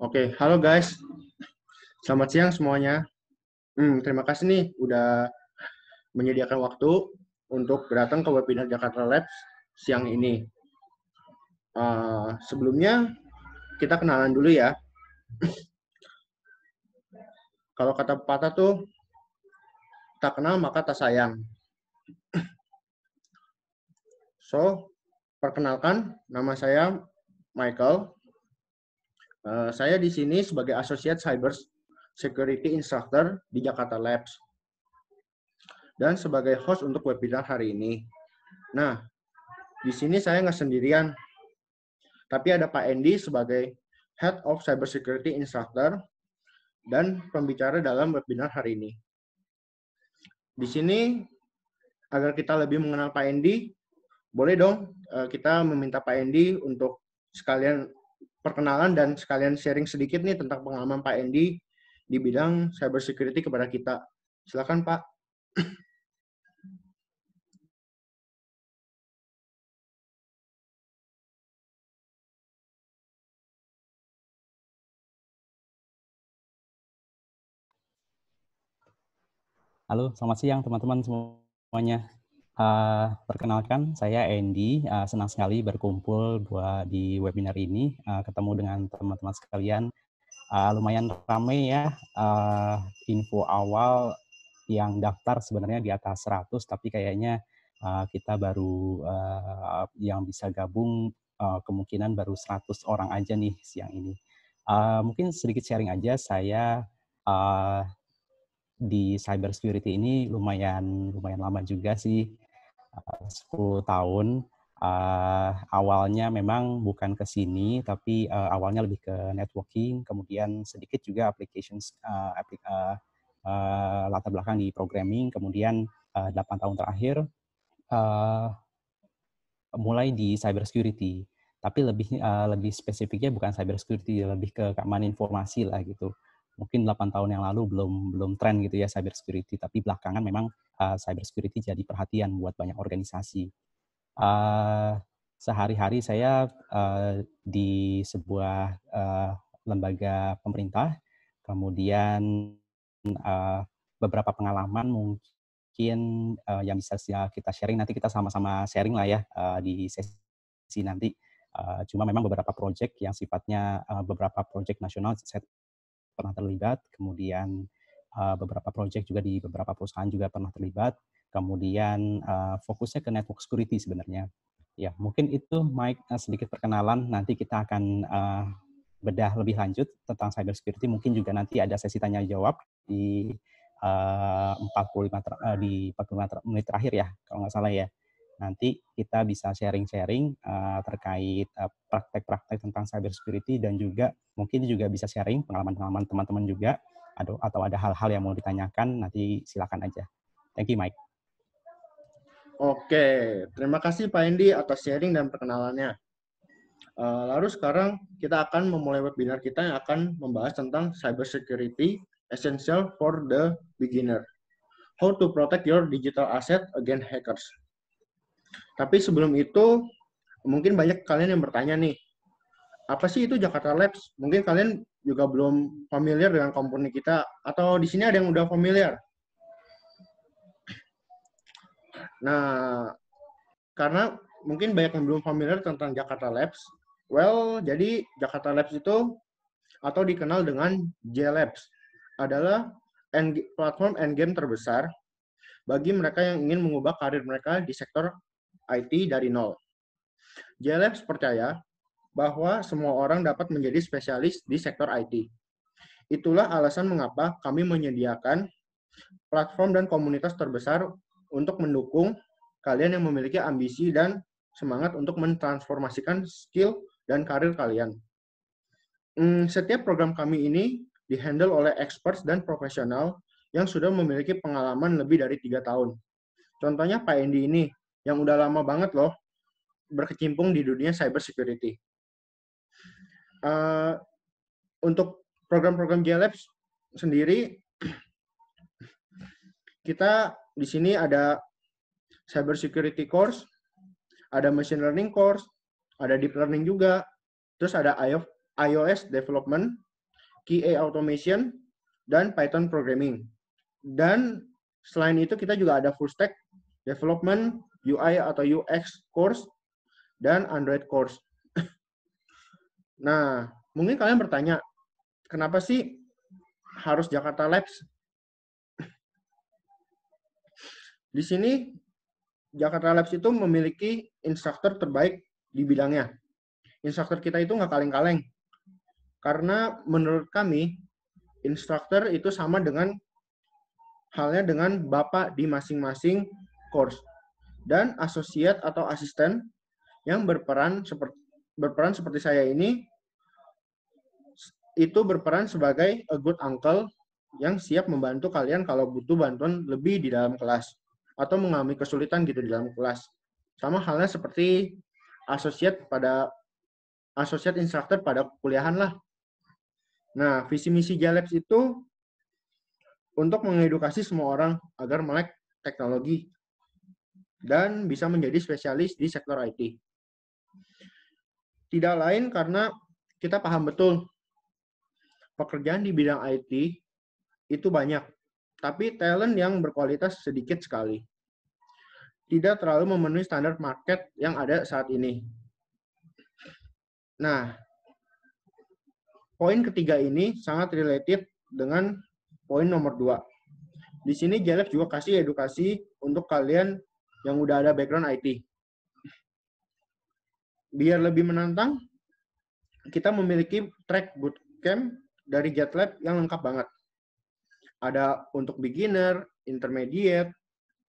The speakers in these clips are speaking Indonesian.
Oke, okay. halo guys. Selamat siang semuanya. Hmm, terima kasih nih udah menyediakan waktu untuk datang ke webinar Jakarta Labs siang ini. Uh, sebelumnya kita kenalan dulu ya. Kalau kata pepatah tuh tak kenal maka tak sayang. So, perkenalkan nama saya Michael. Eh, saya di sini sebagai Associate Cyber Security Instructor di Jakarta Labs dan sebagai host untuk webinar hari ini. Nah, di sini saya nggak sendirian, tapi ada Pak Endi sebagai Head of Cyber Security Instructor dan pembicara dalam webinar hari ini. Di sini, agar kita lebih mengenal Pak Endi, boleh dong eh, kita meminta Pak Endi untuk sekalian perkenalan dan sekalian sharing sedikit nih tentang pengalaman Pak Endi di bidang cyber security kepada kita. Silakan Pak. Halo, selamat siang teman-teman semuanya. Uh, perkenalkan, saya Andy. Uh, senang sekali berkumpul buat di webinar ini, uh, ketemu dengan teman-teman sekalian. Uh, lumayan ramai ya, uh, info awal yang daftar sebenarnya di atas 100, tapi kayaknya uh, kita baru uh, yang bisa gabung uh, kemungkinan baru 100 orang aja nih siang ini. Uh, mungkin sedikit sharing aja, saya uh, di cyber security ini lumayan lumayan lama juga sih 10 eh, tahun uh, awalnya memang bukan ke sini, tapi uh, awalnya lebih ke networking, kemudian sedikit juga applications uh, aplik, uh, uh, latar belakang di programming, kemudian uh, 8 tahun terakhir uh, mulai di cybersecurity tapi lebih uh, lebih spesifiknya bukan cybersecurity lebih ke keamanan informasi lah gitu mungkin 8 tahun yang lalu belum belum tren gitu ya cyber security tapi belakangan memang uh, cyber security jadi perhatian buat banyak organisasi uh, sehari-hari saya uh, di sebuah uh, lembaga pemerintah kemudian uh, beberapa pengalaman mungkin uh, yang bisa kita sharing nanti kita sama-sama sharing lah ya uh, di sesi nanti uh, cuma memang beberapa proyek yang sifatnya uh, beberapa proyek nasional saya pernah terlibat, kemudian uh, beberapa proyek juga di beberapa perusahaan juga pernah terlibat, kemudian uh, fokusnya ke network security sebenarnya. Ya, mungkin itu Mike uh, sedikit perkenalan, nanti kita akan uh, bedah lebih lanjut tentang cyber security, mungkin juga nanti ada sesi tanya jawab di uh, 45 ter, uh, di 45 menit terakhir ya, kalau nggak salah ya nanti kita bisa sharing-sharing uh, terkait eh, praktek-praktek uh, tentang cyber security dan juga mungkin juga bisa sharing pengalaman-pengalaman teman-teman juga atau atau ada hal-hal yang mau ditanyakan nanti silakan aja. Thank you Mike. Oke, terima kasih Pak Endi atas sharing dan perkenalannya. Eh, lalu sekarang kita akan memulai webinar kita yang akan membahas tentang cyber security essential for the beginner. How to protect your digital asset against hackers. Tapi sebelum itu, mungkin banyak kalian yang bertanya nih, apa sih itu Jakarta Labs? Mungkin kalian juga belum familiar dengan company kita, atau di sini ada yang udah familiar? Nah, karena mungkin banyak yang belum familiar tentang Jakarta Labs, well, jadi Jakarta Labs itu, atau dikenal dengan J Labs adalah end, platform endgame terbesar bagi mereka yang ingin mengubah karir mereka di sektor IT dari nol. JLabs percaya bahwa semua orang dapat menjadi spesialis di sektor IT. Itulah alasan mengapa kami menyediakan platform dan komunitas terbesar untuk mendukung kalian yang memiliki ambisi dan semangat untuk mentransformasikan skill dan karir kalian. Hmm, setiap program kami ini dihandle oleh experts dan profesional yang sudah memiliki pengalaman lebih dari tiga tahun. Contohnya Pak Endi ini, yang udah lama banget loh berkecimpung di dunia cyber security. Uh, untuk program-program JLabs sendiri, kita di sini ada cyber security course, ada machine learning course, ada deep learning juga, terus ada iOS development, QA automation, dan Python programming. Dan selain itu kita juga ada full stack development, UI atau UX course dan Android course. nah, mungkin kalian bertanya, kenapa sih harus Jakarta Labs? Di sini Jakarta Labs itu memiliki instruktur terbaik di bidangnya. Instruktur kita itu nggak kaleng-kaleng. Karena menurut kami, instruktur itu sama dengan halnya dengan bapak di masing-masing course dan asosiat atau asisten yang berperan seperti berperan seperti saya ini itu berperan sebagai a good uncle yang siap membantu kalian kalau butuh bantuan lebih di dalam kelas atau mengalami kesulitan gitu di dalam kelas. Sama halnya seperti asosiat pada asosiat instructor pada kuliahan lah. Nah, visi misi Jalabs itu untuk mengedukasi semua orang agar melek teknologi dan bisa menjadi spesialis di sektor IT. Tidak lain karena kita paham betul pekerjaan di bidang IT itu banyak, tapi talent yang berkualitas sedikit sekali. Tidak terlalu memenuhi standar market yang ada saat ini. Nah, poin ketiga ini sangat related dengan poin nomor dua. Di sini Jalef juga kasih edukasi untuk kalian yang udah ada background IT. Biar lebih menantang, kita memiliki track bootcamp dari JetLab yang lengkap banget. Ada untuk beginner, intermediate,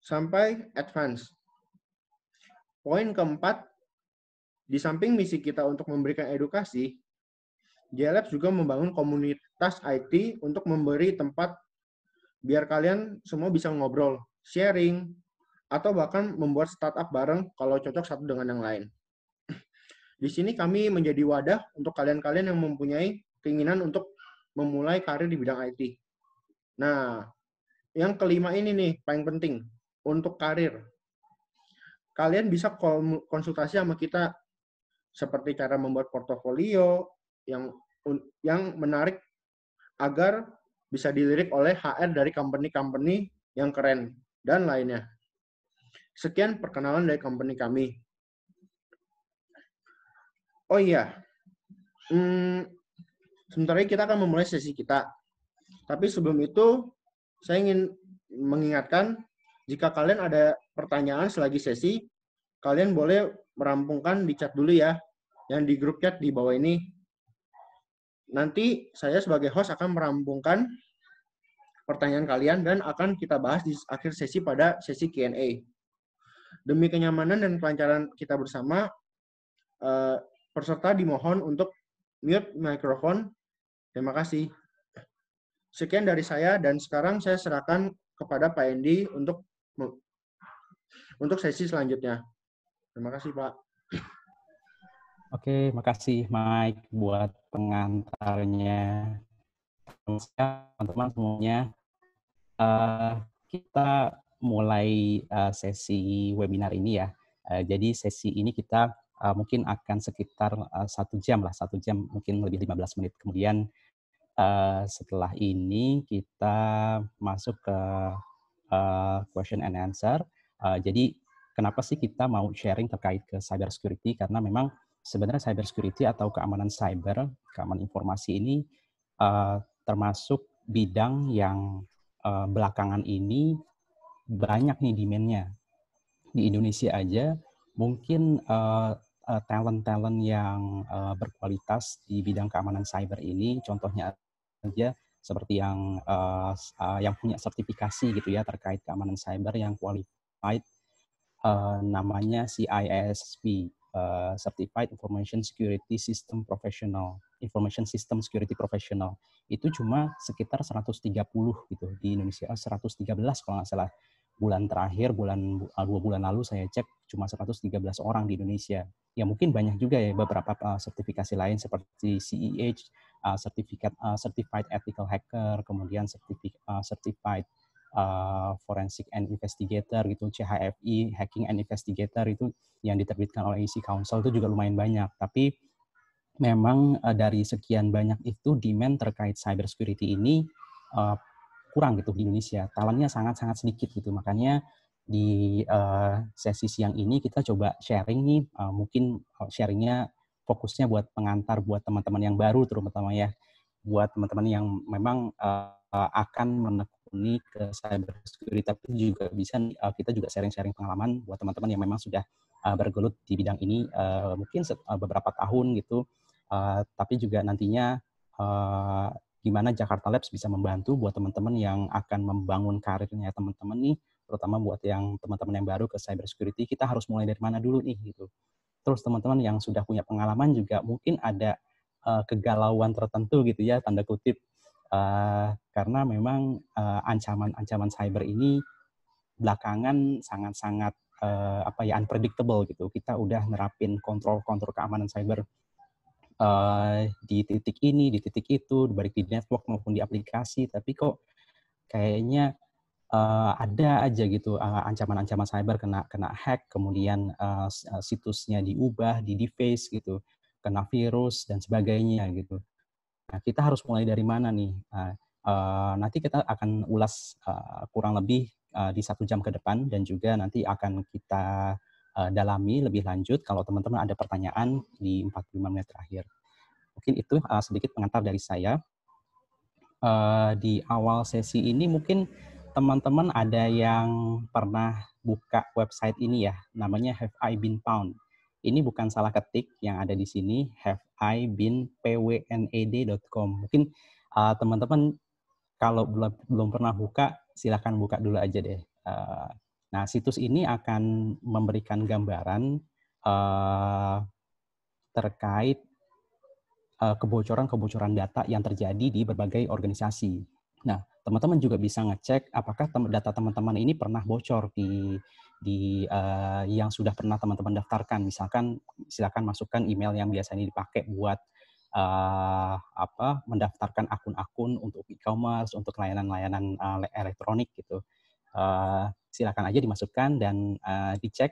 sampai advance. Poin keempat, di samping misi kita untuk memberikan edukasi, JetLab juga membangun komunitas IT untuk memberi tempat biar kalian semua bisa ngobrol, sharing, atau bahkan membuat startup bareng kalau cocok satu dengan yang lain. Di sini kami menjadi wadah untuk kalian-kalian yang mempunyai keinginan untuk memulai karir di bidang IT. Nah, yang kelima ini nih paling penting untuk karir. Kalian bisa konsultasi sama kita seperti cara membuat portofolio yang yang menarik agar bisa dilirik oleh HR dari company-company yang keren dan lainnya. Sekian perkenalan dari company kami. Oh iya, hmm, sebentar lagi kita akan memulai sesi kita. Tapi sebelum itu, saya ingin mengingatkan, jika kalian ada pertanyaan selagi sesi, kalian boleh merampungkan di chat dulu ya, yang di grup chat di bawah ini. Nanti saya sebagai host akan merampungkan pertanyaan kalian dan akan kita bahas di akhir sesi pada sesi Q&A. Demi kenyamanan dan kelancaran kita bersama, eh, peserta dimohon untuk mute mikrofon. Terima kasih. Sekian dari saya dan sekarang saya serahkan kepada Pak Endi untuk untuk sesi selanjutnya. Terima kasih, Pak. Oke, makasih Mike buat pengantarnya. Teman-teman semuanya, uh, kita mulai eh, sesi webinar ini ya. Eh, jadi sesi ini kita eh, mungkin akan sekitar satu jam lah, satu jam mungkin lebih 15 menit. Kemudian setelah ini kita masuk ke question and answer. jadi kenapa sih kita mau sharing terkait ke cyber security? Karena memang sebenarnya cyber security atau keamanan cyber, keamanan informasi ini termasuk bidang yang belakangan ini banyak nih demand-nya. di Indonesia aja mungkin uh, uh, talent-talent yang uh, berkualitas di bidang keamanan cyber ini contohnya aja seperti yang uh, uh, yang punya sertifikasi gitu ya terkait keamanan cyber yang qualified uh, namanya CISP Sertifikat eh, Certified Information Security System Professional, Information System Security Professional. Itu cuma sekitar 130 gitu di Indonesia, 113 eh, kalau nggak salah. Bulan terakhir, bulan eh, dua bulan lalu saya cek cuma 113 orang di Indonesia. Ya mungkin banyak juga ya beberapa uh, sertifikasi lain seperti CEH, e uh, sertifikat uh, Certified Ethical Hacker, kemudian sertifikat uh, Certified uh, Forensic and Investigator gitu, CHFI, Hacking and Investigator itu yang diterbitkan oleh IC Council itu juga lumayan banyak. Tapi memang uh, dari sekian banyak itu demand terkait cybersecurity ini uh, kurang gitu di Indonesia. Talentnya sangat-sangat sedikit gitu. Makanya di uh, sesi siang ini kita coba sharing nih, uh, mungkin sharingnya fokusnya buat pengantar buat teman-teman yang baru terutama ya, buat teman-teman yang memang uh, akan menek ini ke cyber security tapi juga bisa uh, kita juga sharing-sharing pengalaman buat teman-teman yang memang sudah uh, bergelut di bidang ini uh, mungkin set, uh, beberapa tahun gitu uh, tapi juga nantinya uh, gimana Jakarta Labs bisa membantu buat teman-teman yang akan membangun karirnya teman-teman nih terutama buat yang teman-teman yang baru ke cyber security kita harus mulai dari mana dulu nih gitu terus teman-teman yang sudah punya pengalaman juga mungkin ada uh, kegalauan tertentu gitu ya tanda kutip Eh, karena memang ancaman-ancaman eh, uh, cyber ini belakangan sangat-sangat uh, apa ya unpredictable gitu. Kita udah nerapin kontrol-kontrol keamanan cyber uh, di titik ini, di titik itu, baik di network maupun di aplikasi, tapi kok kayaknya uh, ada aja gitu ancaman-ancaman uh, cyber kena kena hack, kemudian uh, situsnya diubah, di deface gitu, kena virus dan sebagainya gitu. Nah, kita harus mulai dari mana nih? Nah, uh, nanti kita akan ulas uh, kurang lebih uh, di satu jam ke depan dan juga nanti akan kita uh, dalami lebih lanjut kalau teman-teman ada pertanyaan di 45 menit terakhir. Mungkin itu uh, sedikit pengantar dari saya. Uh, di awal sesi ini mungkin teman-teman ada yang pernah buka website ini ya, namanya Have I Been Found. Ini bukan salah ketik yang ada di sini, have ibinpwned.com. Mungkin uh, teman-teman kalau belum belum pernah buka, silakan buka dulu aja deh. Uh, nah, situs ini akan memberikan gambaran uh, terkait uh, kebocoran-kebocoran data yang terjadi di berbagai organisasi. Nah, teman-teman juga bisa ngecek apakah data teman-teman ini pernah bocor di di uh, yang sudah pernah teman-teman daftarkan. Misalkan silakan masukkan email yang biasanya dipakai buat uh, apa mendaftarkan akun-akun untuk e-commerce, untuk layanan-layanan uh, elektronik gitu. Uh, silakan aja dimasukkan dan uh, dicek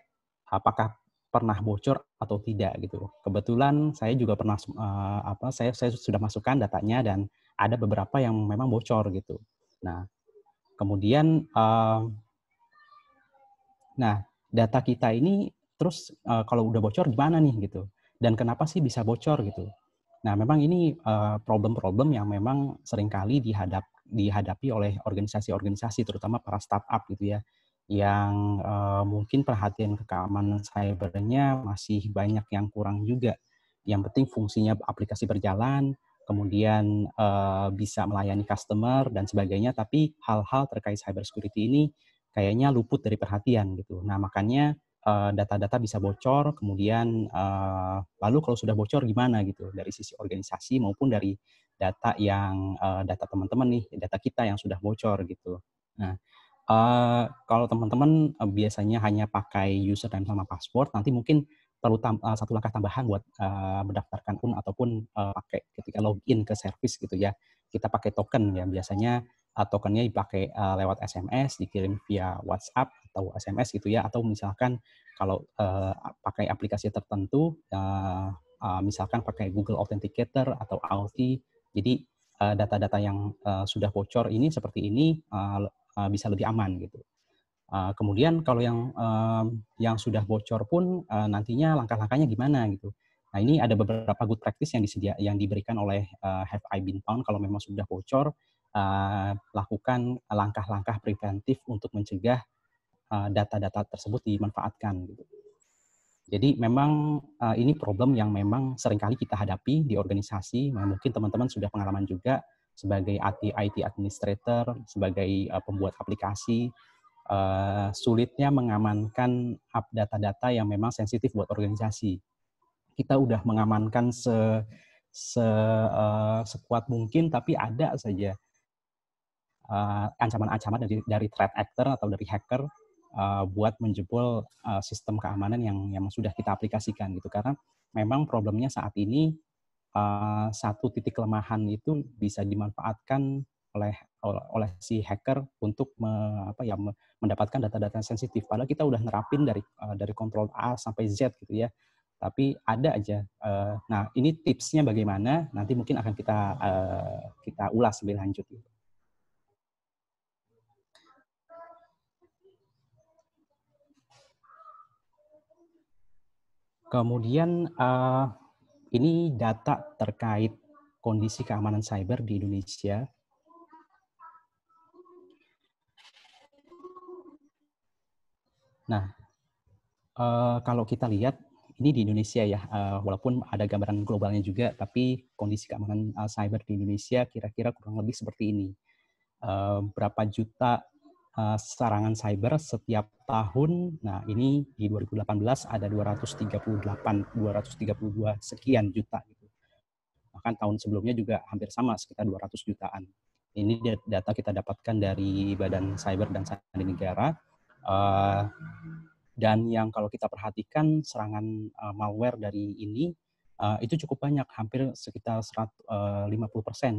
apakah pernah bocor atau tidak gitu. Kebetulan saya juga pernah uh, apa saya saya sudah masukkan datanya dan ada beberapa yang memang bocor gitu. Nah, kemudian uh, Nah, data kita ini terus uh, kalau udah bocor gimana nih gitu? Dan kenapa sih bisa bocor gitu? Nah, memang ini eh, problem-problem uh, yang memang seringkali dihadap dihadapi oleh organisasi-organisasi terutama para startup gitu ya yang uh, mungkin perhatian ke keamanan cybernya masih banyak yang kurang juga. Yang penting fungsinya aplikasi berjalan, kemudian uh, bisa melayani customer dan sebagainya. Tapi hal-hal terkait cybersecurity ini kayaknya luput dari perhatian gitu. Nah makanya eh, data-data bisa bocor, kemudian uh, lalu kalau sudah bocor gimana gitu dari sisi organisasi maupun dari data yang uh, data teman-teman nih, data kita yang sudah bocor gitu. Nah, uh, kalau teman-teman uh, biasanya hanya pakai username sama password, nanti mungkin perlu tam uh, satu langkah tambahan buat uh, mendaftarkan pun ataupun uh, pakai ketika login ke service gitu ya. Kita pakai token ya biasanya tokennya dipakai uh, lewat SMS, dikirim via WhatsApp atau SMS gitu ya, atau misalkan kalau uh, pakai aplikasi tertentu, uh, uh, misalkan pakai Google Authenticator atau Authy, jadi data-data uh, yang uh, sudah bocor ini seperti ini uh, uh, bisa lebih aman gitu. Uh, kemudian kalau yang uh, yang sudah bocor pun uh, nantinya langkah-langkahnya gimana gitu. Nah ini ada beberapa good practice yang disedia yang diberikan oleh uh, Have I Been Found kalau memang sudah bocor uh, lakukan langkah-langkah preventif untuk mencegah eh, data-data uh, tersebut dimanfaatkan. Gitu. Jadi memang uh, ini problem yang memang seringkali kita hadapi di organisasi. mungkin teman-teman sudah pengalaman juga sebagai IT administrator, sebagai uh, pembuat aplikasi, uh, sulitnya mengamankan data-data yang memang sensitif buat organisasi. Kita udah mengamankan se, se uh, sekuat mungkin, tapi ada saja Eh, ancaman-ancaman uh, dari dari threat actor atau dari hacker uh, buat menjebol uh, sistem keamanan yang yang sudah kita aplikasikan gitu karena memang problemnya saat ini uh, satu titik kelemahan itu bisa dimanfaatkan oleh oleh si hacker untuk me, apa ya mendapatkan data-data sensitif padahal kita udah nerapin dari uh, dari kontrol A sampai Z gitu ya tapi ada aja nah ini tipsnya bagaimana nanti mungkin akan kita kita ulas lebih lanjut Oke, gitu. Kemudian uh, ini data terkait kondisi keamanan cyber di Indonesia. Nah, uh, kalau kita lihat ini di Indonesia ya, uh, walaupun ada gambaran globalnya juga, tapi kondisi keamanan uh, cyber di Indonesia kira-kira kurang lebih seperti ini. Uh, berapa juta Eh, serangan cyber setiap tahun. Nah, ini di 2018 ada 238 232 sekian juta gitu. Bahkan tahun sebelumnya juga hampir sama sekitar 200 jutaan. Ini data kita dapatkan dari Badan Cyber dan Sandi Negara. Eh, dan yang kalau kita perhatikan serangan eh, malware dari ini uh, itu cukup banyak, hampir sekitar 150%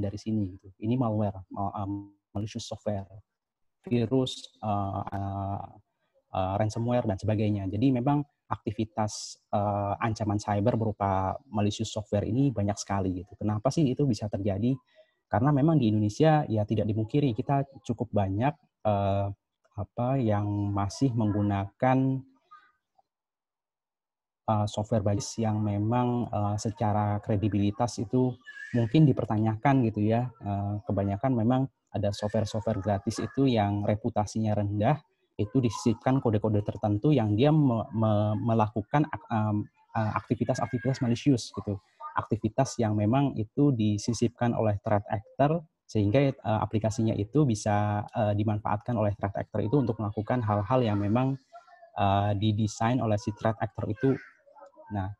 dari sini. Gitu. Ini malware, malicious software virus, uh, uh, uh, ransomware dan sebagainya. Jadi memang aktivitas uh, ancaman cyber berupa malicious software ini banyak sekali gitu. Kenapa sih itu bisa terjadi? Karena memang di Indonesia ya tidak dimungkiri kita cukup banyak uh, apa yang masih menggunakan uh, software basis yang memang uh, secara kredibilitas itu mungkin dipertanyakan gitu ya. Uh, kebanyakan memang ada software-software gratis itu yang reputasinya rendah, itu disisipkan kode-kode tertentu yang dia me me melakukan eh, aktivitas-aktivitas malicious gitu. Aktivitas yang memang itu disisipkan oleh threat actor sehingga uh, aplikasinya itu bisa uh, dimanfaatkan oleh threat actor itu untuk melakukan hal-hal yang memang uh, didesain oleh si threat actor itu. Nah,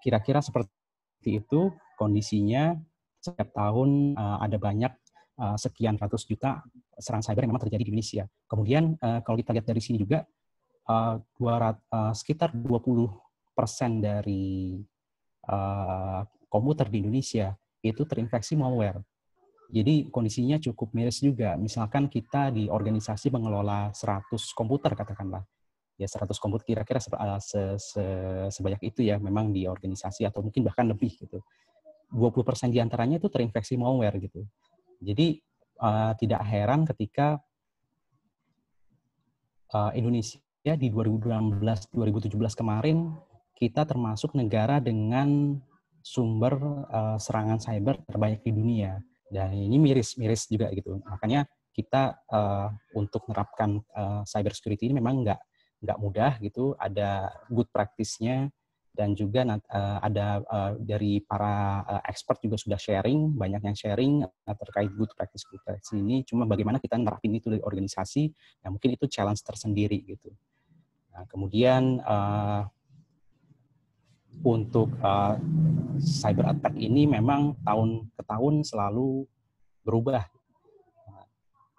kira-kira uh, seperti itu kondisinya setiap tahun uh, ada banyak Eh, sekian ratus juta serang cyber yang memang terjadi di Indonesia. Kemudian uh, kalau kita lihat dari sini juga uh, 200, uh, sekitar 20 persen dari uh, komputer di Indonesia itu terinfeksi malware. Jadi kondisinya cukup miris juga. Misalkan kita di organisasi mengelola 100 komputer katakanlah. Ya 100 komputer kira-kira se se sebanyak itu ya memang di organisasi atau mungkin bahkan lebih gitu. 20% diantaranya itu terinfeksi malware gitu. Jadi uh, tidak heran ketika uh, Indonesia di 2016-2017 kemarin kita termasuk negara dengan sumber uh, serangan cyber terbanyak di dunia dan ini miris-miris juga gitu. Makanya kita uh, untuk menerapkan uh, cyber security ini memang nggak nggak mudah gitu. Ada good practice-nya, dan juga eh, ada eh, dari para uh, expert juga sudah sharing, banyak yang sharing terkait good practice good practice ini. Cuma bagaimana kita nerapin itu dari organisasi, nah mungkin itu challenge tersendiri gitu. Nah, kemudian uh, untuk uh, cyber attack ini memang tahun ke tahun selalu berubah. Nah,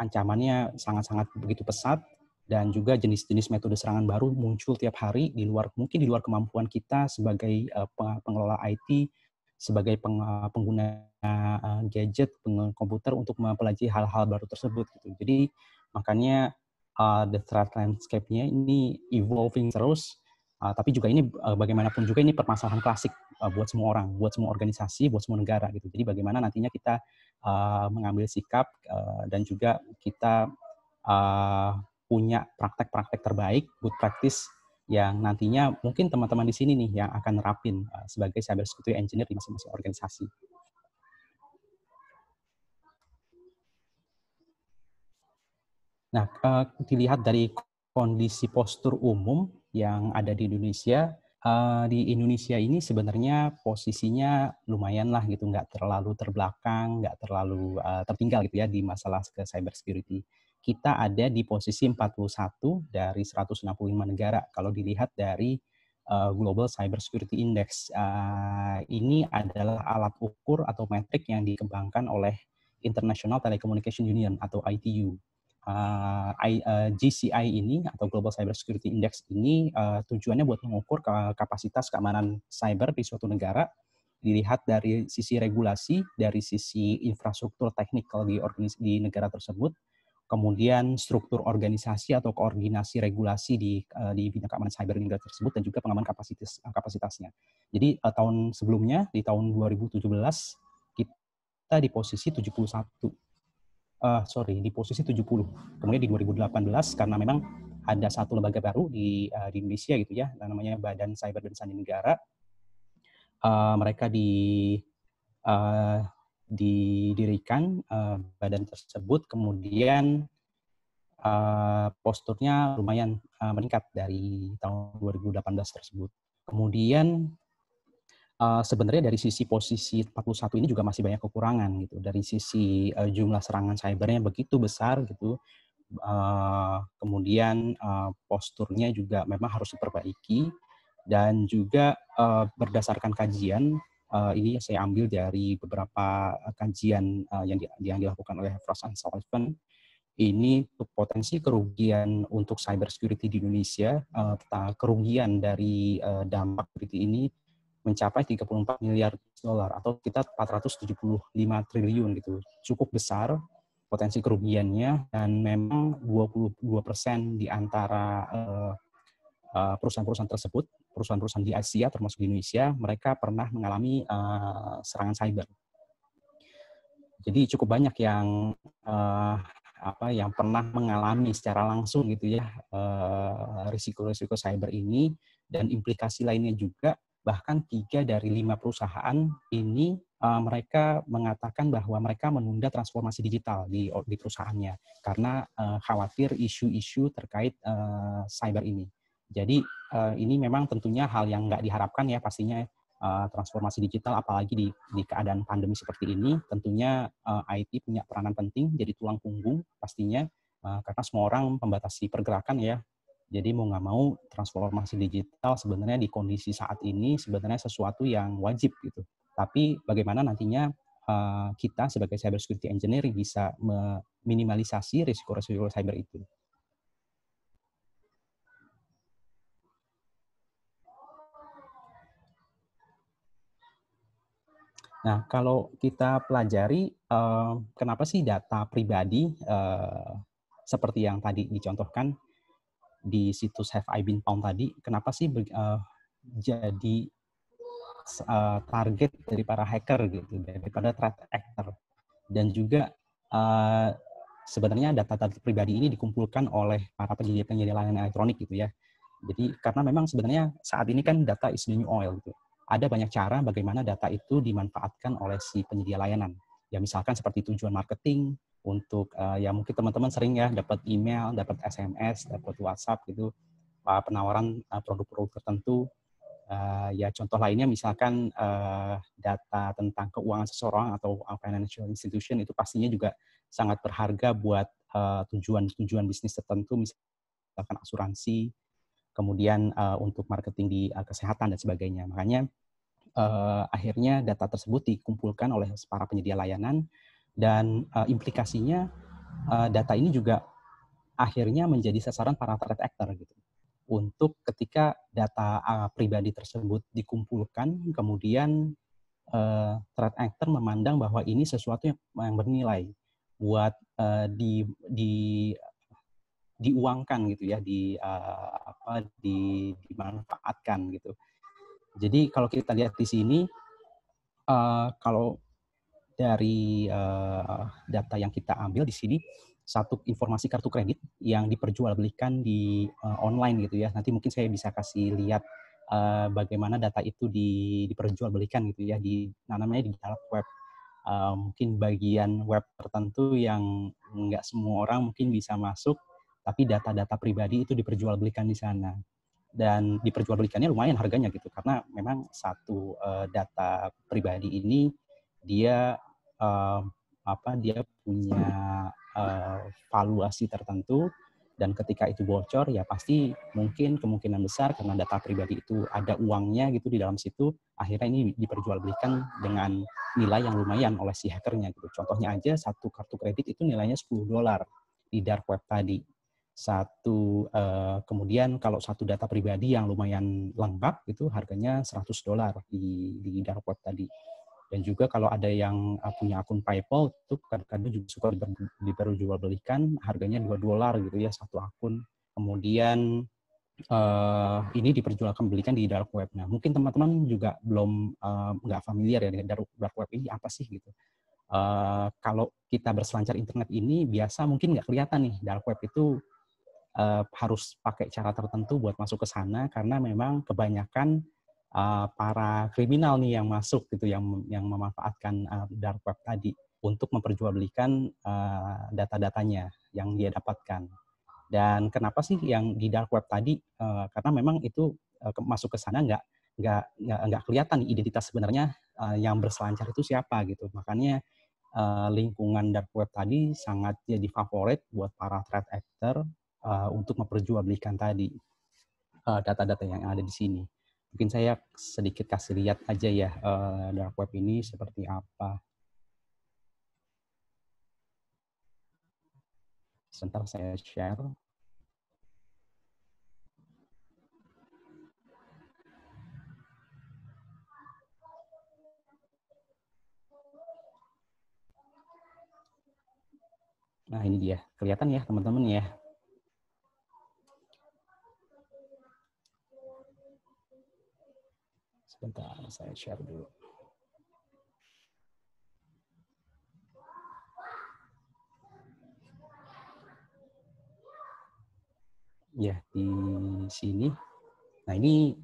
ancamannya sangat-sangat begitu pesat dan juga jenis-jenis metode serangan baru muncul tiap hari di luar mungkin di luar kemampuan kita sebagai eh, pengelola IT, sebagai eh, pengguna eh, gadget, pengguna komputer untuk mempelajari hal-hal baru tersebut gitu. Jadi makanya uh, the threat landscape-nya ini evolving terus. Uh, tapi juga ini uh, bagaimanapun juga ini permasalahan klasik uh, buat semua orang, buat semua organisasi, buat semua negara gitu. Jadi bagaimana nantinya kita uh, mengambil sikap uh, dan juga kita uh, punya praktek-praktek terbaik, good practice yang nantinya mungkin teman-teman di sini nih yang akan nerapin eh, sebagai cyber security engineer di masing-masing organisasi. Nah, eh, dilihat dari kondisi postur umum yang ada di Indonesia, eh, di Indonesia ini sebenarnya posisinya lumayan lah gitu, nggak terlalu terbelakang, nggak terlalu tertinggal gitu ya di masalah ke cyber security kita ada di posisi 41 dari 165 negara kalau dilihat dari uh, Global Cybersecurity Index. Uh, ini adalah alat ukur atau metrik yang dikembangkan oleh International Telecommunication Union atau ITU. Uh, I, uh, eh, GCI ini atau Global Cybersecurity Index ini uh, tujuannya buat mengukur ke kapasitas keamanan cyber di suatu negara dilihat dari sisi regulasi, dari sisi infrastruktur teknikal di di negara tersebut, kemudian struktur organisasi atau koordinasi regulasi di uh, di bidang keamanan cyber negara tersebut dan juga pengaman kapasitas eh, kapasitasnya. Jadi eh, tahun sebelumnya di tahun 2017 kita di posisi 71 uh, sorry di posisi 70. Kemudian di 2018 karena memang ada satu lembaga baru di uh, di Indonesia gitu ya namanya Badan Cyber dan Sandi Negara. Uh, mereka di uh, didirikan uh, badan tersebut kemudian uh, posturnya lumayan uh, meningkat dari tahun 2018 tersebut. Kemudian uh, sebenarnya dari sisi posisi 41 ini juga masih banyak kekurangan gitu. Dari sisi uh, jumlah serangan cybernya begitu besar gitu. Uh, kemudian uh, posturnya juga memang harus diperbaiki dan juga uh, berdasarkan kajian uh, ini saya ambil dari beberapa eh, kajian uh, yang, di, yang dilakukan oleh Frost and Sullivan. Ini potensi kerugian untuk cybersecurity di Indonesia, uh, kerugian dari uh, dampak security ini mencapai 34 miliar dolar atau kita 475 triliun gitu. Cukup besar potensi kerugiannya dan memang 22 persen di antara perusahaan-perusahaan tersebut perusahaan-perusahaan di Asia, termasuk di Indonesia, mereka pernah mengalami uh, serangan cyber. Jadi cukup banyak yang uh, apa yang pernah mengalami secara langsung gitu ya eh, risiko-risiko uh, cyber ini dan implikasi lainnya juga bahkan tiga dari lima perusahaan ini uh, mereka mengatakan bahwa mereka menunda transformasi digital di di perusahaannya karena uh, khawatir isu-isu terkait uh, cyber ini. Jadi Eh, ini memang tentunya hal yang nggak diharapkan ya pastinya eh, transformasi digital apalagi di, di keadaan pandemi seperti ini tentunya eh, IT punya peranan penting jadi tulang punggung pastinya karena semua orang membatasi pergerakan ya jadi mau nggak mau transformasi digital sebenarnya di kondisi saat ini sebenarnya sesuatu yang wajib gitu. Tapi bagaimana nantinya kita sebagai cyber security engineer bisa meminimalisasi risiko-risiko cyber itu. Nah, kalau kita pelajari eh, kenapa sih data pribadi eh, seperti yang tadi dicontohkan di situs Have I Been Found tadi, kenapa sih eh, jadi target dari para hacker gitu, daripada threat actor. Dan juga sebenarnya data-data pribadi ini dikumpulkan oleh para penyedia-penyedia layanan elektronik gitu ya. Jadi karena memang sebenarnya saat ini kan data is the new oil gitu ada banyak cara bagaimana data itu dimanfaatkan oleh si penyedia layanan. Ya misalkan seperti tujuan marketing untuk uh, ya mungkin teman-teman sering ya dapat email, dapat SMS, dapat WhatsApp gitu uh, penawaran eh, produk-produk uh, tertentu. Uh, ya contoh lainnya misalkan uh, data tentang keuangan seseorang atau financial institution itu pastinya juga sangat berharga buat tujuan-tujuan uh, -tujuan bisnis tertentu misalkan asuransi kemudian uh, untuk marketing di uh, kesehatan dan sebagainya. Makanya uh, akhirnya data tersebut dikumpulkan oleh para penyedia layanan dan uh, implikasinya uh, data ini juga akhirnya menjadi sasaran para threat actor gitu. Untuk ketika data uh, pribadi tersebut dikumpulkan, kemudian uh, threat actor memandang bahwa ini sesuatu yang, yang bernilai buat uh, di di diuangkan gitu ya di uh, apa di dimanfaatkan gitu jadi kalau kita lihat di sini uh, kalau dari uh, data yang kita ambil di sini satu informasi kartu kredit yang diperjualbelikan di uh, online gitu ya nanti mungkin saya bisa kasih lihat uh, bagaimana data itu di, diperjualbelikan gitu ya di nah, namanya di dalam web uh, mungkin bagian web tertentu yang nggak semua orang mungkin bisa masuk tapi data-data pribadi itu diperjualbelikan di sana dan diperjualbelikannya lumayan harganya gitu karena memang satu uh, data pribadi ini dia uh, apa dia punya uh, valuasi tertentu dan ketika itu bocor ya pasti mungkin kemungkinan besar karena data pribadi itu ada uangnya gitu di dalam situ akhirnya ini diperjualbelikan dengan nilai yang lumayan oleh si hackernya gitu contohnya aja satu kartu kredit itu nilainya 10 dolar di dark web tadi satu uh, kemudian kalau satu data pribadi yang lumayan lengkap itu harganya 100 dolar di di dashboard tadi dan juga kalau ada yang eh, punya akun PayPal itu kadang-kadang juga suka diperjualbelikan harganya 2 dolar gitu ya satu akun kemudian uh, ini diperjualkan belikan di dark web nah mungkin teman-teman juga belum nggak uh, familiar ya dengan dark, dark web ini apa sih gitu uh, kalau kita berselancar internet ini biasa mungkin nggak kelihatan nih dark web itu uh, harus pakai cara tertentu buat masuk ke sana karena memang kebanyakan uh, para kriminal nih yang masuk gitu yang yang memanfaatkan uh, dark web tadi untuk memperjualbelikan uh, data-datanya yang dia dapatkan. Dan kenapa sih yang di dark web tadi? Uh, karena memang itu uh, masuk ke sana nggak nggak nggak kelihatan identitas sebenarnya uh, yang berselancar itu siapa gitu. Makanya uh, lingkungan dark web tadi sangat jadi favorit buat para threat actor uh, untuk memperjualbelikan tadi eh, data-data uh, yang ada di sini. Mungkin saya sedikit kasih lihat aja ya uh, dark web ini seperti apa. Sebentar saya share. Nah, ini dia. Kelihatan ya, teman-teman ya. Sebentar, saya share dulu. Ya, di sini. Nah, ini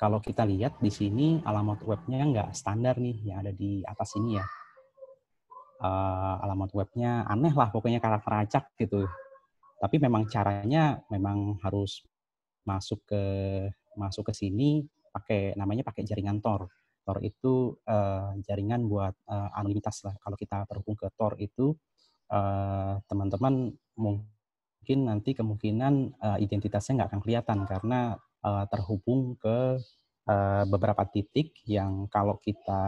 kalau kita lihat di sini alamat webnya nggak standar nih yang ada di atas ini ya. Eh, alamat webnya aneh lah pokoknya karakter acak gitu. Tapi memang caranya memang harus masuk ke masuk ke sini pakai namanya pakai jaringan Tor. Tor itu uh, jaringan buat uh, anonimitas lah. Kalau kita terhubung ke Tor itu eh, teman-teman uh, mungkin nanti kemungkinan uh, identitasnya nggak akan kelihatan karena uh, terhubung ke uh, beberapa titik yang kalau kita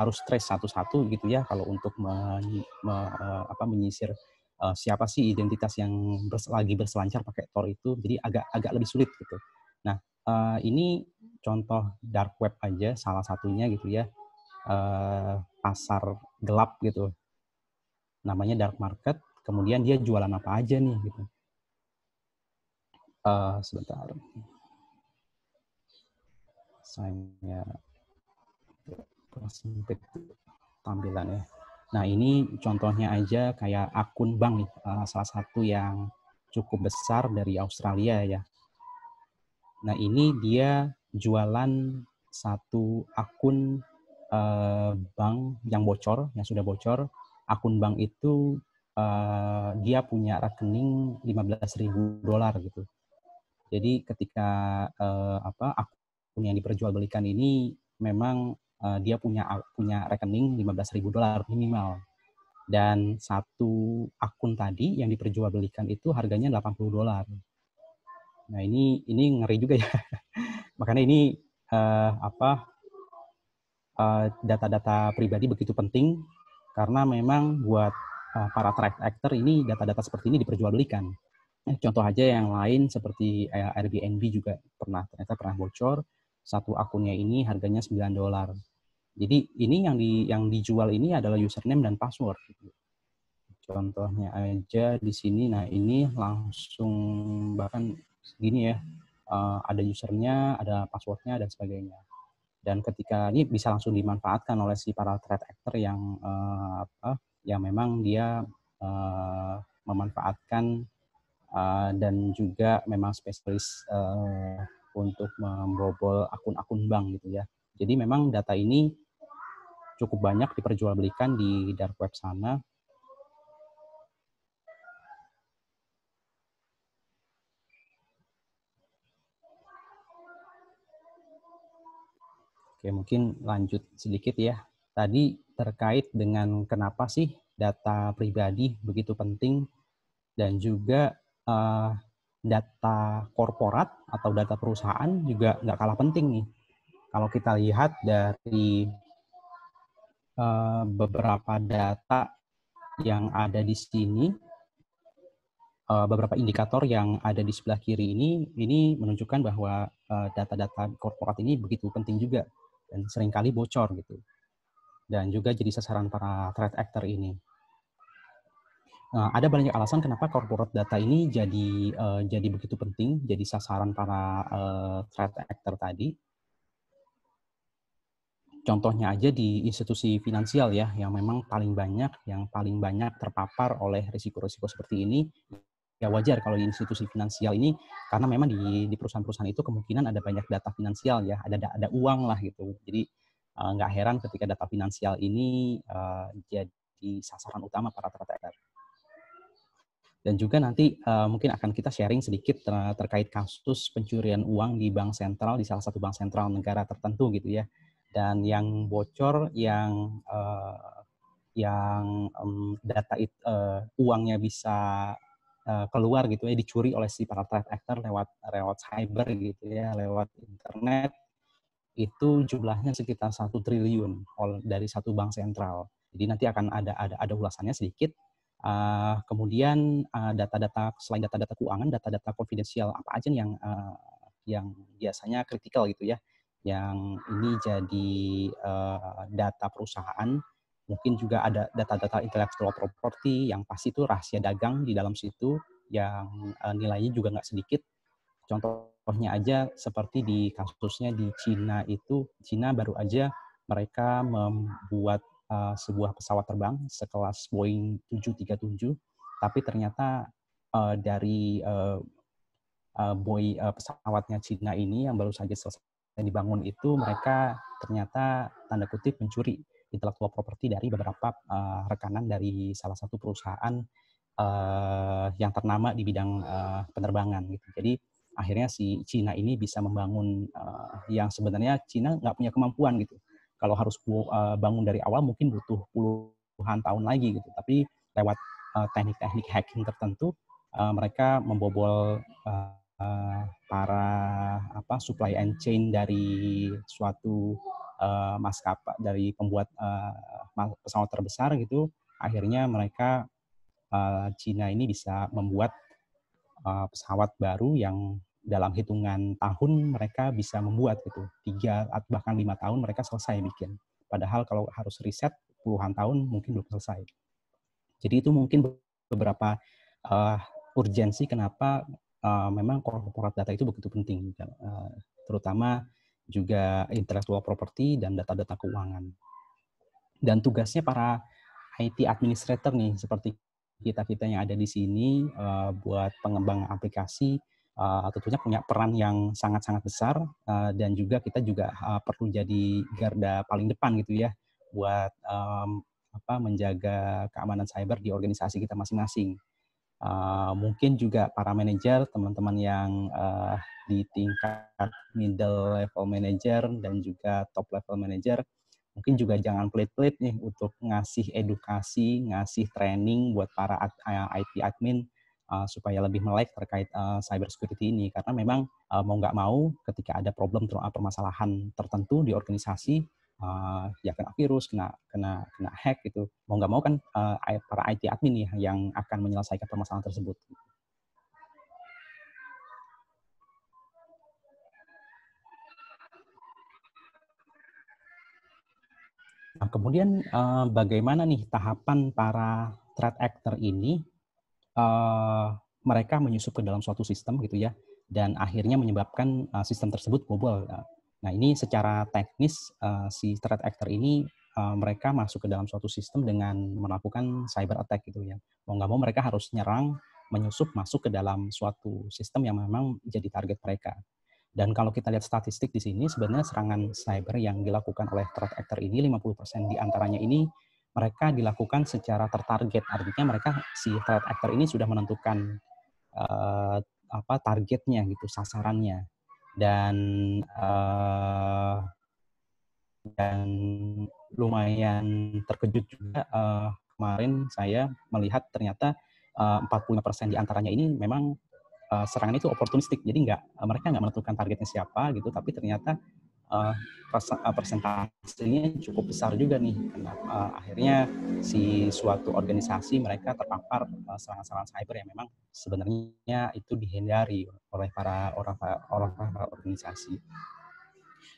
harus trace satu-satu gitu ya kalau untuk men, me, apa, menyisir uh, siapa sih identitas yang bers, lagi berselancar pakai Tor itu jadi agak agak lebih sulit gitu. Nah Eh, ini contoh dark web aja salah satunya gitu ya eh, pasar gelap gitu namanya dark market kemudian dia jualan apa aja nih gitu eh, sebentar saya sempit tampilan ya. nah ini contohnya aja kayak akun bank nih salah satu yang cukup besar dari Australia ya Nah, ini dia jualan satu akun uh, bank yang bocor, yang sudah bocor. Akun bank itu uh, dia punya rekening 15.000 dolar gitu. Jadi ketika uh, apa akun yang diperjualbelikan ini memang uh, dia punya punya rekening 15.000 dolar minimal. Dan satu akun tadi yang diperjualbelikan itu harganya 80 dolar. Nah ini ini ngeri juga ya. Makanya ini uh, apa eh, data-data uh, pribadi begitu penting karena memang buat uh, para threat actor ini data-data seperti ini diperjualbelikan. Nah, contoh aja yang lain seperti Airbnb juga pernah ternyata pernah bocor satu akunnya ini harganya 9 dolar. Jadi ini yang di yang dijual ini adalah username dan password. Contohnya aja di sini, nah ini langsung bahkan segini ya uh, ada usernya ada passwordnya dan sebagainya dan ketika ini bisa langsung dimanfaatkan oleh si para threat actor yang uh, apa yang memang dia uh, memanfaatkan uh, dan juga memang spesialis uh, untuk membobol akun-akun bank gitu ya. Jadi memang data ini cukup banyak diperjualbelikan di dark web sana Oke, ya, mungkin lanjut sedikit ya. Tadi terkait dengan kenapa sih data pribadi begitu penting dan juga uh, data korporat atau data perusahaan juga nggak kalah penting nih. Kalau kita lihat dari uh, beberapa data yang ada di sini, uh, beberapa indikator yang ada di sebelah kiri ini, ini menunjukkan bahwa data-data uh, korporat ini begitu penting juga dan seringkali bocor gitu. Dan juga jadi sasaran para threat actor ini. Nah, ada banyak alasan kenapa corporate data ini jadi uh, jadi begitu penting, jadi sasaran para uh, threat actor tadi. Contohnya aja di institusi finansial ya, yang memang paling banyak, yang paling banyak terpapar oleh risiko-risiko seperti ini ya wajar kalau institusi finansial ini karena memang di di perusahaan-perusahaan itu kemungkinan ada banyak data finansial ya ada ada uang lah gitu jadi eh, nggak uh, heran ketika data finansial ini uh, jadi sasaran utama para trader dan juga nanti uh, mungkin akan kita sharing sedikit ter terkait kasus pencurian uang di bank sentral di salah satu bank sentral negara tertentu gitu ya dan yang bocor yang uh, yang um, data it, uh, uangnya bisa Eh, keluar gitu ya dicuri oleh si para threat actor lewat lewat cyber gitu ya lewat internet itu jumlahnya sekitar satu triliun dari satu bank sentral jadi nanti akan ada ada ada ulasannya sedikit uh, kemudian eh, data-data uh, selain data-data keuangan data-data konfidensial apa aja yang uh, yang biasanya kritikal gitu ya yang ini jadi uh, data perusahaan mungkin juga ada data-data intellectual property yang pasti itu rahasia dagang di dalam situ yang eh, nilainya juga nggak sedikit. Contohnya aja seperti di kasusnya di Cina itu, Cina baru aja mereka membuat uh, sebuah pesawat terbang sekelas Boeing 737, tapi ternyata uh, dari uh, uh, pesawatnya Cina ini yang baru saja selesai dibangun itu mereka ternyata tanda kutip mencuri intellectual property dari beberapa uh, rekanan dari salah satu perusahaan uh, yang ternama di bidang uh, penerbangan gitu. Jadi akhirnya si Cina ini bisa membangun uh, yang sebenarnya Cina nggak punya kemampuan gitu. Kalau harus uh, bangun dari awal mungkin butuh puluhan tahun lagi gitu. Tapi lewat teknik-teknik uh, hacking tertentu uh, mereka membobol uh, uh, para apa supply and chain dari suatu uh, maskapai dari pembuat uh, pesawat terbesar gitu akhirnya mereka uh, Cina ini bisa membuat uh, pesawat baru yang dalam hitungan tahun mereka bisa membuat gitu tiga atau bahkan lima tahun mereka selesai bikin padahal kalau harus riset puluhan tahun mungkin belum selesai jadi itu mungkin beberapa uh, urgensi kenapa uh, memang korporat data itu begitu penting uh, terutama juga intellectual property dan data-data keuangan. Dan tugasnya para IT administrator nih seperti kita-kita yang ada di sini uh, buat pengembang aplikasi uh, tentunya punya peran yang sangat-sangat besar uh, dan juga kita juga uh, perlu jadi garda paling depan gitu ya buat um, apa menjaga keamanan cyber di organisasi kita masing-masing. Uh, mungkin juga para manajer, teman-teman yang uh, di tingkat middle level manager dan juga top level manager, mungkin juga jangan pelit-pelit nih untuk ngasih edukasi, ngasih training buat para eh, IT admin uh, supaya lebih melek terkait uh, cyber security ini. Karena memang uh, mau nggak mau ketika ada problem atau permasalahan tertentu di organisasi, uh, ya kena virus, kena kena kena hack gitu. Mau nggak mau kan uh, para IT admin nih yang akan menyelesaikan permasalahan tersebut. Nah, kemudian uh, bagaimana nih tahapan para threat actor ini uh, mereka menyusup ke dalam suatu sistem gitu ya dan akhirnya menyebabkan uh, sistem tersebut bobol. Uh, Nah, ini secara teknis uh, si threat actor ini uh, mereka masuk ke dalam suatu sistem dengan melakukan cyber attack gitu ya. Mau nggak mau mereka harus nyerang, menyusup masuk ke dalam suatu sistem yang memang jadi target mereka. Dan kalau kita lihat statistik di sini, sebenarnya serangan cyber yang dilakukan oleh threat actor ini 50% diantaranya ini mereka dilakukan secara tertarget. Artinya mereka si threat actor ini sudah menentukan uh, apa targetnya gitu, sasarannya dan uh, dan lumayan terkejut juga uh, kemarin saya melihat ternyata uh, 45% diantaranya ini memang uh, serangan itu oportunistik jadi nggak mereka nggak menentukan targetnya siapa gitu tapi ternyata uh, eh, persentasenya eh, cukup besar juga nih. Kenapa uh, eh, akhirnya si suatu organisasi mereka terpapar serangan-serangan cyber yang memang sebenarnya itu dihindari oleh para orang orang organisasi.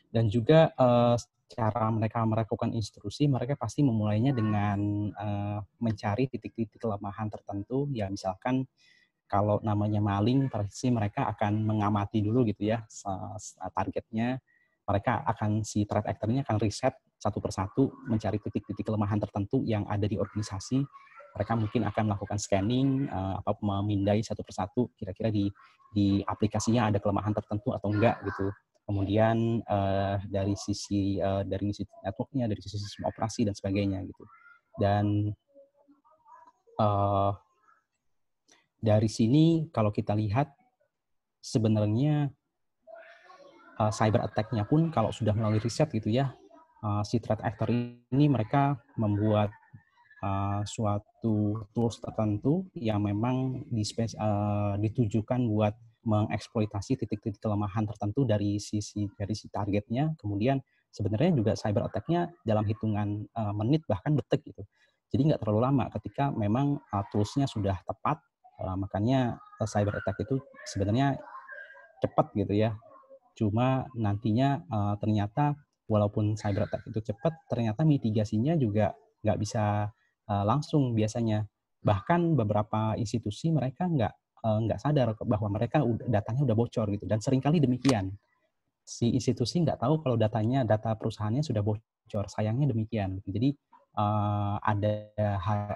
Dan juga uh, cara mereka melakukan instruksi, mereka pasti memulainya dengan uh, mencari titik-titik kelemahan tertentu. Ya misalkan kalau namanya maling, pasti mereka akan mengamati dulu gitu ya targetnya mereka akan si threat actor ini akan riset satu persatu mencari titik-titik kelemahan tertentu yang ada di organisasi. Mereka mungkin akan melakukan scanning, uh, apa memindai satu persatu kira-kira di di aplikasinya ada kelemahan tertentu atau enggak gitu. Kemudian uh, dari sisi uh, dari sisi networknya, dari sisi sistem operasi dan sebagainya gitu. Dan uh, dari sini kalau kita lihat sebenarnya uh, cyber attack-nya pun kalau sudah melalui riset gitu ya, uh, si threat actor ini mereka membuat uh, suatu tools tertentu yang memang di space, uh, ditujukan buat mengeksploitasi titik-titik kelemahan tertentu dari sisi dari si targetnya. Kemudian sebenarnya juga cyber attack-nya dalam hitungan uh, menit bahkan detik gitu. Jadi nggak terlalu lama ketika memang uh, tools-nya sudah tepat. Uh, makanya uh, cyber attack itu sebenarnya cepat gitu ya Cuma nantinya uh, ternyata walaupun cyber attack itu cepat, ternyata mitigasinya juga nggak bisa uh, langsung biasanya. Bahkan beberapa institusi mereka nggak uh, sadar bahwa mereka datanya udah bocor gitu dan seringkali demikian si institusi nggak tahu kalau datanya data perusahaannya sudah bocor sayangnya demikian jadi uh, ada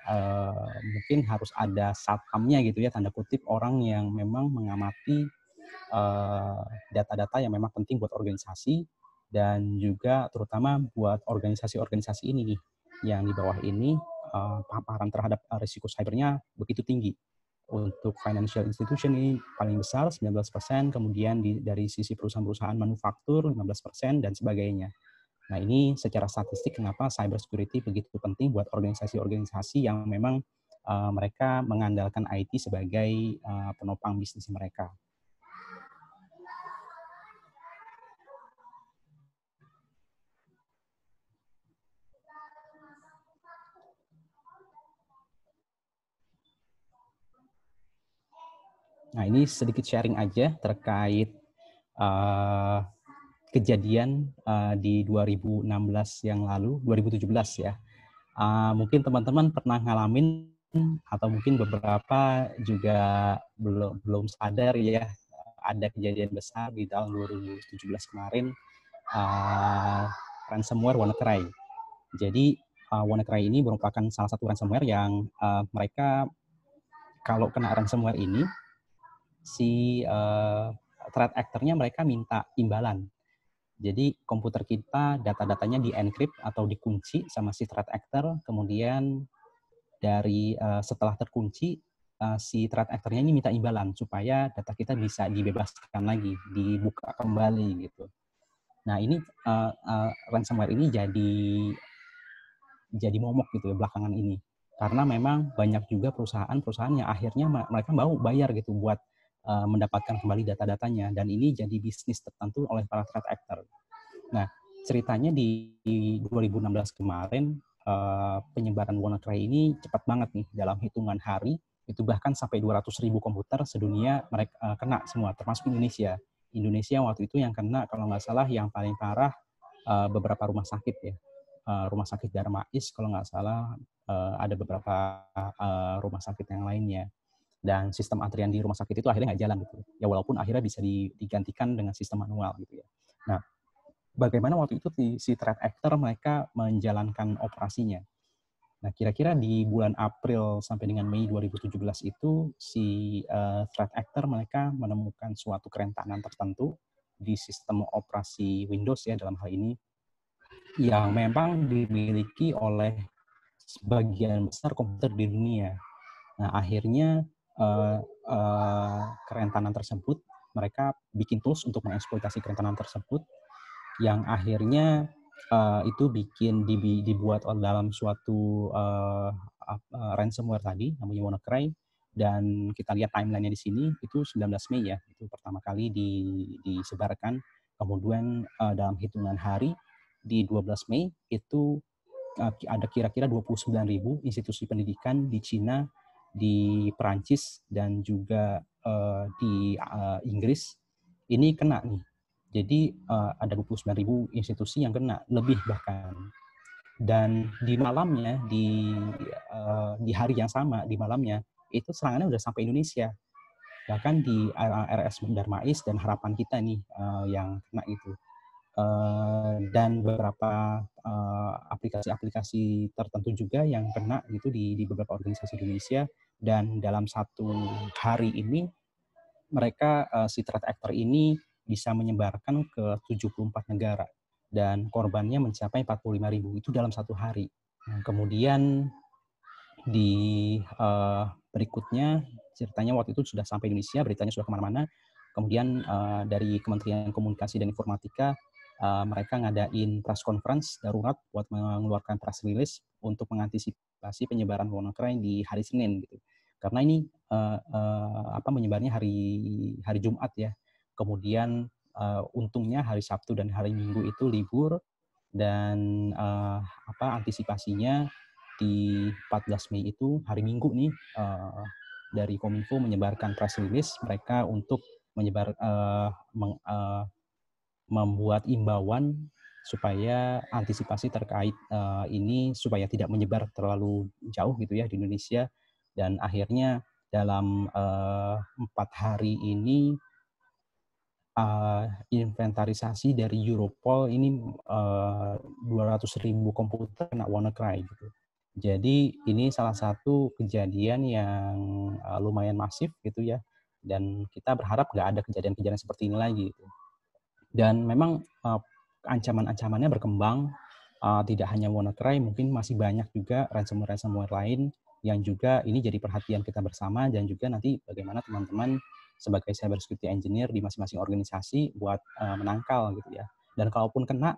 uh, mungkin harus ada satpamnya gitu ya tanda kutip orang yang memang mengamati Eh, data-data yang memang penting buat organisasi dan juga terutama buat organisasi-organisasi ini nih yang di bawah ini eh, paparan terhadap eh, risiko cybernya begitu tinggi. Untuk financial institution ini paling besar 19%, kemudian di, dari sisi perusahaan-perusahaan manufaktur 15% dan sebagainya. Nah, ini secara statistik kenapa cyber security begitu penting buat organisasi-organisasi yang memang uh, mereka mengandalkan IT sebagai uh, penopang bisnis mereka. Nah, ini sedikit sharing aja terkait uh, kejadian uh, di 2016 yang lalu, 2017 ya. Uh, mungkin teman-teman pernah ngalamin atau mungkin beberapa juga belum belum sadar ya ada kejadian besar di tahun 2017 kemarin uh, ransomware WannaCry. Jadi uh, WannaCry ini merupakan salah satu ransomware yang uh, mereka kalau kena ransomware ini si uh, threat nya mereka minta imbalan. Jadi komputer kita data-datanya di encrypt atau dikunci sama si threat actor, kemudian dari uh, setelah terkunci eh, si threat actor-nya ini minta imbalan supaya data kita bisa dibebaskan lagi, dibuka kembali gitu. Nah ini uh, uh, ransomware ini jadi jadi momok gitu ya belakangan ini karena memang banyak juga perusahaan-perusahaan yang akhirnya mereka mau bayar gitu buat uh, mendapatkan kembali data-datanya dan ini jadi bisnis tertentu oleh para threat actor. Nah, ceritanya di, 2016 kemarin uh, penyebaran WannaCry ini cepat banget nih dalam hitungan hari itu bahkan sampai 200 ribu komputer sedunia mereka uh, eh, kena semua termasuk Indonesia. Indonesia waktu itu yang kena kalau nggak salah yang paling parah uh, beberapa rumah sakit ya. Uh, rumah sakit Darmais kalau nggak salah uh, ada beberapa uh, rumah sakit yang lainnya dan sistem antrian di rumah sakit itu akhirnya nggak jalan gitu ya walaupun akhirnya bisa digantikan dengan sistem manual gitu ya nah bagaimana waktu itu si threat actor mereka menjalankan operasinya nah kira-kira di bulan April sampai dengan Mei 2017 itu si uh, threat actor mereka menemukan suatu kerentanan tertentu di sistem operasi Windows ya dalam hal ini yang memang dimiliki oleh sebagian besar komputer di dunia. Nah, akhirnya uh, eh, eh, kerentanan tersebut, mereka bikin tools untuk mengeksploitasi kerentanan tersebut, yang akhirnya uh, itu bikin dibi, dibuat dalam suatu uh, uh, ransomware tadi, namanya WannaCry, dan kita lihat timelinenya di sini itu 19 Mei ya, itu pertama kali di, disebarkan, kemudian uh, dalam hitungan hari di 12 Mei itu ada kira-kira 29.000 institusi pendidikan di Cina di Perancis dan juga uh, di uh, Inggris ini kena nih. Jadi uh, ada 29.000 institusi yang kena, lebih bahkan. Dan di malamnya, di uh, di hari yang sama, di malamnya itu serangannya sudah sampai Indonesia. Bahkan di RS Mais dan harapan kita nih uh, yang kena itu. Eh, dan beberapa eh, aplikasi-aplikasi tertentu juga yang kena gitu di, di beberapa organisasi di Indonesia dan dalam satu hari ini mereka uh, si threat actor ini bisa menyebarkan ke 74 negara dan korbannya mencapai 45 ribu itu dalam satu hari. Nah, kemudian di uh, berikutnya ceritanya waktu itu sudah sampai Indonesia, beritanya sudah kemana-mana. Kemudian uh, dari Kementerian Komunikasi dan Informatika Eh, mereka ngadain press conference darurat buat mengeluarkan press release untuk mengantisipasi penyebaran WannaCry di hari Senin gitu. Karena ini uh, uh, apa menyebarnya hari hari Jumat ya. Kemudian uh, untungnya hari Sabtu dan hari Minggu itu libur dan uh, apa antisipasinya di 14 Mei itu hari Minggu nih uh, dari Kominfo menyebarkan press release mereka untuk menyebar uh, meng, uh, membuat imbauan supaya antisipasi terkait uh, ini supaya tidak menyebar terlalu jauh gitu ya di Indonesia dan akhirnya dalam eh, empat uh, hari ini uh, inventarisasi dari Europol ini uh, 200 ribu komputer kena WannaCry gitu. Jadi ini salah satu kejadian yang uh, lumayan masif gitu ya dan kita berharap nggak ada kejadian-kejadian seperti ini lagi. Gitu. Dan memang eh, ancaman-ancamannya berkembang, eh, tidak hanya WannaCry, mungkin masih banyak juga ransomware-ransomware lain yang juga ini jadi perhatian kita bersama dan juga nanti bagaimana teman-teman sebagai cyber security engineer di masing-masing organisasi buat eh, menangkal gitu ya. Dan kalaupun kena,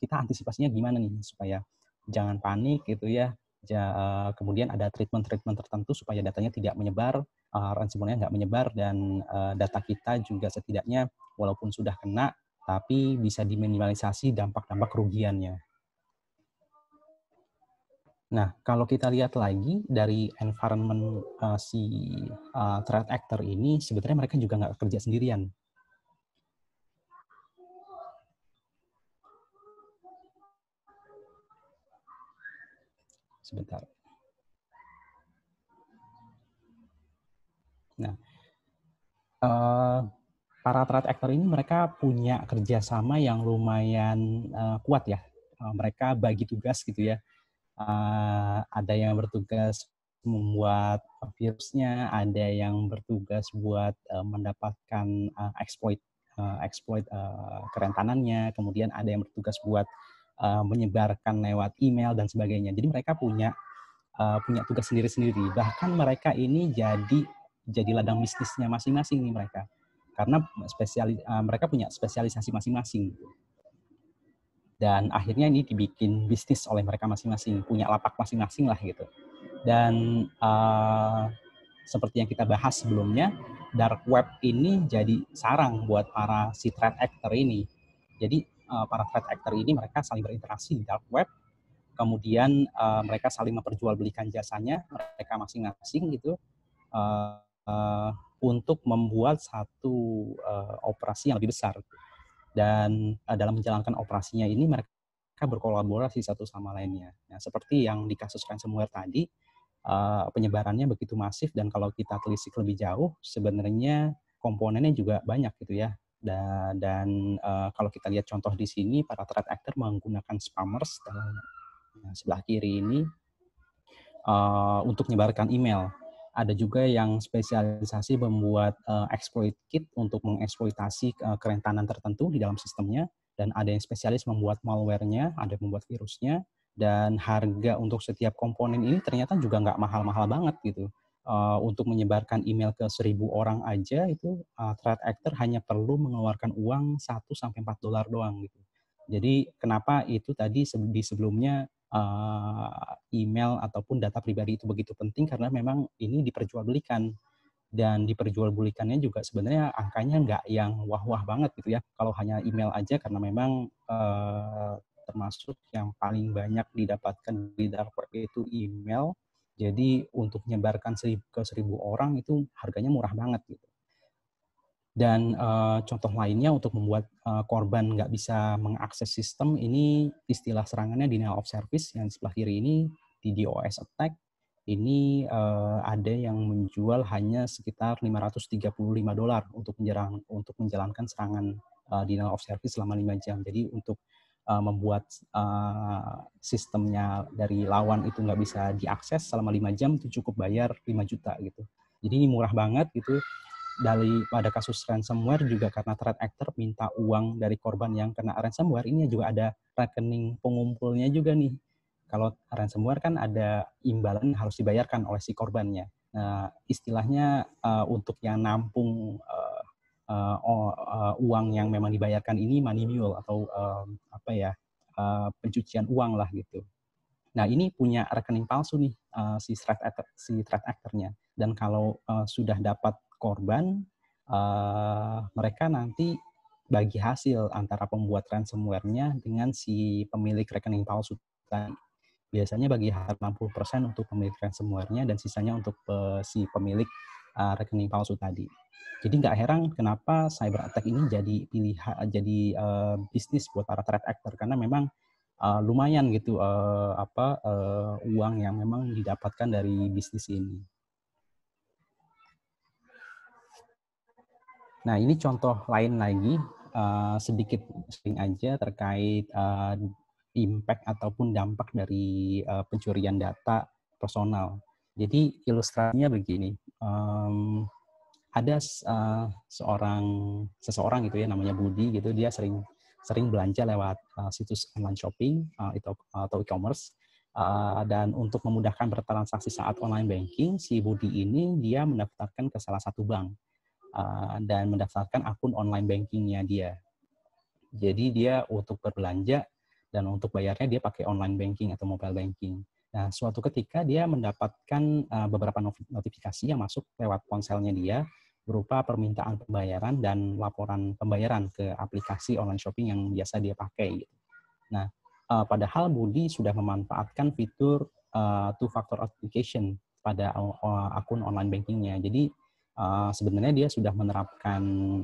kita antisipasinya gimana nih supaya jangan panik gitu ya. Ja, kemudian ada treatment-treatment tertentu supaya datanya tidak menyebar, uh, ransomware nggak menyebar dan uh, data kita juga setidaknya walaupun sudah kena tapi bisa diminimalisasi dampak-dampak kerugiannya. Nah, kalau kita lihat lagi dari environment uh, si uh, threat actor ini, sebenarnya mereka juga nggak kerja sendirian. Sebentar. Nah, uh, para trade actor ini mereka punya kerjasama yang lumayan uh, kuat ya. Uh, mereka bagi tugas gitu ya. Uh, ada yang bertugas membuat virusnya, ada yang bertugas buat uh, mendapatkan uh, exploit uh, exploit uh, kerentanannya, kemudian ada yang bertugas buat uh, menyebarkan lewat email dan sebagainya. Jadi mereka punya uh, punya tugas sendiri-sendiri. Bahkan mereka ini jadi jadi ladang bisnisnya masing-masing nih mereka karena uh, mereka punya spesialisasi masing-masing dan akhirnya ini dibikin bisnis oleh mereka masing-masing punya lapak masing-masing lah gitu dan uh, seperti yang kita bahas sebelumnya dark web ini jadi sarang buat para si threat actor ini jadi uh, para threat actor ini mereka saling berinteraksi di dark web kemudian uh, mereka saling memperjualbelikan jasanya mereka masing-masing gitu uh, Eh, untuk membuat satu uh, operasi yang lebih besar. Dan uh, dalam menjalankan operasinya ini mereka berkolaborasi satu sama lainnya. Nah, seperti yang dikasuskan semua tadi, uh, penyebarannya begitu masif dan kalau kita telisik lebih jauh, sebenarnya komponennya juga banyak gitu ya. Dan, dan uh, kalau kita lihat contoh di sini, para threat actor menggunakan spammers dalam nah, sebelah kiri ini uh, untuk menyebarkan email ada juga yang spesialisasi membuat uh, exploit kit untuk mengeksploitasi uh, kerentanan tertentu di dalam sistemnya dan ada yang spesialis membuat malwarenya, ada yang membuat virusnya dan harga untuk setiap komponen ini ternyata juga nggak mahal-mahal banget gitu. Uh, untuk menyebarkan email ke seribu orang aja itu uh, threat actor hanya perlu mengeluarkan uang 1 sampai 4 dolar doang gitu. Jadi kenapa itu tadi di sebelumnya uh, email ataupun data pribadi itu begitu penting karena memang ini diperjualbelikan dan diperjualbelikannya juga sebenarnya angkanya nggak yang wah-wah banget gitu ya kalau hanya email aja karena memang uh, termasuk yang paling banyak didapatkan di dark web itu email jadi untuk menyebarkan ke seribu orang itu harganya murah banget gitu dan uh, contoh lainnya untuk membuat uh, korban nggak bisa mengakses sistem ini istilah serangannya denial of service yang sebelah kiri ini di DOS attack. Ini uh, ada yang menjual hanya sekitar 535 dolar untuk untuk menjalankan serangan uh, denial of service selama 5 jam. Jadi untuk uh, membuat uh, sistemnya dari lawan itu nggak bisa diakses selama 5 jam itu cukup bayar 5 juta gitu. Jadi ini murah banget gitu dari pada kasus ransomware juga karena threat actor minta uang dari korban yang kena ransomware ini juga ada rekening pengumpulnya juga nih. Kalau ransomware kan ada imbalan harus dibayarkan oleh si korbannya. Nah, istilahnya uh, untuk yang nampung uh, uh, uh, uang yang memang dibayarkan ini money mule atau um, apa ya uh, pencucian uang lah gitu. Nah, ini punya rekening palsu nih uh, si threat actor, si threat actornya. Dan kalau uh, sudah dapat korban uh, mereka nanti bagi hasil antara pembuat ransomware-nya dengan si pemilik rekening palsu kan Biasanya bagi 60% untuk pemilik ransomware-nya dan sisanya untuk uh, si pemilik uh, rekening palsu tadi. Jadi nggak heran kenapa cyber attack ini jadi pilihan jadi uh, bisnis buat para threat actor karena memang uh, lumayan gitu uh, apa uh, uang yang memang didapatkan dari bisnis ini. Nah, ini contoh lain lagi uh, sedikit sering aja terkait uh, impact ataupun dampak dari uh, pencurian data personal. Jadi ilustrasinya begini, um, ada uh, seorang seseorang gitu ya namanya Budi gitu, dia sering sering belanja lewat uh, situs online shopping uh, atau e-commerce. Uh, dan untuk memudahkan bertransaksi saat online banking, si Budi ini dia mendaftarkan ke salah satu bank Eh, dan mendaftarkan akun online bankingnya dia. Jadi dia untuk berbelanja dan untuk bayarnya dia pakai online banking atau mobile banking. Nah, suatu ketika dia mendapatkan eh, beberapa notifikasi yang masuk lewat ponselnya dia berupa permintaan pembayaran dan laporan pembayaran ke aplikasi online shopping yang biasa dia pakai. Gitu. Nah, eh, padahal Budi sudah memanfaatkan fitur two-factor authentication pada akun online bankingnya. Jadi uh, sebenarnya dia sudah menerapkan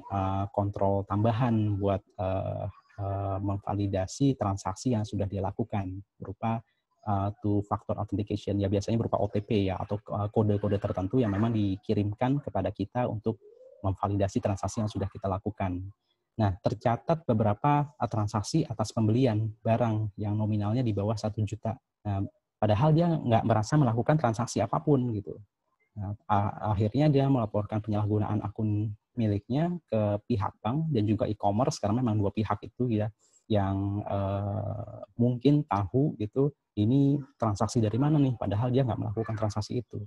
uh, kontrol tambahan buat uh, uh, memvalidasi transaksi yang sudah dilakukan berupa uh, two factor authentication ya biasanya berupa OTP ya atau kode-kode tertentu yang memang dikirimkan kepada kita untuk memvalidasi transaksi yang sudah kita lakukan. Nah, tercatat beberapa transaksi atas pembelian barang yang nominalnya di bawah satu juta. Nah, padahal dia nggak merasa melakukan transaksi apapun gitu akhirnya dia melaporkan penyalahgunaan akun miliknya ke pihak bank dan juga e-commerce karena memang dua pihak itu ya yang eh, mungkin tahu gitu ini transaksi dari mana nih padahal dia nggak melakukan transaksi itu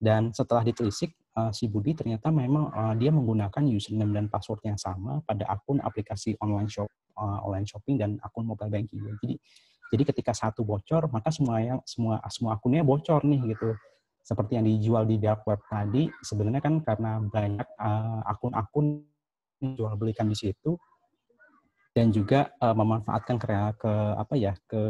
dan setelah ditelisik eh, si Budi ternyata memang eh, dia menggunakan username dan password yang sama pada akun aplikasi online shop eh, online shopping dan akun mobile banking jadi jadi ketika satu bocor maka semua yang semua semua akunnya bocor nih gitu seperti yang dijual di dark web tadi sebenarnya kan karena banyak eh, akun-akun uh, jual belikan di situ dan juga uh, memanfaatkan ke, ke apa ya ke,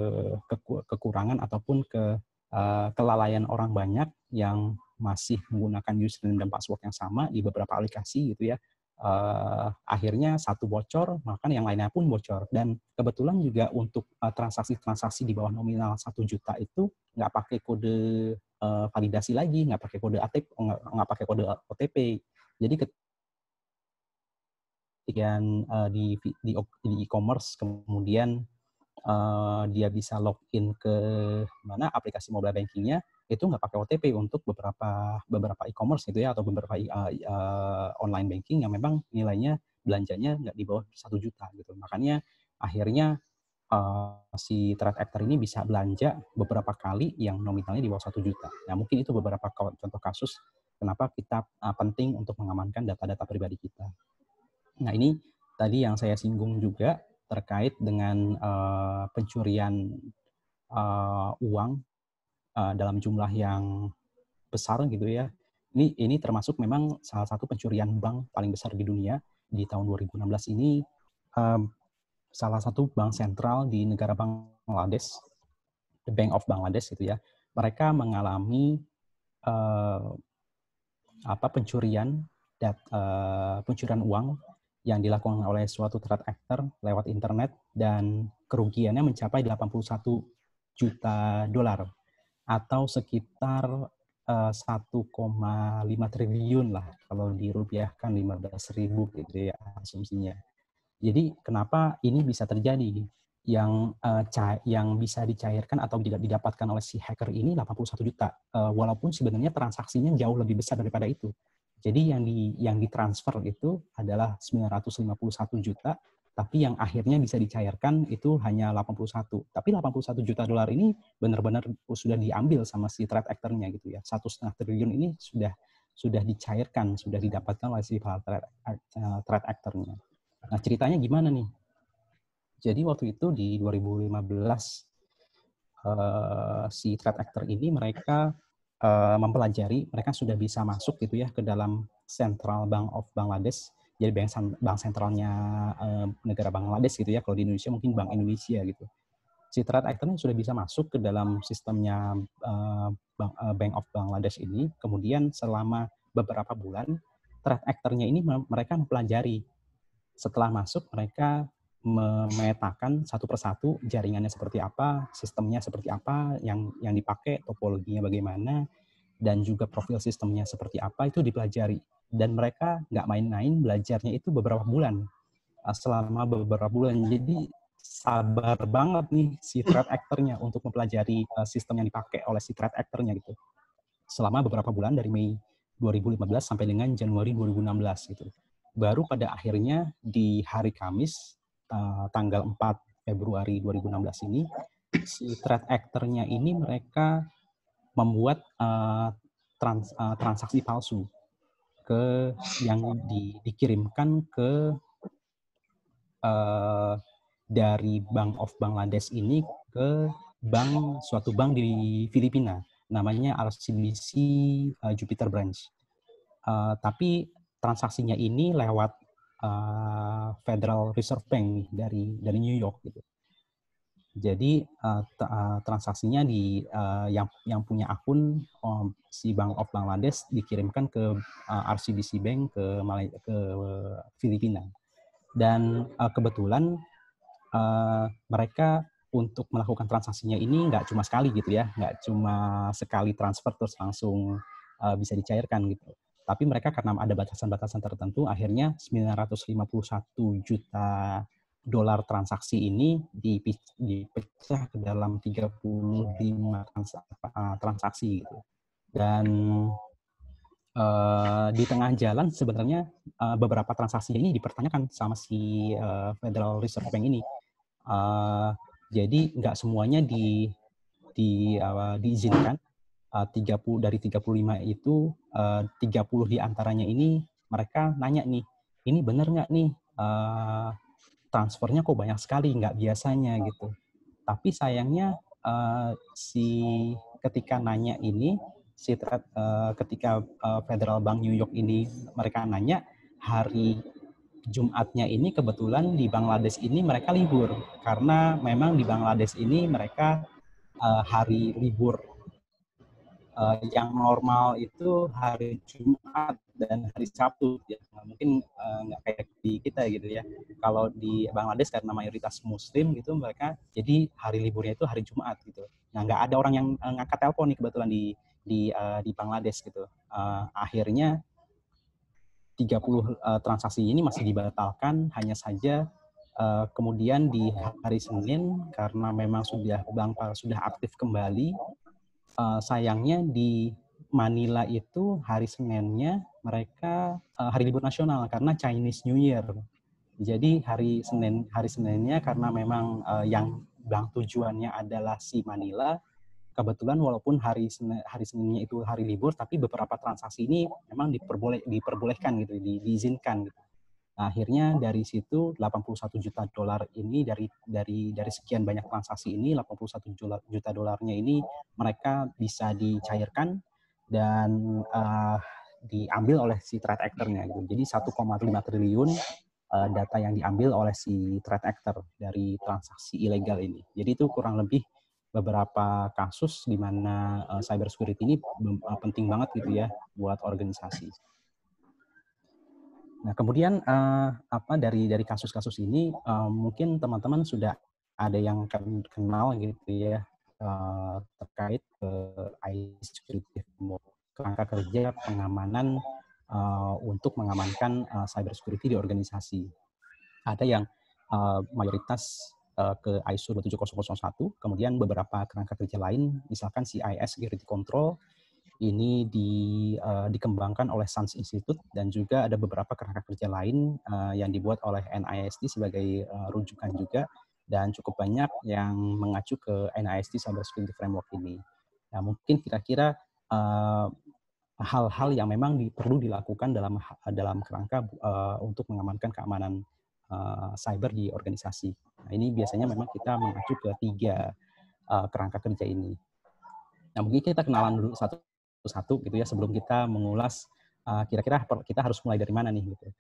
ke kekurangan ataupun ke uh, kelalaian orang banyak yang masih menggunakan username dan password yang sama di beberapa aplikasi gitu ya uh, akhirnya satu bocor maka yang lainnya pun bocor dan kebetulan juga untuk transaksi-transaksi uh, transaksi -transaksi di bawah nominal satu juta itu nggak pakai kode uh, validasi lagi, nggak pakai kode ATP, oh, nggak pakai kode OTP. Jadi ketika uh, eh, di di e-commerce kemudian uh, dia bisa login ke mana aplikasi mobile bankingnya itu nggak pakai OTP untuk beberapa beberapa e-commerce gitu ya atau beberapa uh, uh, online banking yang memang nilainya belanjanya nggak di bawah satu juta gitu makanya akhirnya uh, si trade actor ini bisa belanja beberapa kali yang nominalnya di bawah satu juta. Nah, mungkin itu beberapa contoh kasus kenapa kita uh, penting untuk mengamankan data-data pribadi kita. Nah, ini tadi yang saya singgung juga terkait dengan uh, pencurian uh, uang uh, dalam jumlah yang besar gitu ya. Ini ini termasuk memang salah satu pencurian bank paling besar di dunia di tahun 2016 ini uh, salah satu bank sentral di negara Bangladesh, the Bank of Bangladesh itu ya, mereka mengalami uh, apa pencurian dat, uh, pencurian uang yang dilakukan oleh suatu threat actor lewat internet dan kerugiannya mencapai 81 juta dolar atau sekitar uh, eh, 1,5 triliun lah kalau dirupiahkan 15 ribu gitu ya asumsinya. Jadi kenapa ini bisa terjadi? Yang uh, yang bisa dicairkan atau tidak didapatkan oleh si hacker ini 81 juta, uh, walaupun sebenarnya transaksinya jauh lebih besar daripada itu. Jadi yang di yang ditransfer itu adalah 951 juta, tapi yang akhirnya bisa dicairkan itu hanya 81. Tapi 81 juta dolar ini benar-benar sudah diambil sama si threat actor-nya gitu ya. Satu setengah triliun ini sudah sudah dicairkan, sudah didapatkan oleh si threat, eh, actor-nya. Nah, ceritanya gimana nih? Jadi waktu itu di 2015 uh, eh, si threat actor ini mereka uh, mempelajari, mereka sudah bisa masuk gitu ya ke dalam Central Bank of Bangladesh. Jadi bank bank sentralnya uh, negara Bangladesh gitu ya. Kalau di Indonesia mungkin Bank Indonesia gitu. Si threat actor ini sudah bisa masuk ke dalam sistemnya uh, bank, uh, bank of Bangladesh ini. Kemudian selama beberapa bulan threat actornya ini mereka mempelajari setelah masuk, mereka memetakan satu persatu jaringannya seperti apa, sistemnya seperti apa, yang yang dipakai, topologinya bagaimana, dan juga profil sistemnya seperti apa itu dipelajari. Dan mereka nggak main-main belajarnya itu beberapa bulan, ah, selama beberapa bulan. Jadi sabar banget nih si threat actor-nya untuk mempelajari eh, sistem yang dipakai oleh si threat actor-nya gitu. Selama beberapa bulan dari Mei 2015 sampai dengan Januari 2016 gitu baru pada akhirnya di hari Kamis eh, tanggal 4 Februari 2016 ini si threat actor-nya ini mereka membuat eh, trans, eh, transaksi palsu ke yang di, dikirimkan ke dari Bank of Bangladesh ini ke bank suatu bank di Filipina namanya RCBC uh, Jupiter Branch. Uh, tapi transaksinya ini lewat uh, Federal Reserve Bank nih dari dari New York gitu. Jadi uh, transaksinya di uh, yang yang punya akun um, si Bank of Bangladesh dikirimkan ke uh, RCBC Bank ke ke Filipina. Dan uh, kebetulan uh, mereka untuk melakukan transaksinya ini nggak cuma sekali gitu ya, nggak cuma sekali transfer terus langsung uh, bisa dicairkan gitu tapi mereka karena ada batasan-batasan tertentu, akhirnya 951 juta dolar transaksi ini dipecah ke dalam 35 trans eh, transaksi gitu. Dan uh, di tengah jalan sebenarnya uh, beberapa transaksi ini dipertanyakan sama si uh, Federal Reserve Bank ini. Uh, jadi nggak semuanya di di uh, diizinkan Eh, uh, 30 dari 35 itu eh, uh, 30 diantaranya ini mereka nanya nih, ini benar nggak nih uh, transfernya kok banyak sekali nggak biasanya gitu. Tapi sayangnya uh, si ketika nanya ini si uh, ketika uh, Federal Bank New York ini mereka nanya hari Jumatnya ini kebetulan di Bangladesh ini mereka libur karena memang di Bangladesh ini mereka uh, hari libur uh, yang normal itu hari Jumat dan hari Sabtu ya nah, mungkin eh, nggak uh, kayak di kita gitu ya kalau di Bangladesh karena mayoritas Muslim gitu mereka jadi hari liburnya itu hari Jumat gitu nah nggak ada orang yang uh, ngangkat telepon nih kebetulan di di uh, di Bangladesh gitu uh, akhirnya 30 uh, transaksi ini masih dibatalkan hanya saja Uh, kemudian di hari Senin karena memang sudah bank sudah aktif kembali uh, sayangnya di Manila itu hari Seninnya mereka uh, hari libur nasional karena Chinese New Year. Jadi hari Senin hari Seninnya karena memang uh, yang bang tujuannya adalah si Manila. Kebetulan walaupun hari Senin, hari Seninnya itu hari libur, tapi beberapa transaksi ini memang diperboleh diperbolehkan gitu, di, diizinkan gitu. Nah, akhirnya dari situ 81 juta dolar ini dari dari dari sekian banyak transaksi ini 81 juta dolarnya ini mereka bisa dicairkan dan uh, diambil oleh si threat actor-nya gitu. Jadi 1,5 triliun uh, data yang diambil oleh si threat actor dari transaksi ilegal ini. Jadi itu kurang lebih beberapa kasus di mana uh, eh, cyber security ini penting banget gitu ya buat organisasi. Nah, kemudian uh, apa dari dari kasus-kasus ini uh, mungkin teman-teman sudah ada yang kenal gitu ya uh, terkait ke uh, security kerangka kerja pengamanan uh, untuk mengamankan uh, cyber security di organisasi. Ada yang uh, mayoritas uh, ke ISO 27001, kemudian beberapa kerangka kerja lain, misalkan CIS security control, ini di, uh, dikembangkan oleh Sans Institute dan juga ada beberapa kerangka kerja lain uh, yang dibuat oleh NIST sebagai uh, rujukan juga dan cukup banyak yang mengacu ke NIST Cybersecurity Framework ini. Nah, mungkin kira-kira hal hal-hal yang memang di, perlu dilakukan dalam dalam kerangka uh, untuk mengamankan keamanan uh, cyber di organisasi. Nah, ini biasanya memang kita mengacu ke tiga uh, kerangka kerja ini. Nah, mungkin kita kenalan dulu satu satu-satu gitu ya sebelum kita mengulas ah, kira-kira uh, kita harus mulai dari mana nih gitu.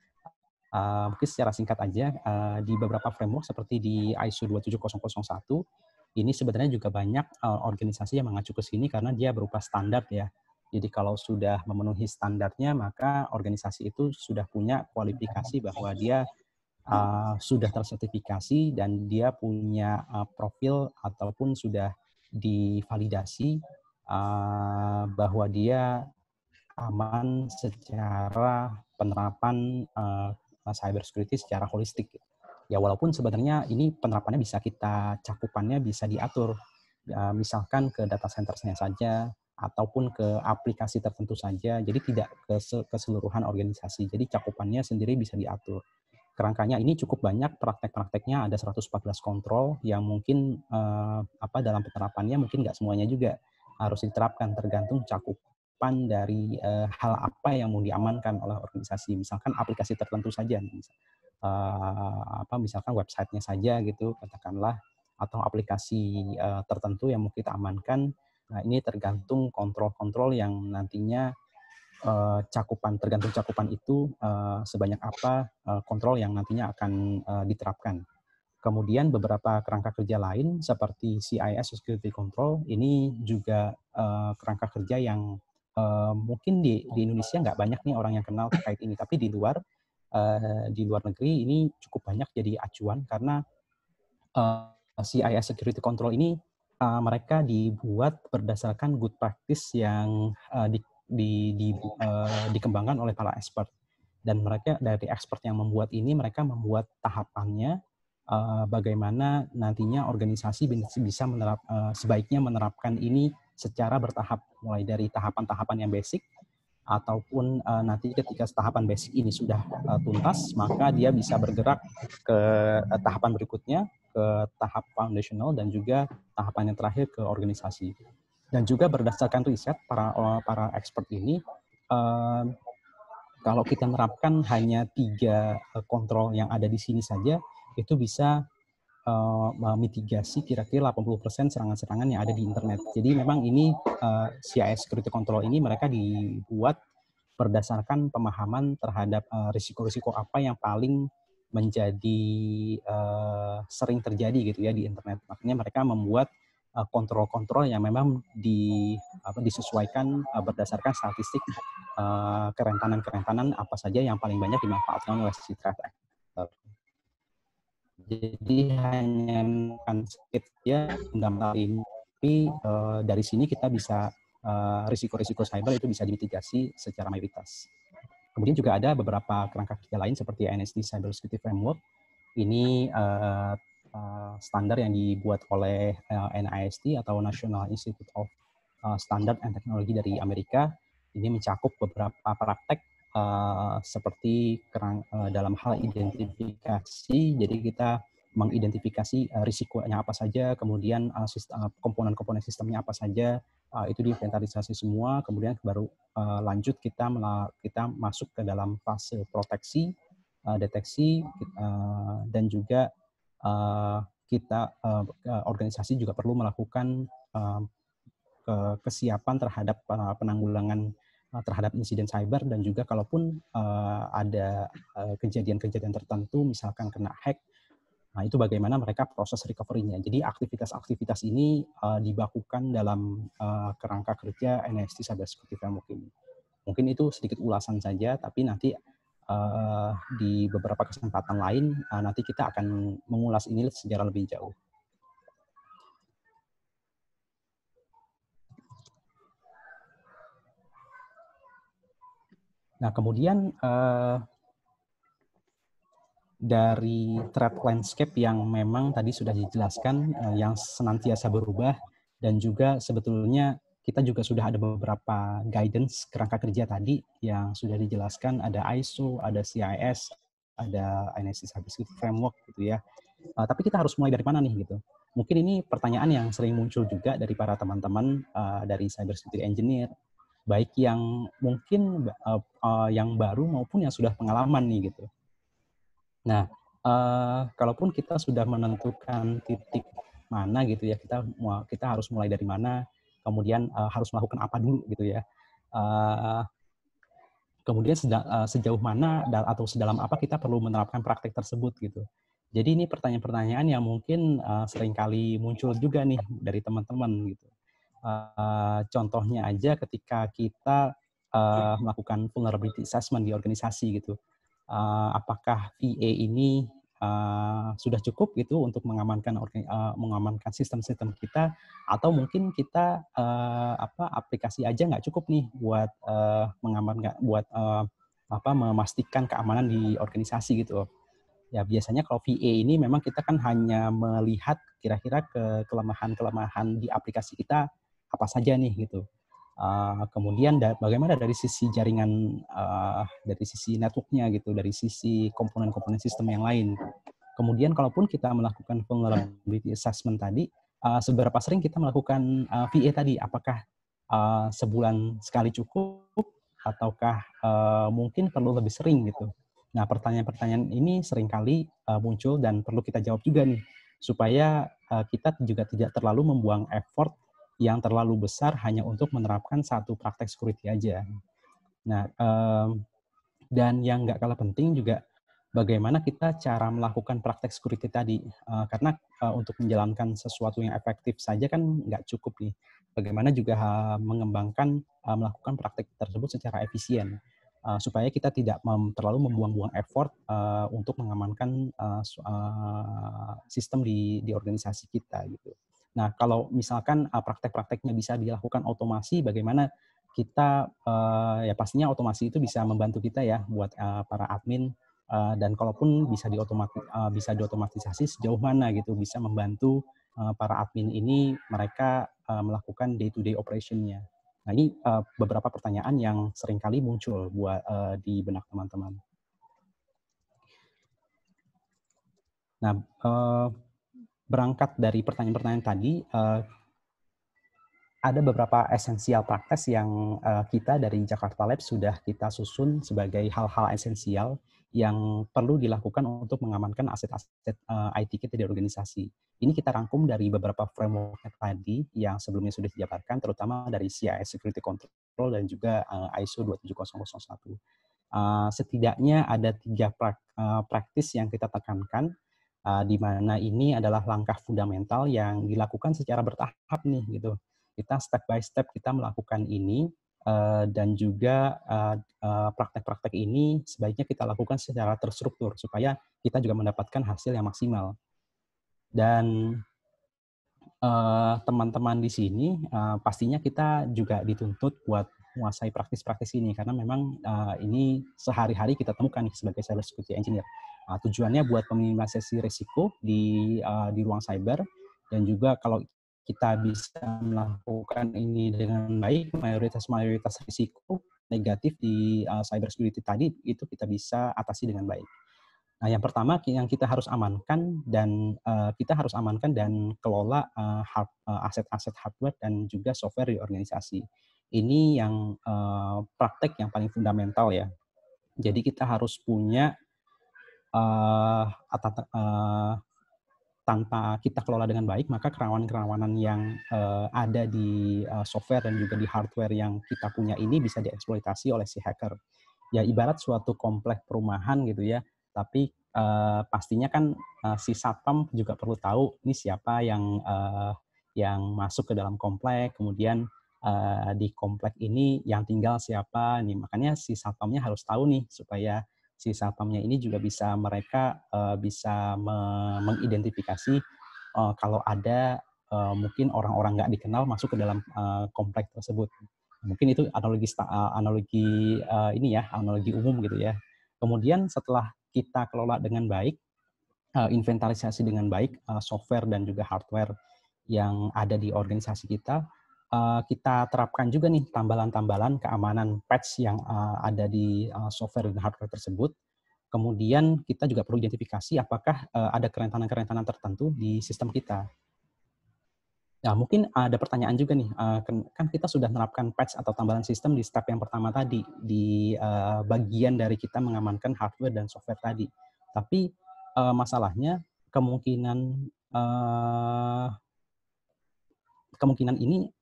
Uh, mungkin secara singkat aja uh, di beberapa framework seperti di ISO 27001 ini sebenarnya juga banyak uh, organisasi yang mengacu ke sini karena dia berupa standar ya. Jadi kalau sudah memenuhi standarnya maka organisasi itu sudah punya kualifikasi bahwa dia uh, sudah tersertifikasi dan dia punya uh, profil ataupun sudah divalidasi uh, bahwa dia aman secara penerapan uh, eh, cyber security secara holistik. Ya walaupun sebenarnya ini penerapannya bisa kita cakupannya bisa diatur uh, misalkan ke data centersnya saja ataupun ke aplikasi tertentu saja. Jadi tidak ke keseluruhan organisasi. Jadi cakupannya sendiri bisa diatur. Kerangkanya ini cukup banyak praktek-prakteknya ada 114 kontrol yang mungkin uh, apa dalam penerapannya mungkin nggak semuanya juga harus diterapkan tergantung cakupan dari uh, hal apa yang mau diamankan oleh organisasi. Misalkan aplikasi tertentu saja, uh, apa misalkan websitenya saja gitu, katakanlah atau aplikasi uh, tertentu yang mau kita amankan. Nah ini tergantung kontrol-kontrol yang nantinya uh, cakupan tergantung cakupan itu uh, sebanyak apa uh, kontrol yang nantinya akan uh, diterapkan. Kemudian beberapa kerangka kerja lain seperti CIS Security Control ini juga uh, kerangka kerja yang uh, mungkin di, di Indonesia nggak banyak nih orang yang kenal terkait ini, tapi di luar uh, di luar negeri ini cukup banyak jadi acuan karena uh, CIS Security Control ini uh, mereka dibuat berdasarkan good practice yang uh, di, di, di, uh, dikembangkan oleh para expert dan mereka dari expert yang membuat ini mereka membuat tahapannya Eh, bagaimana nantinya organisasi bisa menerap, uh, sebaiknya menerapkan ini secara bertahap, mulai dari tahapan-tahapan yang basic, ataupun uh, nanti ketika tahapan basic ini sudah tuntas, maka dia bisa bergerak ke tahapan berikutnya, ke tahap foundational, dan juga tahapan yang terakhir ke organisasi. Dan juga berdasarkan riset para para expert ini, kalau kita menerapkan hanya tiga kontrol yang ada di sini saja, itu bisa uh, eh, mitigasi kira-kira 80% serangan-serangan yang ada di internet. Jadi memang ini uh, eh, CIS security control ini mereka dibuat berdasarkan pemahaman terhadap eh, risiko-risiko uh, apa yang paling menjadi uh, sering terjadi gitu ya di internet. Makanya mereka membuat kontrol-kontrol uh, yang memang di apa disesuaikan uh, berdasarkan statistik uh, kerentanan-kerentanan apa saja yang paling banyak dimanfaatkan oleh si threat jadi hanya bukan sakit ya fundamental ini, tapi uh, dari sini kita bisa eh, risiko-risiko cyber itu bisa dimitigasi secara mayoritas. Kemudian juga ada beberapa kerangka kerja lain seperti NSD Cyber Security Framework. Ini uh, uh, standar yang dibuat oleh uh, NIST atau National Institute of Standard and Technology dari Amerika. Ini mencakup beberapa praktek Eh, seperti kerang, uh, dalam hal identifikasi, jadi kita mengidentifikasi uh, risikonya apa saja, kemudian uh, sistem, uh, komponen-komponen sistemnya apa saja, uh, itu diinventarisasi semua, kemudian baru uh, lanjut kita kita masuk ke dalam fase proteksi, uh, deteksi, uh, dan juga uh, kita uh, organisasi juga perlu melakukan uh, kesiapan terhadap penanggulangan Eh, terhadap insiden cyber dan juga kalaupun uh, ada eh, kejadian-kejadian uh, tertentu misalkan kena hack nah itu bagaimana mereka proses recovery-nya jadi aktivitas-aktivitas ini uh, dibakukan dalam uh, kerangka kerja NST Cyber Security Framework ini mungkin itu sedikit ulasan saja tapi nanti uh, di beberapa kesempatan lain uh, nanti kita akan mengulas ini secara lebih jauh Nah, kemudian uh, dari threat landscape yang memang tadi sudah dijelaskan, uh, yang senantiasa berubah, dan juga sebetulnya kita juga sudah ada beberapa guidance kerangka kerja tadi yang sudah dijelaskan, ada ISO, ada CIS, ada NSC Cybersecurity Framework gitu ya. Uh, tapi kita harus mulai dari mana nih gitu. Mungkin ini pertanyaan yang sering muncul juga dari para teman-teman uh, dari cybersecurity engineer baik yang mungkin uh, uh, yang baru maupun yang sudah pengalaman nih gitu. Nah, uh, kalaupun kita sudah menentukan titik mana gitu ya, kita kita harus mulai dari mana, kemudian uh, harus melakukan apa dulu gitu ya. Uh, kemudian sejauh, mana atau sedalam apa kita perlu menerapkan praktek tersebut gitu. Jadi ini pertanyaan-pertanyaan yang mungkin uh, seringkali muncul juga nih dari teman-teman gitu. Eh, contohnya aja ketika kita uh, melakukan vulnerability assessment di organisasi gitu, uh, apakah VA ini uh, sudah cukup gitu untuk mengamankan uh, mengamankan sistem-sistem kita, atau mungkin kita uh, apa aplikasi aja nggak cukup nih buat uh, mengamankan buat uh, apa memastikan keamanan di organisasi gitu. Ya biasanya kalau VA ini memang kita kan hanya melihat kira-kira ke kelemahan-kelemahan di aplikasi kita apa saja nih gitu. Uh, kemudian da bagaimana dari sisi jaringan, uh, dari sisi networknya gitu, dari sisi komponen-komponen sistem yang lain. Kemudian kalaupun kita melakukan vulnerability assessment tadi, uh, seberapa sering kita melakukan uh, VA tadi? Apakah uh, sebulan sekali cukup, ataukah uh, mungkin perlu lebih sering gitu? Nah pertanyaan-pertanyaan ini seringkali uh, muncul dan perlu kita jawab juga nih, supaya uh, kita juga tidak terlalu membuang effort yang terlalu besar hanya untuk menerapkan satu praktek security aja. Nah, um, dan yang nggak kalah penting juga bagaimana kita cara melakukan praktek security tadi. Uh, karena uh, untuk menjalankan sesuatu yang efektif saja kan nggak cukup nih. Bagaimana juga uh, mengembangkan, uh, melakukan praktek tersebut secara efisien. Uh, supaya kita tidak mem terlalu membuang-buang effort uh, untuk mengamankan uh, uh, sistem di, di organisasi kita gitu. Nah, kalau misalkan eh, praktek-prakteknya bisa dilakukan otomasi, bagaimana kita eh, ya pastinya otomasi itu bisa membantu kita ya buat eh, para admin dan kalaupun bisa diotomati bisa diotomatisasi sejauh mana gitu bisa membantu para admin ini mereka melakukan day to day operationnya. Nah, ini beberapa pertanyaan yang seringkali muncul buat di benak teman-teman. Nah, berangkat dari pertanyaan-pertanyaan tadi, eh, ada beberapa esensial praktek yang eh, kita dari Jakarta Lab sudah kita susun sebagai hal-hal esensial yang perlu dilakukan untuk mengamankan aset-aset eh, IT kita di organisasi. Ini kita rangkum dari beberapa framework tadi yang sebelumnya sudah dijabarkan, terutama dari CIS Security Control dan juga ISO 27001. setidaknya ada tiga praktis yang kita tekankan uh, di mana ini adalah langkah fundamental yang dilakukan secara bertahap nih gitu. Kita step by step kita melakukan ini uh, dan juga eh, praktek-praktek uh, uh, ini sebaiknya kita lakukan secara terstruktur supaya kita juga mendapatkan hasil yang maksimal. Dan teman-teman uh, di sini uh, pastinya kita juga dituntut buat menguasai praktis-praktis ini karena memang uh, ini sehari-hari kita temukan sebagai cybersecurity engineer. Uh, tujuannya buat meminimalisasi risiko di uh, di ruang cyber dan juga kalau kita bisa melakukan ini dengan baik mayoritas mayoritas risiko negatif di uh, cyber security tadi itu kita bisa atasi dengan baik. Nah, yang pertama yang kita harus amankan dan uh, kita harus amankan dan kelola aset-aset uh, hardware dan juga software di organisasi. Ini yang uh, praktek yang paling fundamental ya. Jadi kita harus punya uh, atau uh, tanpa kita kelola dengan baik, maka kerawanan-kerawanan yang uh, ada di uh, software dan juga di hardware yang kita punya ini bisa dieksploitasi oleh si hacker. Ya ibarat suatu komplek perumahan gitu ya, tapi uh, pastinya kan uh, si satpam juga perlu tahu ini siapa yang uh, yang masuk ke dalam komplek, kemudian uh, di komplek ini yang tinggal siapa nih. Makanya si satpamnya harus tahu nih supaya si satpamnya ini juga bisa mereka uh, bisa me mengidentifikasi uh, kalau ada uh, mungkin orang-orang nggak dikenal masuk ke dalam uh, komplek tersebut. Mungkin itu analogi analogi uh, ini ya, analogi umum gitu ya. Kemudian setelah kita kelola dengan baik, uh, inventarisasi dengan baik uh, software dan juga hardware yang ada di organisasi kita, Eh, kita terapkan juga nih tambalan-tambalan keamanan patch yang eh, ada di eh, software dan hardware tersebut. Kemudian kita juga perlu identifikasi apakah ada kerentanan-kerentanan tertentu di sistem kita. Nah, mungkin ada pertanyaan juga nih, kan, kan kita sudah menerapkan patch atau tambalan sistem di step yang pertama tadi, di bagian dari kita mengamankan hardware dan software tadi. Tapi masalahnya kemungkinan kemungkinan ini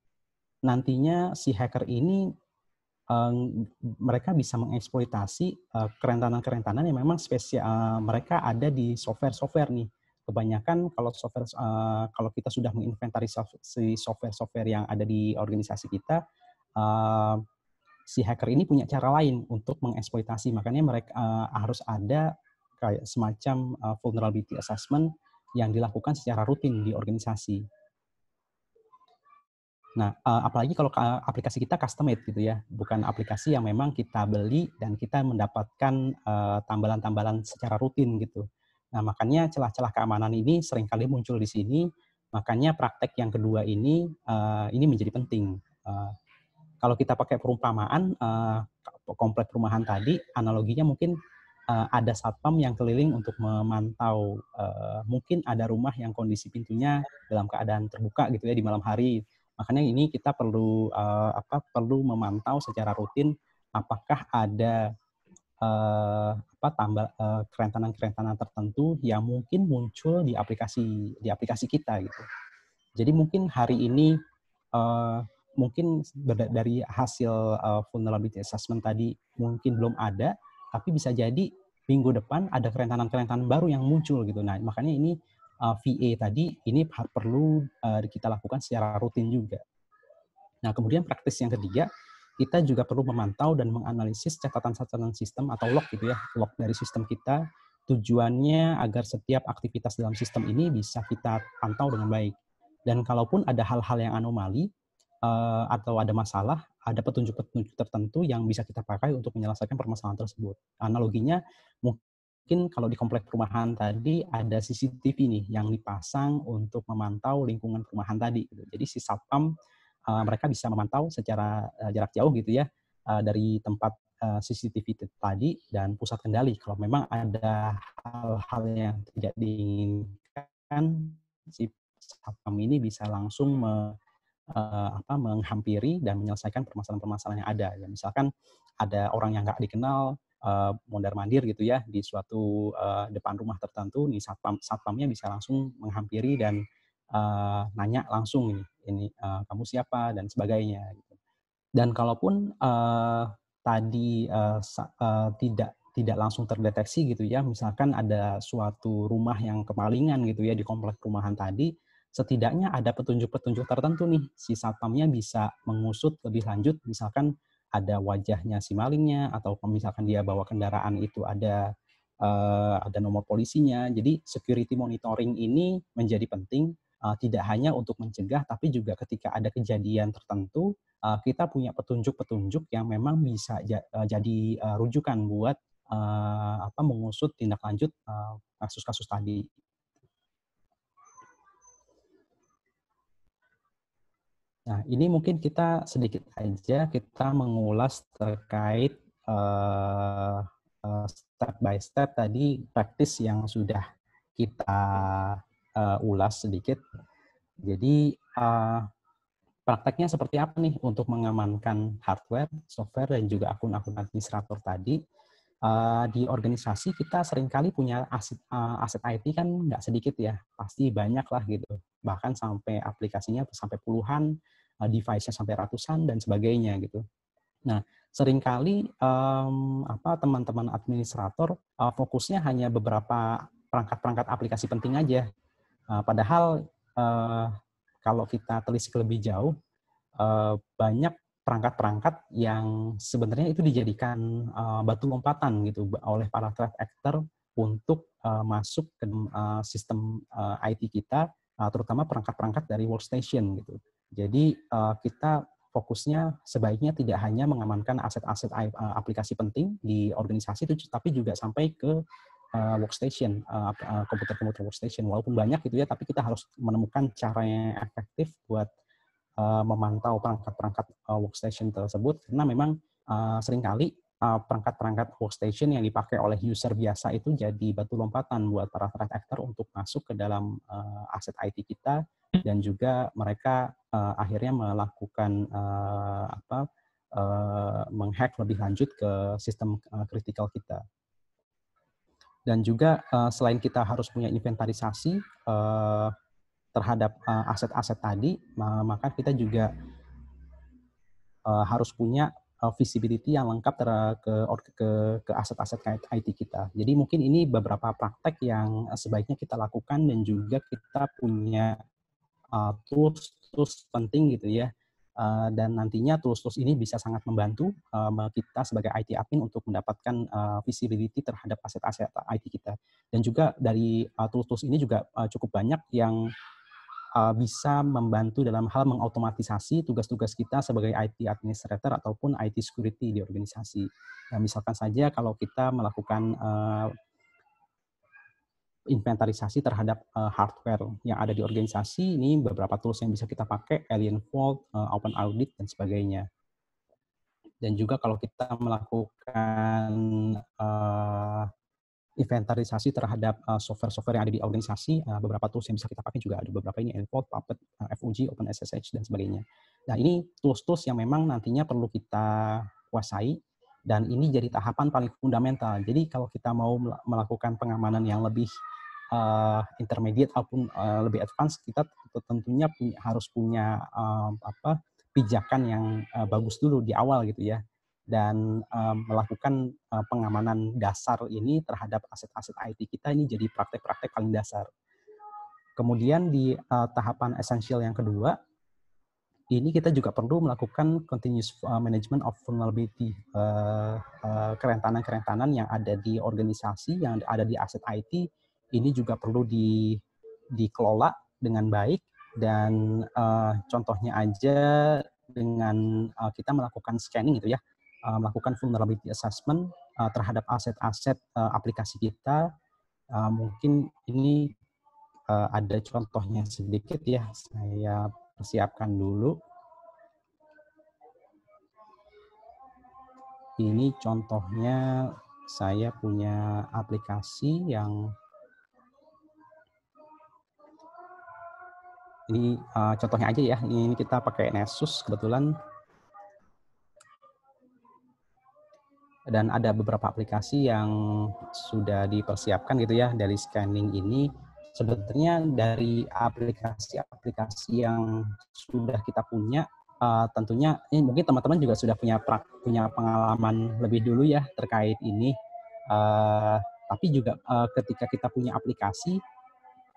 nantinya si hacker ini um, mereka bisa mengeksploitasi uh, kerentanan-kerentanan yang memang spesial uh, mereka ada di software-software nih. Kebanyakan kalau software uh, kalau kita sudah menginventarisasi software-software yang ada di organisasi kita, uh, si hacker ini punya cara lain untuk mengeksploitasi. Makanya mereka uh, harus ada kayak semacam uh, vulnerability assessment yang dilakukan secara rutin di organisasi. Nah, eh, apalagi kalau aplikasi kita custom made gitu ya, bukan aplikasi yang memang kita beli dan kita mendapatkan eh, tambalan-tambalan secara rutin gitu. Nah, makanya celah-celah keamanan ini seringkali muncul di sini. Makanya praktek yang kedua ini eh, ini menjadi penting. Kalau kita pakai perumpamaan komplek perumahan tadi, analoginya mungkin ada satpam yang keliling untuk memantau. Mungkin ada rumah yang kondisi pintunya dalam keadaan terbuka gitu ya di malam hari Makanya ini kita perlu uh, apa perlu memantau secara rutin apakah ada uh, apa tambah eh, uh, kerentanan-kerentanan tertentu yang mungkin muncul di aplikasi di aplikasi kita gitu. Jadi mungkin hari ini uh, mungkin dari hasil uh, vulnerability assessment tadi mungkin belum ada, tapi bisa jadi minggu depan ada kerentanan-kerentanan baru yang muncul gitu. Nah, makanya ini uh, eh, VA tadi ini perlu uh, kita lakukan secara rutin juga. Nah, kemudian praktis yang ketiga, kita juga perlu memantau dan menganalisis catatan-catatan sistem atau log gitu ya, log dari sistem kita. Tujuannya agar setiap aktivitas dalam sistem ini bisa kita pantau dengan baik. Dan kalaupun ada hal-hal yang anomali uh, atau ada masalah, ada petunjuk-petunjuk tertentu yang bisa kita pakai untuk menyelesaikan permasalahan tersebut. Analoginya mungkin mungkin kalau di komplek perumahan tadi ada CCTV nih yang dipasang untuk memantau lingkungan perumahan tadi. Gitu. Jadi si satpam eh, mereka bisa memantau secara eh, jarak jauh gitu ya eh, dari tempat CCTV tadi dan pusat kendali. Kalau memang ada hal-hal yang tidak diinginkan, si satpam ini bisa langsung me, uh, apa, menghampiri dan menyelesaikan permasalahan-permasalahan yang ada. Ya, misalkan ada orang yang nggak dikenal uh, mondar mandir gitu ya di suatu uh, depan rumah tertentu nih satpam satpamnya bisa langsung menghampiri dan uh, nanya langsung ini ini uh, kamu siapa dan sebagainya gitu. dan kalaupun uh, tadi uh, uh, tidak tidak langsung terdeteksi gitu ya misalkan ada suatu rumah yang kemalingan gitu ya di komplek perumahan tadi setidaknya ada petunjuk-petunjuk tertentu nih si satpamnya bisa mengusut lebih lanjut misalkan ada wajahnya si malingnya atau misalkan dia bawa kendaraan itu ada uh, ada nomor polisinya. Jadi security monitoring ini menjadi penting uh, tidak hanya untuk mencegah tapi juga ketika ada kejadian tertentu uh, kita punya petunjuk-petunjuk yang memang bisa ja jadi uh, rujukan buat uh, apa mengusut tindak lanjut uh, kasus -kasus tadi. Nah, ini mungkin kita sedikit aja kita mengulas terkait uh, uh, step by step tadi praktis yang sudah kita uh, ulas sedikit. Jadi uh, prakteknya seperti apa nih untuk mengamankan hardware, software, dan juga akun-akun administrator tadi Eh, di organisasi kita seringkali punya aset eh, aset IT kan nggak sedikit ya, pasti banyak lah gitu. Bahkan sampai aplikasinya sampai puluhan, eh, device-nya sampai ratusan dan sebagainya gitu. Nah, seringkali um, apa teman-teman administrator uh, fokusnya hanya beberapa perangkat-perangkat aplikasi penting aja. Uh, padahal uh, kalau kita telisik lebih jauh, uh, banyak perangkat-perangkat yang sebenarnya itu dijadikan uh, batu lompatan gitu oleh para threat actor untuk uh, masuk ke uh, sistem uh, IT kita, uh, terutama perangkat-perangkat dari workstation gitu. Jadi uh, kita fokusnya sebaiknya tidak hanya mengamankan aset-aset uh, aplikasi penting di organisasi itu, tapi juga sampai ke uh, workstation, komputer-komputer uh, uh, workstation. Walaupun banyak gitu ya, tapi kita harus menemukan cara yang efektif buat Eh, memantau perangkat-perangkat eh, workstation tersebut karena memang uh, seringkali perangkat-perangkat workstation yang dipakai oleh user biasa itu jadi batu lompatan buat para threat actor untuk masuk ke dalam aset IT kita dan juga mereka akhirnya melakukan uh, apa menghack lebih lanjut ke sistem kritikal kita dan juga selain kita harus punya inventarisasi terhadap eh, aset-aset tadi, maka kita juga eh, harus punya eh, visibility yang lengkap ter ke ke aset-aset IT kita. Jadi mungkin ini beberapa praktek yang sebaiknya kita lakukan dan juga kita punya tools tools tools penting gitu ya. Uh, dan nantinya tools-tools ini bisa sangat membantu uh, kita sebagai IT admin untuk mendapatkan uh, visibility terhadap aset-aset IT kita. Dan juga dari tools tools-tools ini juga uh, cukup banyak yang Eh, bisa membantu dalam hal mengotomatisasi tugas-tugas kita sebagai IT administrator ataupun IT security di organisasi. Nah, misalkan saja kalau kita melakukan uh, inventarisasi terhadap uh, hardware yang ada di organisasi ini beberapa tools yang bisa kita pakai Alien Vault, uh, Open Audit dan sebagainya. Dan juga kalau kita melakukan uh, inventarisasi terhadap eh, software-software yang ada di organisasi, eh, beberapa tools yang bisa kita pakai juga ada beberapa ini, Envault, Puppet, eh, FUG, OpenSSH, dan sebagainya. Nah, ini tools-tools yang memang nantinya perlu kita kuasai, dan ini jadi tahapan paling fundamental. Jadi kalau kita mau melakukan pengamanan yang lebih uh, intermediate ataupun uh, lebih advance, kita tentunya punya, harus punya uh, apa pijakan yang uh, bagus dulu di awal gitu ya dan um, melakukan uh, pengamanan dasar ini terhadap aset-aset IT kita ini jadi praktek-praktek paling dasar. Kemudian di uh, tahapan esensial yang kedua, ini kita juga perlu melakukan continuous management of vulnerability uh, uh, kerentanan-kerentanan yang ada di organisasi, yang ada di aset IT ini juga perlu di dikelola dengan baik dan uh, contohnya aja dengan uh, kita melakukan scanning gitu ya uh, melakukan vulnerability assessment uh, terhadap aset-aset uh, aplikasi kita. Uh, mungkin ini uh, ada contohnya sedikit ya, saya persiapkan dulu. Ini contohnya saya punya aplikasi yang ini uh, contohnya aja ya. Ini kita pakai Nexus kebetulan dan ada beberapa aplikasi yang sudah dipersiapkan gitu ya dari scanning ini sebetulnya dari aplikasi-aplikasi yang sudah kita punya uh, tentunya ini mungkin teman-teman juga sudah punya pra, punya pengalaman lebih dulu ya terkait ini uh, tapi juga uh, ketika kita punya aplikasi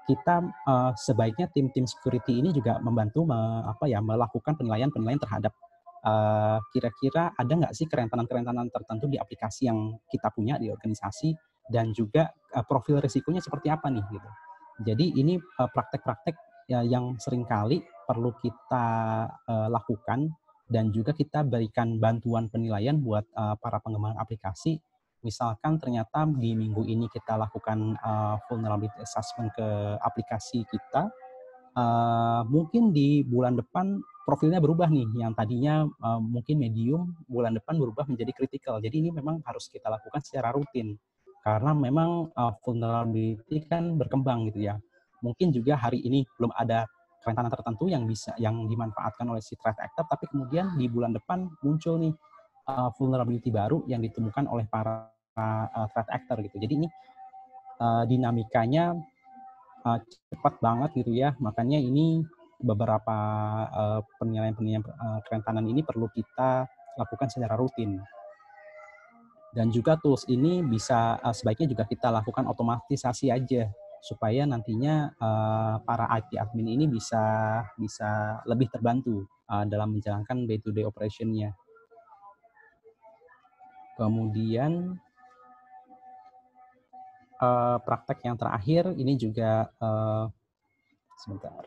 kita uh, sebaiknya tim-tim security ini juga membantu me, apa ya melakukan penilaian-penilaian terhadap kira eh, kira-kira ada nggak sih kerentanan-kerentanan tertentu di aplikasi yang kita punya di organisasi dan juga uh, profil risikonya seperti apa nih gitu. Jadi ini uh, praktek-praktek uh, yang seringkali perlu kita uh, lakukan dan juga kita berikan bantuan penilaian buat uh, para pengembang aplikasi. Misalkan ternyata di minggu ini kita lakukan uh, vulnerability assessment ke aplikasi kita, Eh, mungkin di bulan depan profilnya berubah nih, yang tadinya uh, mungkin medium bulan depan berubah menjadi kritikal Jadi ini memang harus kita lakukan secara rutin karena memang uh, vulnerability kan berkembang gitu ya. Mungkin juga hari ini belum ada kerentanan tertentu yang bisa yang dimanfaatkan oleh si threat actor, tapi kemudian di bulan depan muncul nih uh, vulnerability baru yang ditemukan oleh para uh, threat actor gitu. Jadi ini uh, dinamikanya uh, cepat banget gitu ya. Makanya ini beberapa uh, penilaian-penilaian uh, kerentanan ini perlu kita lakukan secara rutin. Dan juga tools ini bisa uh, sebaiknya juga kita lakukan otomatisasi aja supaya nantinya uh, para IT admin ini bisa bisa lebih terbantu uh, dalam menjalankan day to day operationnya. Kemudian uh, praktek yang terakhir ini juga uh, sebentar.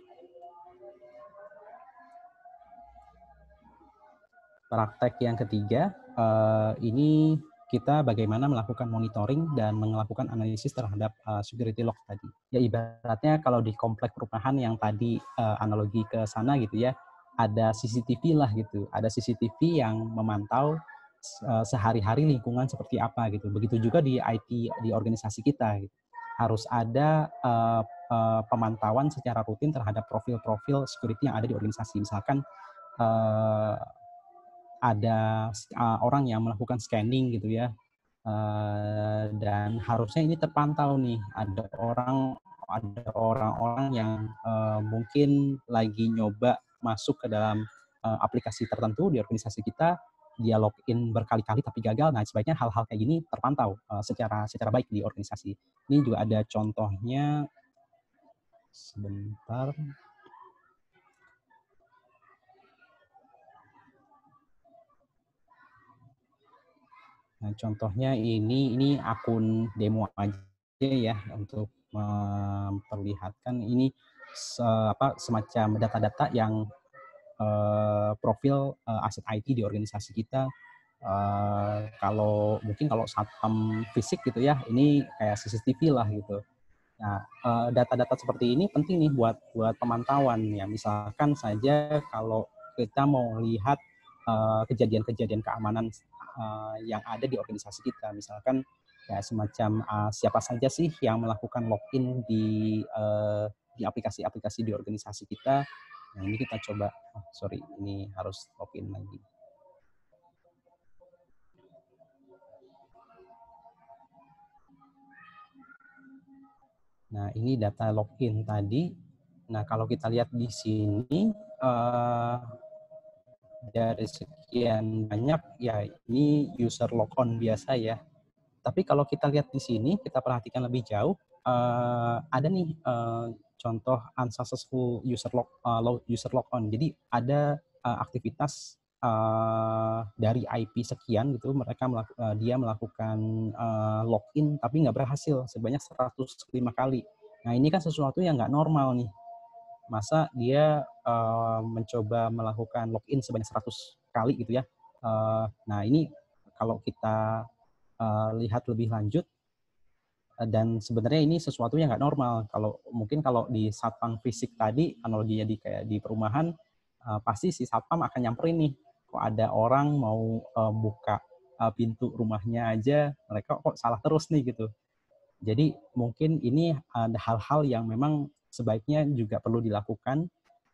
Praktek yang ketiga uh, ini kita bagaimana melakukan monitoring dan melakukan analisis terhadap uh, security log tadi. Ya ibaratnya kalau di komplek perumahan yang tadi uh, analogi ke sana gitu ya, ada CCTV lah gitu, ada CCTV yang memantau Eh, sehari-hari lingkungan seperti apa gitu. Begitu juga di IT di organisasi kita gitu. harus ada uh, uh, pemantauan secara rutin terhadap profil-profil security yang ada di organisasi. Misalkan uh, ada uh, orang yang melakukan scanning gitu ya. Uh, dan harusnya ini terpantau nih ada orang ada orang-orang yang uh, mungkin lagi nyoba masuk ke dalam uh, aplikasi tertentu di organisasi kita dia login berkali-kali tapi gagal. Nah, sebaiknya hal-hal kayak gini terpantau eh, secara secara baik di organisasi. Ini juga ada contohnya sebentar. Nah, contohnya ini ini akun demo aja ya untuk memperlihatkan ini se apa semacam data-data yang Eh, profil uh, aset IT di organisasi kita. Uh, kalau mungkin kalau satpam fisik gitu ya, ini kayak CCTV lah gitu. Nah, data-data uh, seperti ini penting nih buat buat pemantauan ya. Misalkan saja kalau kita mau lihat kejadian-kejadian uh, keamanan uh, yang ada di organisasi kita, misalkan ya semacam uh, siapa saja sih yang melakukan login di uh, di aplikasi-aplikasi di organisasi kita Nah, ini kita coba, oh, sorry, ini harus login lagi. Nah, ini data login tadi. Nah, kalau kita lihat di sini, uh, dari sekian banyak, ya ini user logon biasa ya. Tapi kalau kita lihat di sini, kita perhatikan lebih jauh, uh, ada nih uh, contoh unsuccessful user log uh, user log on. Jadi ada uh, aktivitas uh, dari IP sekian gitu mereka melaku, uh, dia melakukan uh, login tapi nggak berhasil sebanyak 105 kali. Nah, ini kan sesuatu yang nggak normal nih. Masa dia uh, mencoba melakukan login sebanyak 100 kali gitu ya. Uh, nah, ini kalau kita uh, lihat lebih lanjut Eh, dan sebenarnya ini sesuatu yang nggak normal. Kalau mungkin kalau di satpam fisik tadi analoginya di kayak di perumahan uh, pasti si satpam akan nyamperin nih. Kok ada orang mau uh, buka uh, pintu rumahnya aja mereka kok salah terus nih gitu. Jadi mungkin ini ada hal-hal yang memang sebaiknya juga perlu dilakukan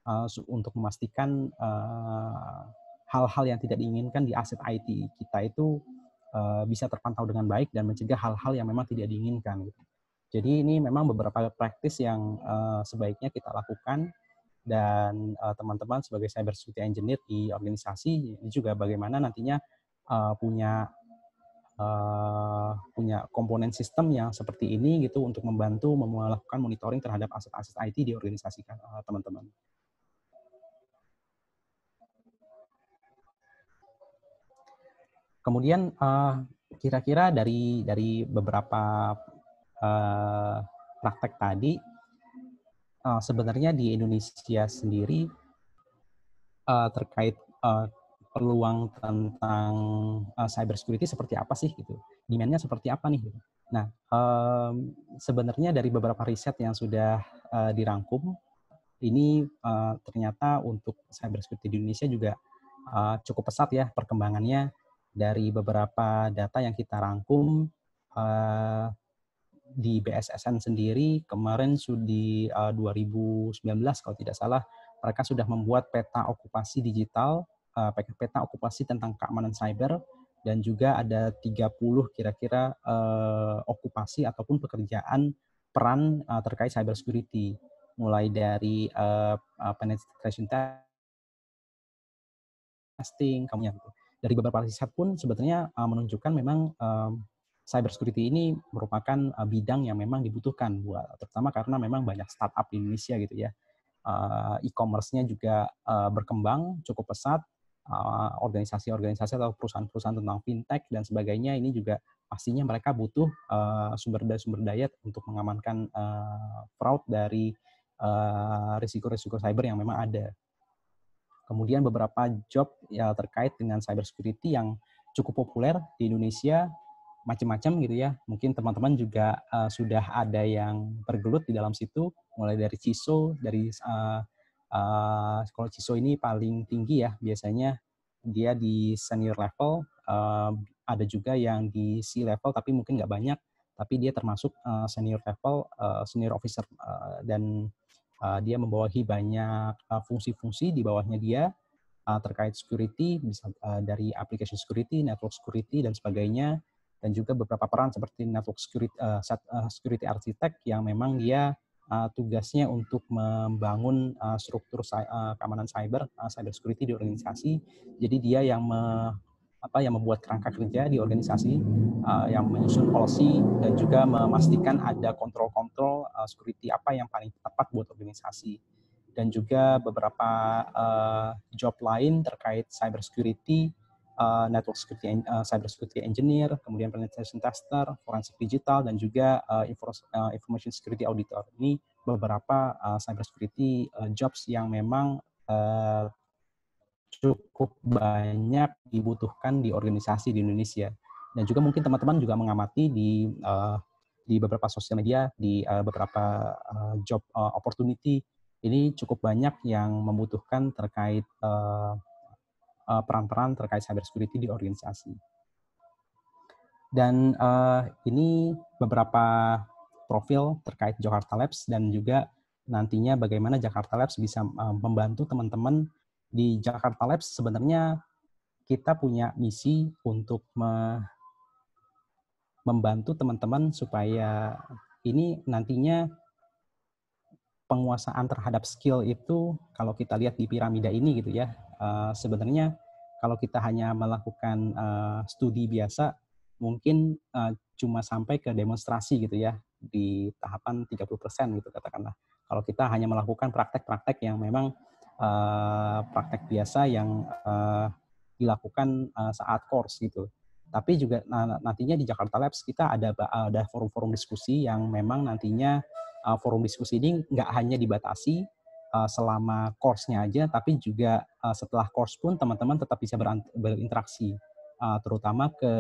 uh, untuk memastikan hal-hal uh, hal -hal yang tidak diinginkan di aset IT kita itu Eh, bisa terpantau dengan baik dan mencegah hal-hal yang memang tidak diinginkan. Gitu. Jadi ini memang beberapa praktis yang uh, sebaiknya kita lakukan dan eh, teman-teman uh, sebagai cyber security engineer di organisasi ini juga bagaimana nantinya uh, punya uh, punya komponen sistem yang seperti ini gitu untuk membantu melakukan monitoring terhadap aset-aset IT di organisasi teman-teman. Uh, Kemudian eh, kira-kira uh, dari dari beberapa uh, praktek tadi, uh, sebenarnya di Indonesia sendiri uh, terkait uh, peluang tentang uh, cyber security seperti apa sih gitu, demand seperti apa nih? Gitu. Nah, um, sebenarnya dari beberapa riset yang sudah uh, dirangkum, ini uh, ternyata untuk cyber security di Indonesia juga uh, cukup pesat ya perkembangannya dari beberapa data yang kita rangkum uh, di BSSN sendiri kemarin di uh, eh, 2019 kalau tidak salah mereka sudah membuat peta okupasi digital uh, peta okupasi tentang keamanan cyber dan juga ada 30 kira-kira uh, okupasi ataupun pekerjaan peran uh, terkait cyber security mulai dari uh, penetration testing kamu yang dari beberapa riset pun sebetulnya uh, eh, menunjukkan memang uh, cyber security ini merupakan uh, bidang yang memang dibutuhkan buat terutama karena memang banyak startup di Indonesia gitu ya. Uh, e-commerce-nya juga uh, berkembang cukup pesat. organisasi organisasi-organisasi atau perusahaan-perusahaan tentang fintech dan sebagainya ini juga pastinya mereka butuh uh, sumber daya sumber daya untuk mengamankan uh, fraud dari risiko-risiko uh, risiko -risiko cyber yang memang ada Kemudian beberapa job yang terkait dengan cybersecurity yang cukup populer di Indonesia macam-macam gitu ya. Mungkin teman-teman juga uh, sudah ada yang bergelut di dalam situ, mulai dari CISO, dari uh, uh, kalau CISO ini paling tinggi ya, biasanya dia di senior level, uh, ada juga yang di C level tapi mungkin nggak banyak, tapi dia termasuk uh, senior level, uh, senior officer uh, dan Uh, dia membawahi banyak eh, fungsi-fungsi uh, di bawahnya dia uh, terkait security, bisa uh, dari application security, network security, dan sebagainya. Dan juga beberapa peran seperti network security, uh, set, uh, security architect yang memang dia uh, tugasnya untuk membangun uh, struktur uh, keamanan cyber, uh, cyber security di organisasi. Jadi dia yang me apa yang membuat kerangka kerja di organisasi, uh, yang menyusun policy dan juga memastikan ada kontrol-kontrol uh, security apa yang paling tepat buat organisasi. Dan juga beberapa uh, job lain terkait cyber security, uh, network security, uh, cyber security engineer, kemudian penetration tester, forensik digital, dan juga uh, information security auditor. Ini beberapa uh, cyber security uh, jobs yang memang uh, cukup banyak dibutuhkan di organisasi di Indonesia. Dan juga mungkin teman-teman juga mengamati di uh, di beberapa sosial media, di uh, beberapa uh, job uh, opportunity ini cukup banyak yang membutuhkan terkait peran peran-peran uh, terkait cyber security di organisasi. Dan uh, ini beberapa profil terkait Jakarta Labs dan juga nantinya bagaimana Jakarta Labs bisa uh, membantu teman-teman di Jakarta Labs sebenarnya kita punya misi untuk me membantu teman-teman supaya ini nantinya penguasaan terhadap skill itu kalau kita lihat di piramida ini gitu ya eh, sebenarnya kalau kita hanya melakukan eh, studi biasa mungkin eh, cuma sampai ke demonstrasi gitu ya di tahapan 30% gitu katakanlah. Kalau kita hanya melakukan praktek-praktek yang memang uh, praktek biasa yang uh, dilakukan uh, saat course gitu. Tapi juga nantinya di Jakarta Labs kita ada ada forum-forum diskusi yang memang nantinya uh, forum diskusi ini nggak hanya dibatasi uh, selama course-nya aja, tapi juga uh, setelah course pun teman-teman tetap bisa berinteraksi, uh, terutama ke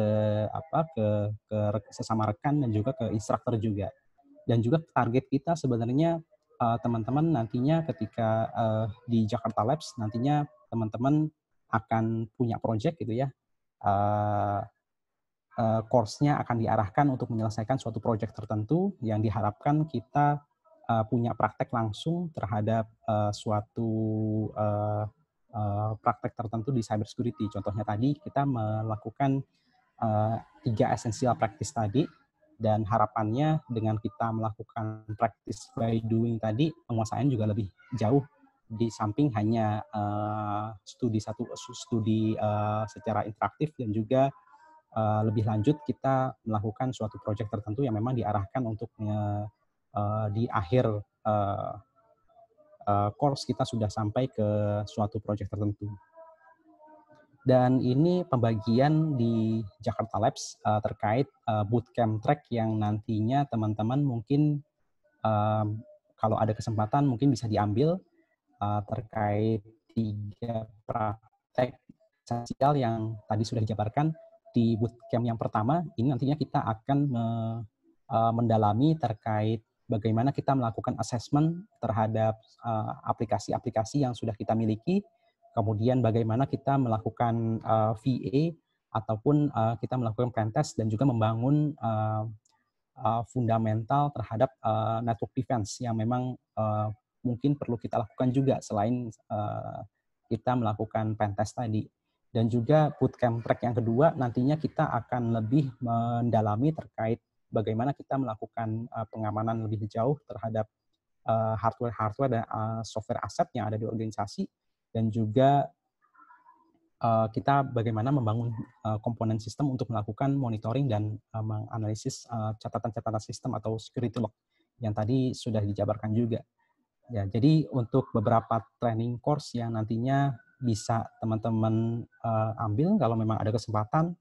apa ke, ke sesama rekan dan juga ke instruktur juga. Dan juga target kita sebenarnya Eh, teman-teman uh, nantinya ketika uh, di Jakarta Labs nantinya teman-teman akan punya project gitu ya. Uh, uh, course-nya akan diarahkan untuk menyelesaikan suatu project tertentu yang diharapkan kita uh, punya praktek langsung terhadap uh, suatu uh, uh, praktek tertentu di cybersecurity Contohnya tadi kita melakukan uh, tiga esensial praktis tadi dan harapannya dengan kita melakukan practice by doing tadi penguasaan juga lebih jauh di samping hanya uh, studi satu studi uh, secara interaktif dan juga uh, lebih lanjut kita melakukan suatu proyek tertentu yang memang diarahkan untuk uh, di akhir uh, uh, course kita sudah sampai ke suatu proyek tertentu dan ini pembagian di Jakarta Labs uh, terkait uh, bootcamp track yang nantinya teman-teman mungkin uh, kalau ada kesempatan mungkin bisa diambil uh, terkait tiga praktek sosial yang tadi sudah dijabarkan di bootcamp yang pertama ini nantinya kita akan me, uh, mendalami terkait bagaimana kita melakukan assessment terhadap aplikasi-aplikasi uh, aplikasi -aplikasi yang sudah kita miliki kemudian bagaimana kita melakukan uh, eh, VA ataupun uh, kita melakukan pen-test dan juga membangun uh, uh, fundamental terhadap uh, network defense yang memang uh, mungkin perlu kita lakukan juga selain uh, kita melakukan pen-test tadi. Dan juga bootcamp track yang kedua nantinya kita akan lebih mendalami terkait bagaimana kita melakukan uh, pengamanan lebih jauh terhadap hardware-hardware uh, dan uh, software aset yang ada di organisasi dan juga eh, kita bagaimana membangun eh, komponen sistem untuk melakukan monitoring dan eh, menganalisis catatan-catatan sistem atau security log yang tadi sudah dijabarkan juga. Ya, jadi untuk beberapa training course yang nantinya bisa teman-teman ambil kalau memang ada kesempatan,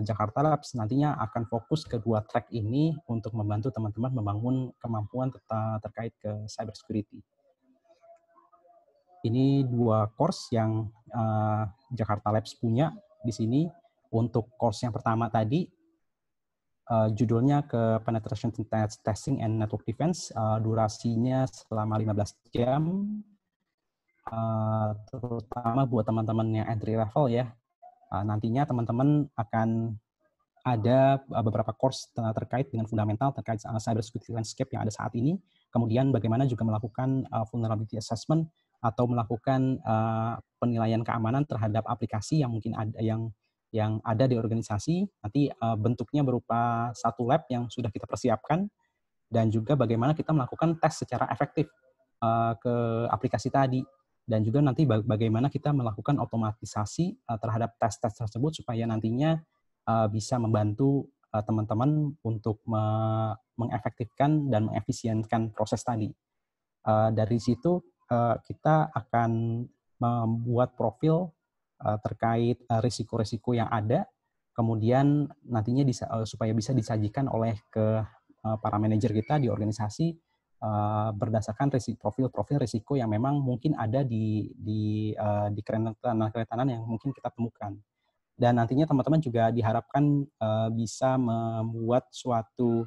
Jakarta Labs nantinya akan fokus ke dua track ini untuk membantu teman-teman membangun kemampuan terkait ke cybersecurity. Ini dua course yang uh, Jakarta Labs punya di sini. Untuk course yang pertama tadi, uh, judulnya ke Penetration Testing and Network Defense, uh, durasinya selama 15 jam, uh, terutama buat teman-teman yang entry level ya. Uh, nantinya teman-teman akan ada beberapa course terkait dengan fundamental terkait cyber security landscape yang ada saat ini. Kemudian bagaimana juga melakukan vulnerability assessment atau melakukan uh, penilaian keamanan terhadap aplikasi yang mungkin ada yang yang ada di organisasi nanti uh, bentuknya berupa satu lab yang sudah kita persiapkan dan juga bagaimana kita melakukan tes secara efektif uh, ke aplikasi tadi dan juga nanti bagaimana kita melakukan otomatisasi uh, terhadap tes-tes tersebut supaya nantinya uh, bisa membantu teman-teman uh, untuk me mengefektifkan dan mengefisienkan proses tadi. Uh, dari situ Eh, kita akan membuat profil eh, terkait eh, risiko-risiko yang ada, kemudian nantinya supaya bisa disajikan oleh ke para manajer kita di organisasi berdasarkan profil-profil risiko yang memang mungkin ada di di di keretanan-keretanan yang mungkin kita temukan. Dan nantinya teman-teman juga diharapkan bisa membuat suatu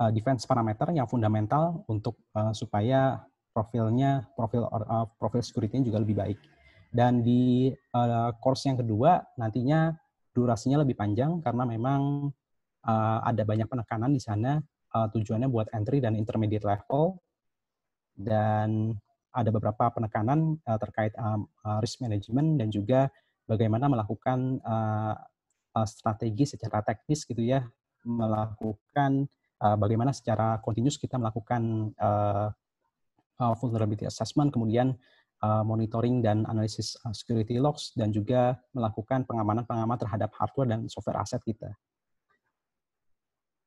uh, defense parameter yang fundamental untuk uh, supaya profilnya profil uh, profil security juga lebih baik. Dan di uh, course yang kedua nantinya durasinya lebih panjang karena memang uh, ada banyak penekanan di sana uh, tujuannya buat entry dan intermediate level dan ada beberapa penekanan uh, terkait um, uh, risk management dan juga bagaimana melakukan uh, uh, strategi secara teknis gitu ya melakukan Eh, bagaimana secara continuous kita melakukan uh, uh, vulnerability assessment, kemudian uh, monitoring dan analisis uh, security logs, dan juga melakukan pengamanan pengamanan terhadap hardware dan software aset kita.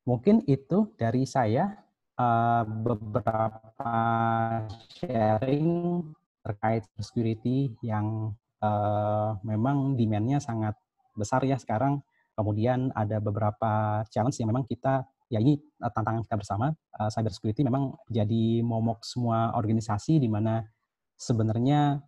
Mungkin itu dari saya uh, beberapa sharing terkait security yang uh, memang demand-nya sangat besar ya sekarang. Kemudian ada beberapa challenge yang memang kita ya ini eh, tantangan kita bersama. Uh, eh, cyber security memang jadi momok semua organisasi di mana sebenarnya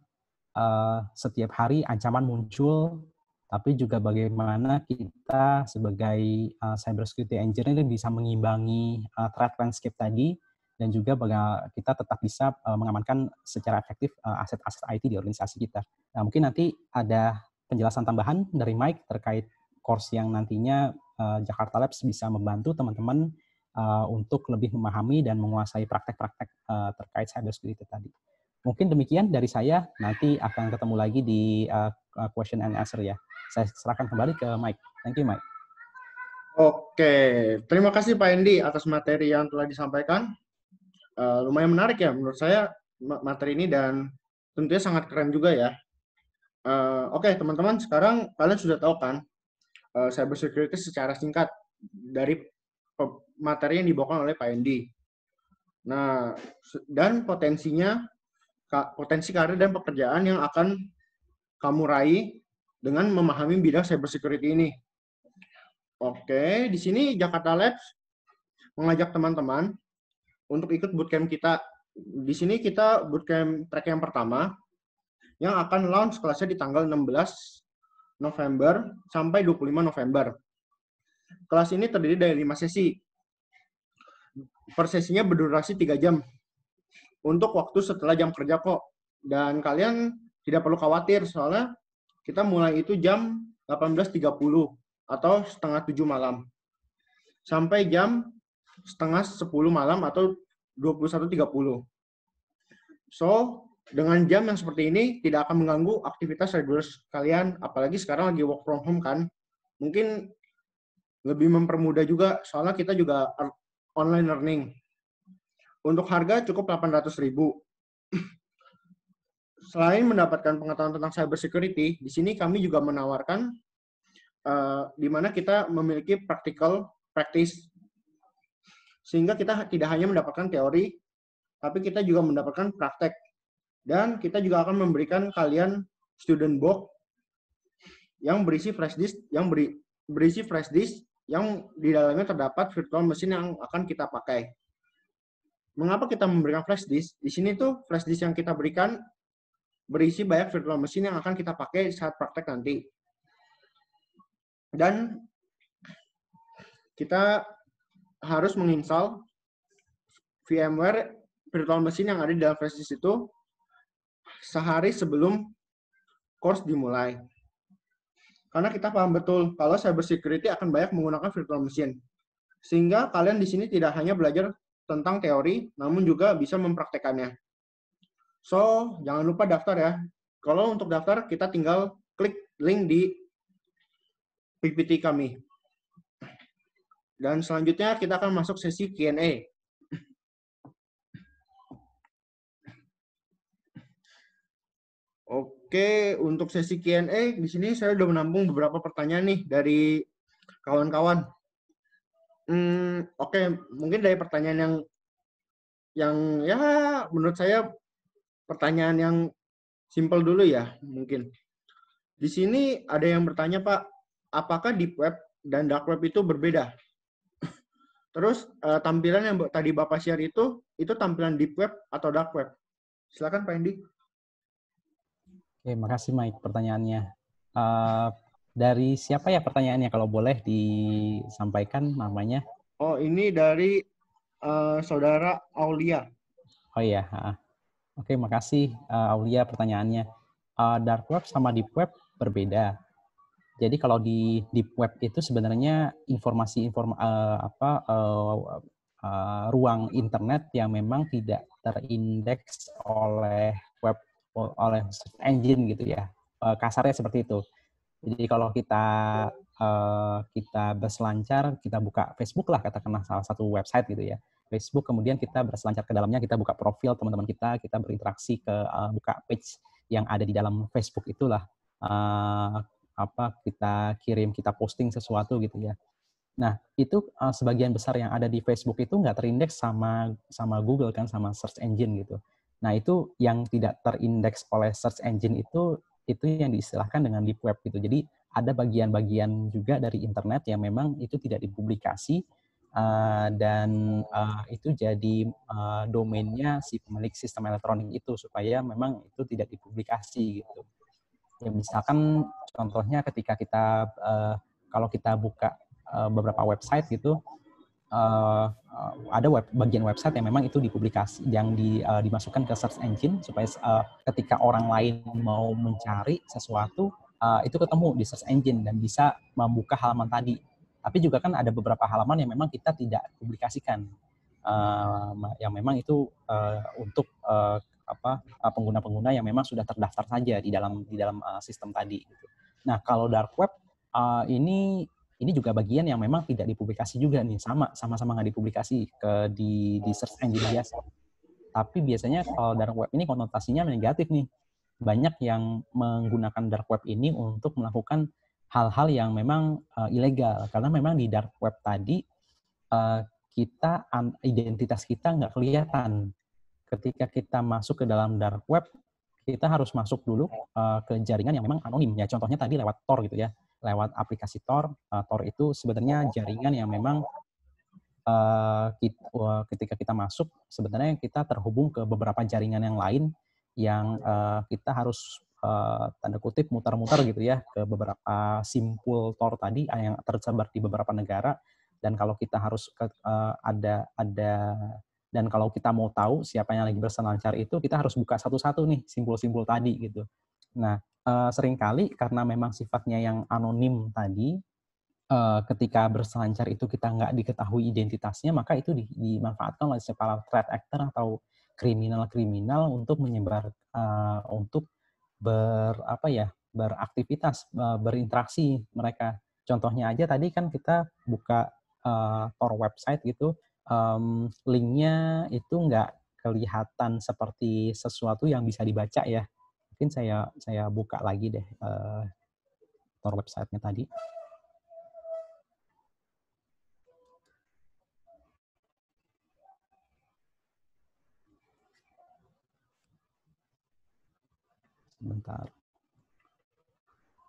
uh, setiap hari ancaman muncul, tapi juga bagaimana kita sebagai uh, cyber security engineer bisa mengimbangi uh, threat landscape tadi dan juga bagaimana kita tetap bisa uh, mengamankan secara efektif aset-aset IT di organisasi kita. Nah, mungkin nanti ada penjelasan tambahan dari Mike terkait course yang nantinya Eh, Jakarta Labs bisa membantu teman-teman eh, untuk lebih memahami dan menguasai praktek-praktek eh, terkait cyber security tadi. Mungkin demikian dari saya, nanti akan ketemu lagi di question and answer ya. Saya serahkan kembali ke Mike. Thank you, Mike. Oke, terima kasih Pak Endi atas materi yang telah disampaikan. lumayan menarik ya menurut saya materi ini dan tentunya sangat keren juga ya. Uh, Oke, okay, teman-teman, sekarang kalian sudah tahu kan Eh, cyber security secara singkat dari materi yang dibawakan oleh Pak Endi. Nah, dan potensinya potensi karir dan pekerjaan yang akan kamu raih dengan memahami bidang cyber security ini. Oke, di sini Jakarta Labs mengajak teman-teman untuk ikut bootcamp kita. Di sini kita bootcamp track yang pertama yang akan launch kelasnya di tanggal 16 November sampai 25 November. Kelas ini terdiri dari 5 sesi. Per sesinya berdurasi 3 jam. Untuk waktu setelah jam kerja kok. Dan kalian tidak perlu khawatir soalnya kita mulai itu jam 18.30 atau setengah 7 malam. Sampai jam setengah 10 malam atau 21.30. So, dengan jam yang seperti ini tidak akan mengganggu aktivitas reguler kalian, apalagi sekarang lagi work from home kan. Mungkin lebih mempermudah juga, soalnya kita juga er, online learning. Untuk harga cukup 800.000. Selain mendapatkan pengetahuan tentang cybersecurity, di sini kami juga menawarkan uh, di mana kita memiliki practical practice sehingga kita tidak hanya mendapatkan teori, tapi kita juga mendapatkan praktek dan kita juga akan memberikan kalian student book yang berisi flash disk yang beri, berisi flash disk yang di dalamnya terdapat virtual mesin yang akan kita pakai. Mengapa kita memberikan flash disk? Di sini tuh flash disk yang kita berikan berisi banyak virtual mesin yang akan kita pakai saat praktek nanti. Dan kita harus menginstal VMware virtual mesin yang ada di dalam flash disk itu sehari sebelum course dimulai. Karena kita paham betul kalau cyber security akan banyak menggunakan virtual machine. Sehingga kalian di sini tidak hanya belajar tentang teori, namun juga bisa mempraktekannya. So, jangan lupa daftar ya. Kalau untuk daftar, kita tinggal klik link di PPT kami. Dan selanjutnya kita akan masuk sesi Q&A. Oke, untuk sesi Q&A di sini saya sudah menampung beberapa pertanyaan nih dari kawan-kawan. Hmm, oke, mungkin dari pertanyaan yang yang ya menurut saya pertanyaan yang simple dulu ya mungkin. Di sini ada yang bertanya Pak, apakah deep web dan dark web itu berbeda? Terus eh, tampilan yang tadi Bapak share itu, itu tampilan deep web atau dark web? Silakan Pak Endi. Oke, makasih Mike pertanyaannya. Uh, dari siapa ya pertanyaannya kalau boleh disampaikan namanya? Oh, ini dari uh, saudara Aulia. Oh iya. Oke, okay, makasih uh, Aulia pertanyaannya. Uh, dark web sama deep web berbeda. Jadi kalau di deep web itu sebenarnya informasi informa uh, apa uh, uh, ruang internet yang memang tidak terindeks oleh oleh engine gitu ya. Eh, kasarnya seperti itu. Jadi kalau kita eh, kita berselancar, kita buka Facebook lah katakanlah salah satu website gitu ya. Facebook kemudian kita berselancar ke dalamnya, kita buka profil teman-teman kita, kita berinteraksi ke eh, buka page yang ada di dalam Facebook itulah apa kita kirim, kita posting sesuatu gitu ya. Nah itu sebagian besar yang ada di Facebook itu nggak terindeks sama sama Google kan, sama search engine gitu. Nah, itu yang tidak terindeks oleh search engine itu itu yang diistilahkan dengan deep web gitu. Jadi ada bagian-bagian juga dari internet yang memang itu tidak dipublikasi uh, dan uh, itu jadi uh, domainnya si pemilik sistem elektronik itu supaya memang itu tidak dipublikasi gitu. Ya misalkan contohnya ketika kita uh, kalau kita buka uh, beberapa website gitu uh, ada web, bagian website yang memang itu dipublikasi, yang di, uh, dimasukkan ke search engine supaya uh, ketika orang lain mau mencari sesuatu uh, itu ketemu di search engine dan bisa membuka halaman tadi. Tapi juga kan ada beberapa halaman yang memang kita tidak publikasikan, uh, yang memang itu uh, untuk uh, apa pengguna-pengguna yang memang sudah terdaftar saja di dalam di dalam uh, sistem tadi. Gitu. Nah kalau dark web uh, ini ini juga bagian yang memang tidak dipublikasi juga nih sama sama-sama nggak dipublikasi ke di di search engine biasa tapi biasanya kalau dark web ini konotasinya negatif nih banyak yang menggunakan dark web ini untuk melakukan hal-hal yang memang uh, ilegal karena memang di dark web tadi uh, kita identitas kita nggak kelihatan ketika kita masuk ke dalam dark web kita harus masuk dulu uh, ke jaringan yang memang anonim ya contohnya tadi lewat Tor gitu ya lewat aplikasi Tor. Uh, Tor itu sebenarnya oh. jaringan yang memang uh, eh, kita, uh, ketika kita masuk sebenarnya kita terhubung ke beberapa jaringan yang lain yang uh, kita harus uh, tanda kutip mutar-mutar gitu ya ke beberapa simpul Tor tadi yang tersebar di beberapa negara dan kalau kita harus ke, uh, ada ada dan kalau kita mau tahu siapa yang lagi berselancar itu kita harus buka satu-satu nih simpul-simpul tadi gitu. Nah, uh, seringkali karena memang sifatnya yang anonim tadi, uh, ketika berselancar itu kita nggak diketahui identitasnya, maka itu di, dimanfaatkan oleh para threat actor atau kriminal-kriminal untuk menyebar, uh, untuk ber apa ya, beraktivitas, uh, berinteraksi mereka. Contohnya aja tadi kan kita buka uh, Tor website gitu, um, linknya itu nggak kelihatan seperti sesuatu yang bisa dibaca ya. Mungkin saya saya buka lagi deh uh, tor websitenya tadi. Sebentar.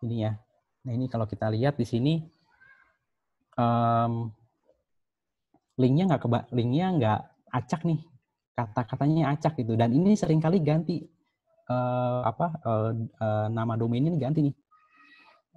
Ini ya. Nah ini kalau kita lihat di sini um, linknya nggak linknya nggak acak nih kata-katanya acak gitu dan ini seringkali ganti uh, apa uh, uh, nama domainnya diganti nih.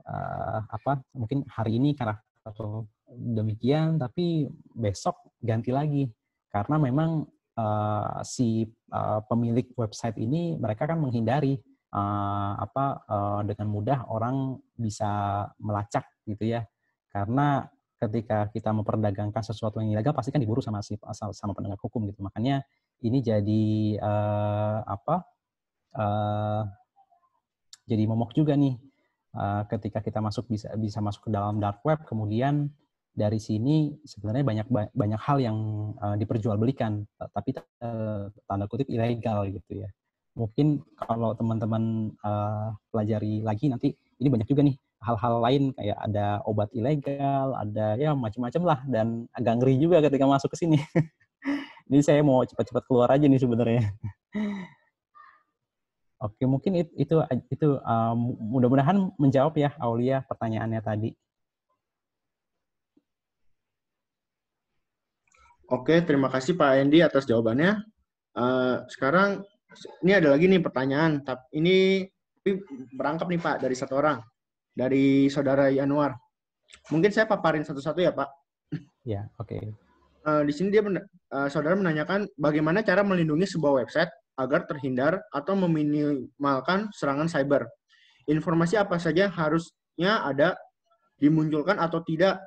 Uh, apa mungkin hari ini karena atau demikian tapi besok ganti lagi karena memang uh, si uh, pemilik website ini mereka kan menghindari uh, apa uh, dengan mudah orang bisa melacak gitu ya karena ketika kita memperdagangkan sesuatu yang ilegal pasti kan diburu sama si sama penegak hukum gitu makanya ini jadi uh, apa uh, jadi momok juga nih uh, ketika kita masuk bisa bisa masuk ke dalam dark web kemudian dari sini sebenarnya banyak banyak hal yang uh, diperjualbelikan tapi uh, tanda kutip ilegal gitu ya mungkin kalau teman-teman uh, pelajari lagi nanti ini banyak juga nih hal-hal lain kayak ada obat ilegal ada ya macam-macam lah dan agak ngeri juga ketika masuk ke sini ini saya mau cepat-cepat keluar aja nih sebenarnya Oke, mungkin itu itu, itu mudah-mudahan menjawab ya Aulia pertanyaannya tadi. Oke, terima kasih Pak Endi atas jawabannya. Uh, sekarang ini ada lagi nih pertanyaan. tapi Ini tapi berangkap nih Pak dari satu orang, dari saudara Yanuar. Mungkin saya paparin satu-satu ya Pak. Ya, oke. Okay. Uh, di sini dia uh, saudara menanyakan bagaimana cara melindungi sebuah website agar terhindar atau meminimalkan serangan cyber. Informasi apa saja harusnya ada dimunculkan atau tidak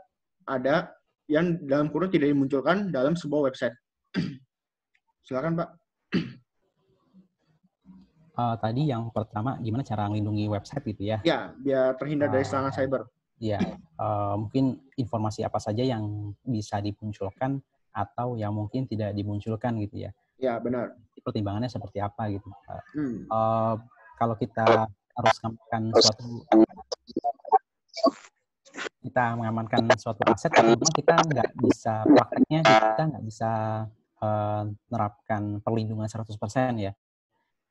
ada yang dalam kurung tidak dimunculkan dalam sebuah website. Silakan Pak. Uh, tadi yang pertama gimana cara melindungi website gitu ya? Ya, biar terhindar uh, dari eh, serangan cyber. Ya, uh, mungkin informasi apa saja yang bisa dimunculkan atau yang mungkin tidak dimunculkan gitu ya. Ya benar. Pertimbangannya seperti apa gitu. Hmm. Uh, kalau kita harus mengamankan suatu kita mengamankan suatu aset, tapi kita nggak bisa prakteknya kita nggak bisa uh, nerapkan perlindungan 100% ya.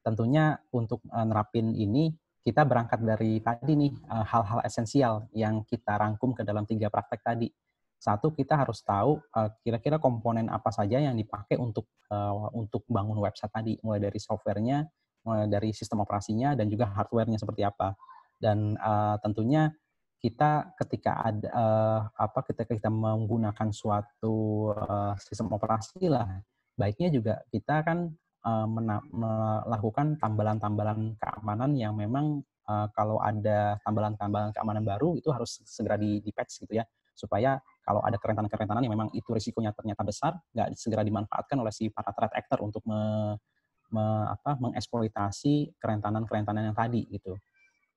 Tentunya untuk uh, nerapin ini kita berangkat dari tadi nih hal-hal uh, esensial yang kita rangkum ke dalam tiga praktek tadi. Satu kita harus tahu eh, kira-kira uh, komponen apa saja yang dipakai untuk uh, untuk bangun website tadi, mulai dari softwarenya, mulai dari sistem operasinya, dan juga hardwarenya seperti apa. Dan uh, tentunya kita ketika ada uh, apa ketika kita menggunakan suatu uh, sistem operasi lah baiknya juga kita kan uh, melakukan tambalan-tambalan keamanan yang memang uh, kalau ada tambalan-tambalan keamanan baru itu harus segera di, di patch gitu ya supaya kalau ada kerentanan-kerentanan yang memang itu risikonya ternyata besar, nggak segera dimanfaatkan oleh si para threat actor untuk me, me, apa, mengeksploitasi kerentanan-kerentanan yang tadi gitu.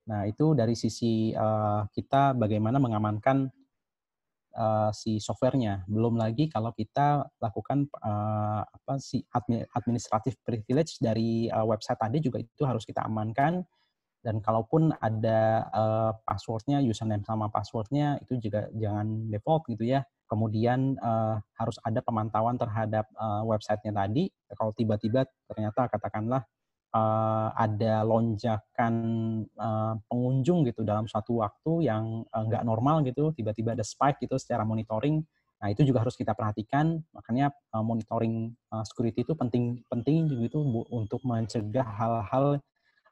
Nah itu dari sisi uh, kita bagaimana mengamankan uh, si softwarenya. Belum lagi kalau kita lakukan uh, apa si administratif privilege dari uh, website tadi juga itu harus kita amankan dan kalaupun ada uh, passwordnya username sama passwordnya itu juga jangan default gitu ya kemudian uh, harus ada pemantauan terhadap uh, websitenya tadi kalau tiba-tiba ternyata katakanlah uh, ada lonjakan uh, pengunjung gitu dalam suatu waktu yang uh, nggak normal gitu tiba-tiba ada spike gitu secara monitoring Nah, itu juga harus kita perhatikan. Makanya uh, monitoring uh, security itu penting penting juga itu untuk mencegah hal-hal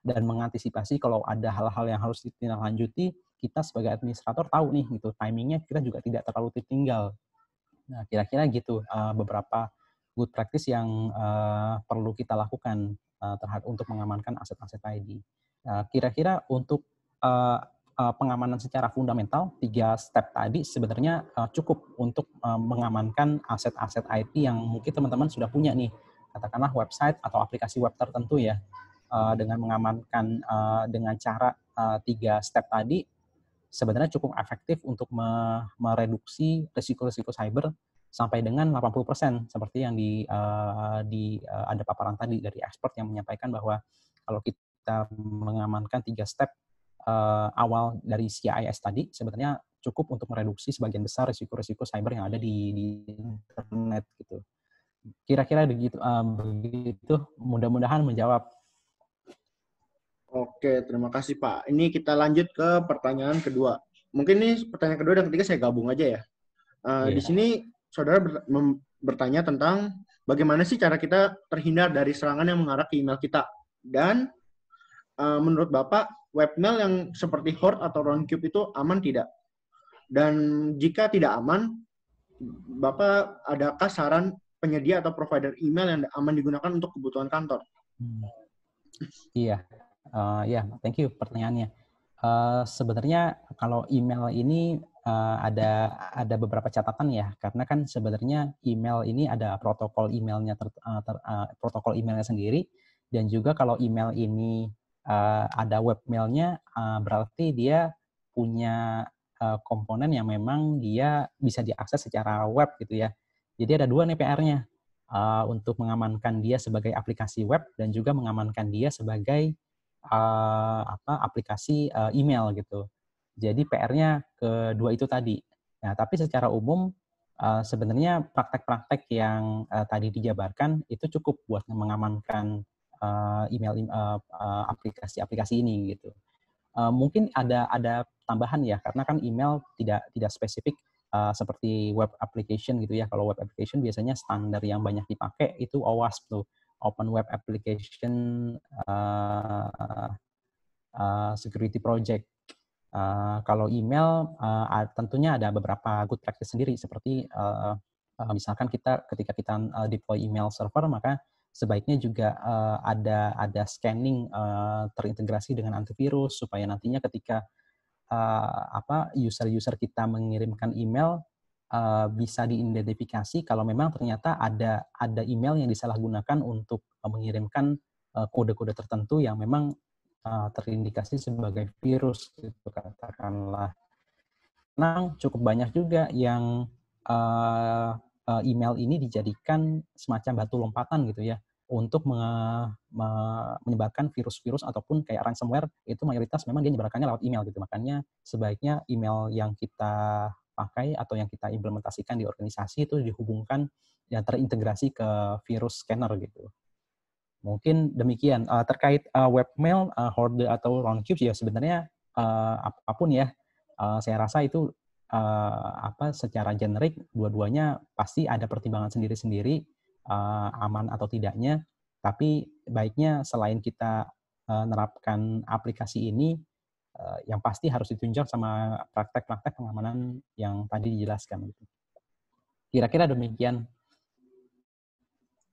dan mengantisipasi kalau ada hal-hal yang harus ditindaklanjuti, kita sebagai administrator tahu nih gitu timingnya kita juga tidak terlalu tertinggal. Nah, kira-kira gitu eh, beberapa good practice yang eh, perlu kita lakukan eh, terhadap untuk mengamankan aset-aset ID. Uh, nah, kira-kira untuk pengamanan secara fundamental tiga step tadi sebenarnya cukup untuk mengamankan aset-aset IP yang mungkin teman-teman sudah punya nih katakanlah website atau aplikasi web tertentu ya Eh, dengan mengamankan uh, dengan cara uh, tiga step tadi sebenarnya cukup efektif untuk me mereduksi risiko-risiko cyber sampai dengan 80% seperti yang di, uh, di uh, ada paparan tadi dari expert yang menyampaikan bahwa kalau kita mengamankan tiga step uh, awal dari CIS tadi sebenarnya cukup untuk mereduksi sebagian besar risiko-risiko cyber yang ada di, di internet gitu. Kira-kira begitu uh, begitu mudah-mudahan menjawab Oke, terima kasih Pak. Ini kita lanjut ke pertanyaan kedua. Mungkin ini pertanyaan kedua dan ketiga saya gabung aja ya. Uh, eh, yeah. Di iya. sini saudara bertanya tentang bagaimana sih cara kita terhindar dari serangan yang mengarah ke email kita dan uh, menurut Bapak webmail yang seperti Horde atau Roundcube itu aman tidak? Dan jika tidak aman, Bapak adakah saran penyedia atau provider email yang aman digunakan untuk kebutuhan kantor? Hmm. Iya. Uh, ya, yeah, thank you pertanyaannya. Uh, sebenarnya kalau email ini uh, ada ada beberapa catatan ya, karena kan sebenarnya email ini ada protokol emailnya ter, uh, ter, uh, protokol emailnya sendiri, dan juga kalau email ini uh, ada webmailnya, uh, berarti dia punya uh, komponen yang memang dia bisa diakses secara web gitu ya. Jadi ada dua npr nya uh, untuk mengamankan dia sebagai aplikasi web dan juga mengamankan dia sebagai uh, apa aplikasi uh, email gitu. Jadi PR-nya kedua itu tadi. Nah, tapi secara umum uh, sebenarnya praktek-praktek yang uh, tadi dijabarkan itu cukup buat mengamankan uh, email aplikasi-aplikasi uh, ini gitu. Uh, mungkin ada ada tambahan ya karena kan email tidak tidak spesifik uh, seperti web application gitu ya. Kalau web application biasanya standar yang banyak dipakai itu OWASP tuh. Open Web Application uh, uh, Security Project. Uh, kalau email uh, tentunya ada beberapa good practice sendiri seperti uh, uh, misalkan kita ketika kita uh, deploy email server maka sebaiknya juga uh, ada ada scanning uh, terintegrasi dengan antivirus supaya nantinya ketika uh, apa user-user kita mengirimkan email Eh, bisa diidentifikasi kalau memang ternyata ada ada email yang disalahgunakan untuk mengirimkan eh, kode-kode tertentu yang memang eh, terindikasi sebagai virus gitu katakanlah. Nah, cukup banyak juga yang email ini dijadikan semacam batu lompatan gitu ya untuk menyebarkan virus-virus ataupun kayak ransomware itu mayoritas memang dia menyebarkannya lewat email gitu. Makanya sebaiknya email yang kita pakai atau yang kita implementasikan di organisasi itu dihubungkan yang terintegrasi ke virus scanner gitu. Mungkin demikian uh, terkait uh, webmail, uh, horde atau Roundcube ya sebenarnya uh, apapun ya uh, saya rasa itu uh, apa secara generik dua-duanya pasti ada pertimbangan sendiri-sendiri uh, aman atau tidaknya. Tapi baiknya selain kita uh, aplikasi ini Eh, yang pasti harus ditunjang sama praktek-praktek pengamanan yang tadi dijelaskan. Gitu. Kira-kira demikian.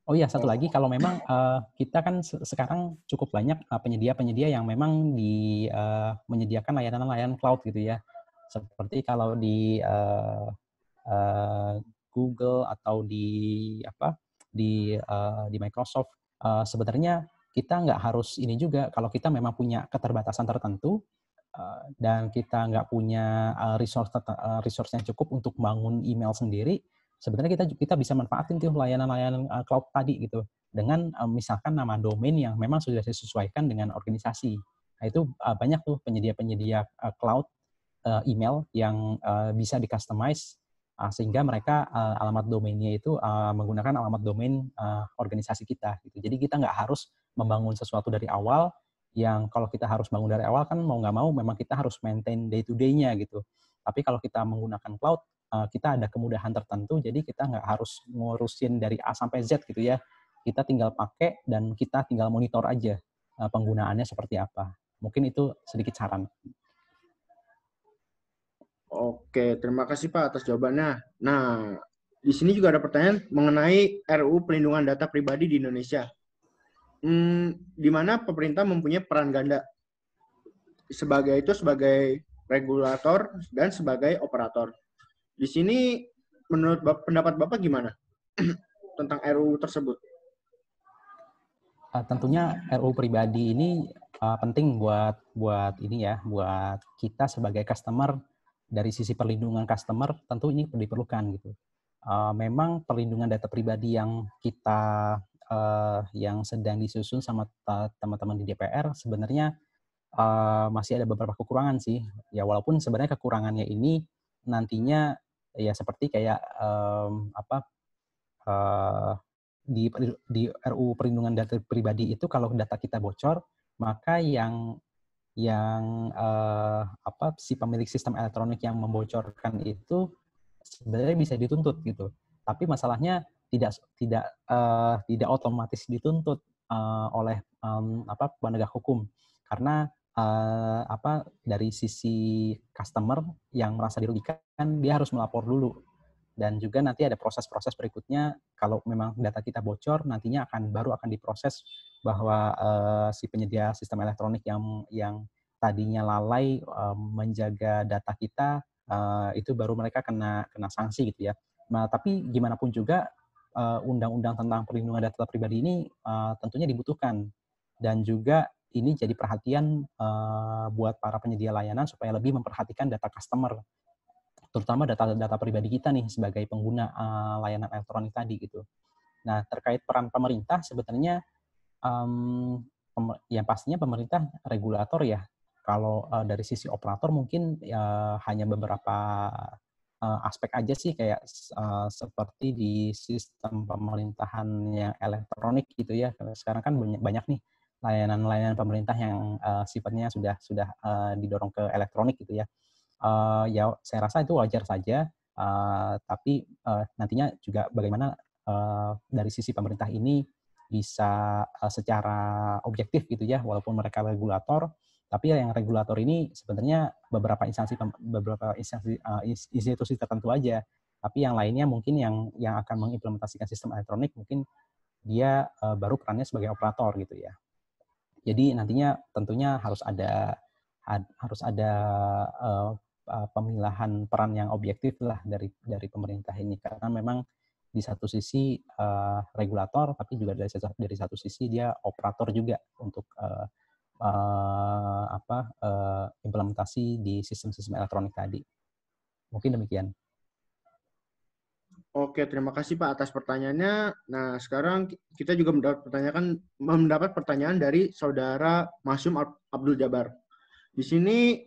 Oh iya, satu lagi, kalau memang uh, kita kan sekarang cukup banyak eh, penyedia-penyedia uh, yang memang di uh, menyediakan layanan-layanan cloud gitu ya. Seperti kalau di uh, uh, Google atau di apa di uh, di Microsoft uh, sebenarnya kita nggak harus ini juga kalau kita memang punya keterbatasan tertentu Eh, dan kita nggak punya eh, resource eh, resource yang cukup untuk bangun email sendiri, sebenarnya kita kita bisa manfaatin tuh layanan-layanan cloud tadi gitu dengan misalkan nama domain yang memang sudah disesuaikan dengan organisasi. Nah, itu banyak tuh penyedia-penyedia cloud email yang bisa di sehingga mereka alamat domainnya itu menggunakan alamat domain organisasi kita gitu. Jadi kita nggak harus membangun sesuatu dari awal, yang kalau kita harus bangun dari awal kan mau nggak mau memang kita harus maintain day to day-nya gitu. Tapi kalau kita menggunakan cloud, eh, kita ada kemudahan tertentu, jadi kita nggak harus ngurusin dari A sampai Z gitu ya. Kita tinggal pakai dan kita tinggal monitor aja eh, penggunaannya seperti apa. Mungkin itu sedikit saran. Oke, terima kasih Pak atas jawabannya. Nah, di sini juga ada pertanyaan mengenai RU Pelindungan Data Pribadi di Indonesia hmm, di mana pemerintah mempunyai peran ganda sebagai itu sebagai regulator dan sebagai operator. Di sini menurut bap pendapat Bapak gimana tentang RUU tersebut? Uh, tentunya RUU pribadi ini uh, penting buat buat ini ya, buat kita sebagai customer dari sisi perlindungan customer tentu ini diperlukan gitu. Uh, memang perlindungan data pribadi yang kita uh, yang sedang disusun sama teman-teman di DPR sebenarnya uh, masih ada beberapa kekurangan sih. Ya walaupun sebenarnya kekurangannya ini nantinya ya seperti kayak um, apa uh, di di RUU perlindungan data pribadi itu kalau data kita bocor maka yang yang uh, apa si pemilik sistem elektronik yang membocorkan itu sebenarnya bisa dituntut gitu. Tapi masalahnya tidak tidak uh, tidak otomatis dituntut uh, oleh um, apa penegak hukum karena uh, apa dari sisi customer yang merasa dirugikan dia harus melapor dulu dan juga nanti ada proses-proses berikutnya kalau memang data kita bocor nantinya akan baru akan diproses bahwa uh, si penyedia sistem elektronik yang yang tadinya lalai uh, menjaga data kita uh, itu baru mereka kena kena sanksi gitu ya. Nah, tapi gimana pun juga Eh, undang-undang uh, tentang perlindungan data pribadi ini uh, tentunya dibutuhkan dan juga ini jadi perhatian uh, buat para penyedia layanan supaya lebih memperhatikan data customer terutama data-data pribadi kita nih sebagai pengguna uh, layanan elektronik tadi gitu. Nah terkait peran pemerintah sebenarnya um, pemer yang pastinya pemerintah regulator ya. Kalau uh, dari sisi operator mungkin uh, hanya beberapa uh, aspek aja sih kayak uh, seperti di sistem pemerintahan yang elektronik gitu ya. Sekarang kan banyak banyak nih layanan-layanan pemerintah yang uh, sifatnya sudah sudah uh, didorong ke elektronik gitu ya. Uh, ya saya rasa itu wajar saja, uh, tapi uh, nantinya juga bagaimana uh, dari sisi pemerintah ini bisa uh, secara objektif gitu ya, walaupun mereka regulator tapi ya yang regulator ini sebenarnya beberapa instansi beberapa instansi uh, institusi tertentu aja. Tapi yang lainnya mungkin yang yang akan mengimplementasikan sistem elektronik mungkin dia uh, baru perannya sebagai operator gitu ya. Jadi nantinya tentunya harus ada ad, harus ada uh, pemilahan peran yang objektif lah dari dari pemerintah ini karena memang di satu sisi uh, regulator tapi juga dari dari satu sisi dia operator juga untuk uh, uh, apa uh, implementasi di sistem-sistem elektronik tadi. Mungkin demikian. Oke, terima kasih Pak atas pertanyaannya. Nah, sekarang kita juga mendapat pertanyaan mendapat pertanyaan dari saudara Masum Abdul Jabar. Di sini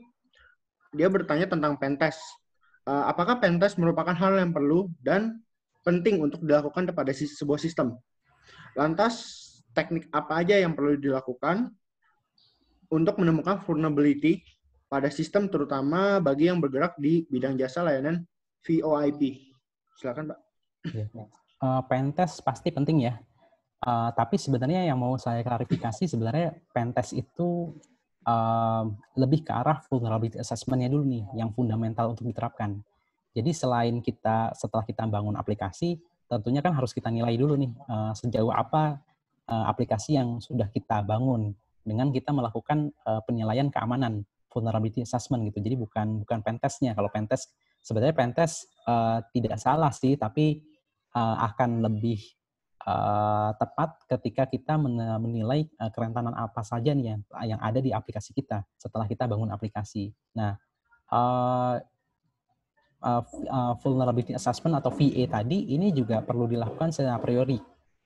dia bertanya tentang pentest. Eh, apakah pentest merupakan hal yang perlu dan penting untuk dilakukan kepada sebuah sistem? Lantas, teknik apa aja yang perlu dilakukan untuk menemukan vulnerability pada sistem terutama bagi yang bergerak di bidang jasa layanan VoIP. Silakan Pak. Ya, uh, eh, pentest pasti penting ya. Uh, tapi sebenarnya yang mau saya klarifikasi sebenarnya pentest itu uh, lebih ke arah vulnerability assessment-nya dulu nih, yang fundamental untuk diterapkan. Jadi selain kita setelah kita bangun aplikasi, tentunya kan harus kita nilai dulu nih uh, sejauh apa uh, aplikasi yang sudah kita bangun dengan kita melakukan uh, penilaian keamanan vulnerability assessment gitu. Jadi bukan bukan pentestnya. Kalau pentes sebenarnya pentes uh, eh, tidak salah sih, tapi uh, akan lebih uh, tepat ketika kita menilai uh, kerentanan apa saja nih yang yang ada di aplikasi kita setelah kita bangun aplikasi. Nah, uh, uh, vulnerability assessment atau VA tadi ini juga perlu dilakukan secara priori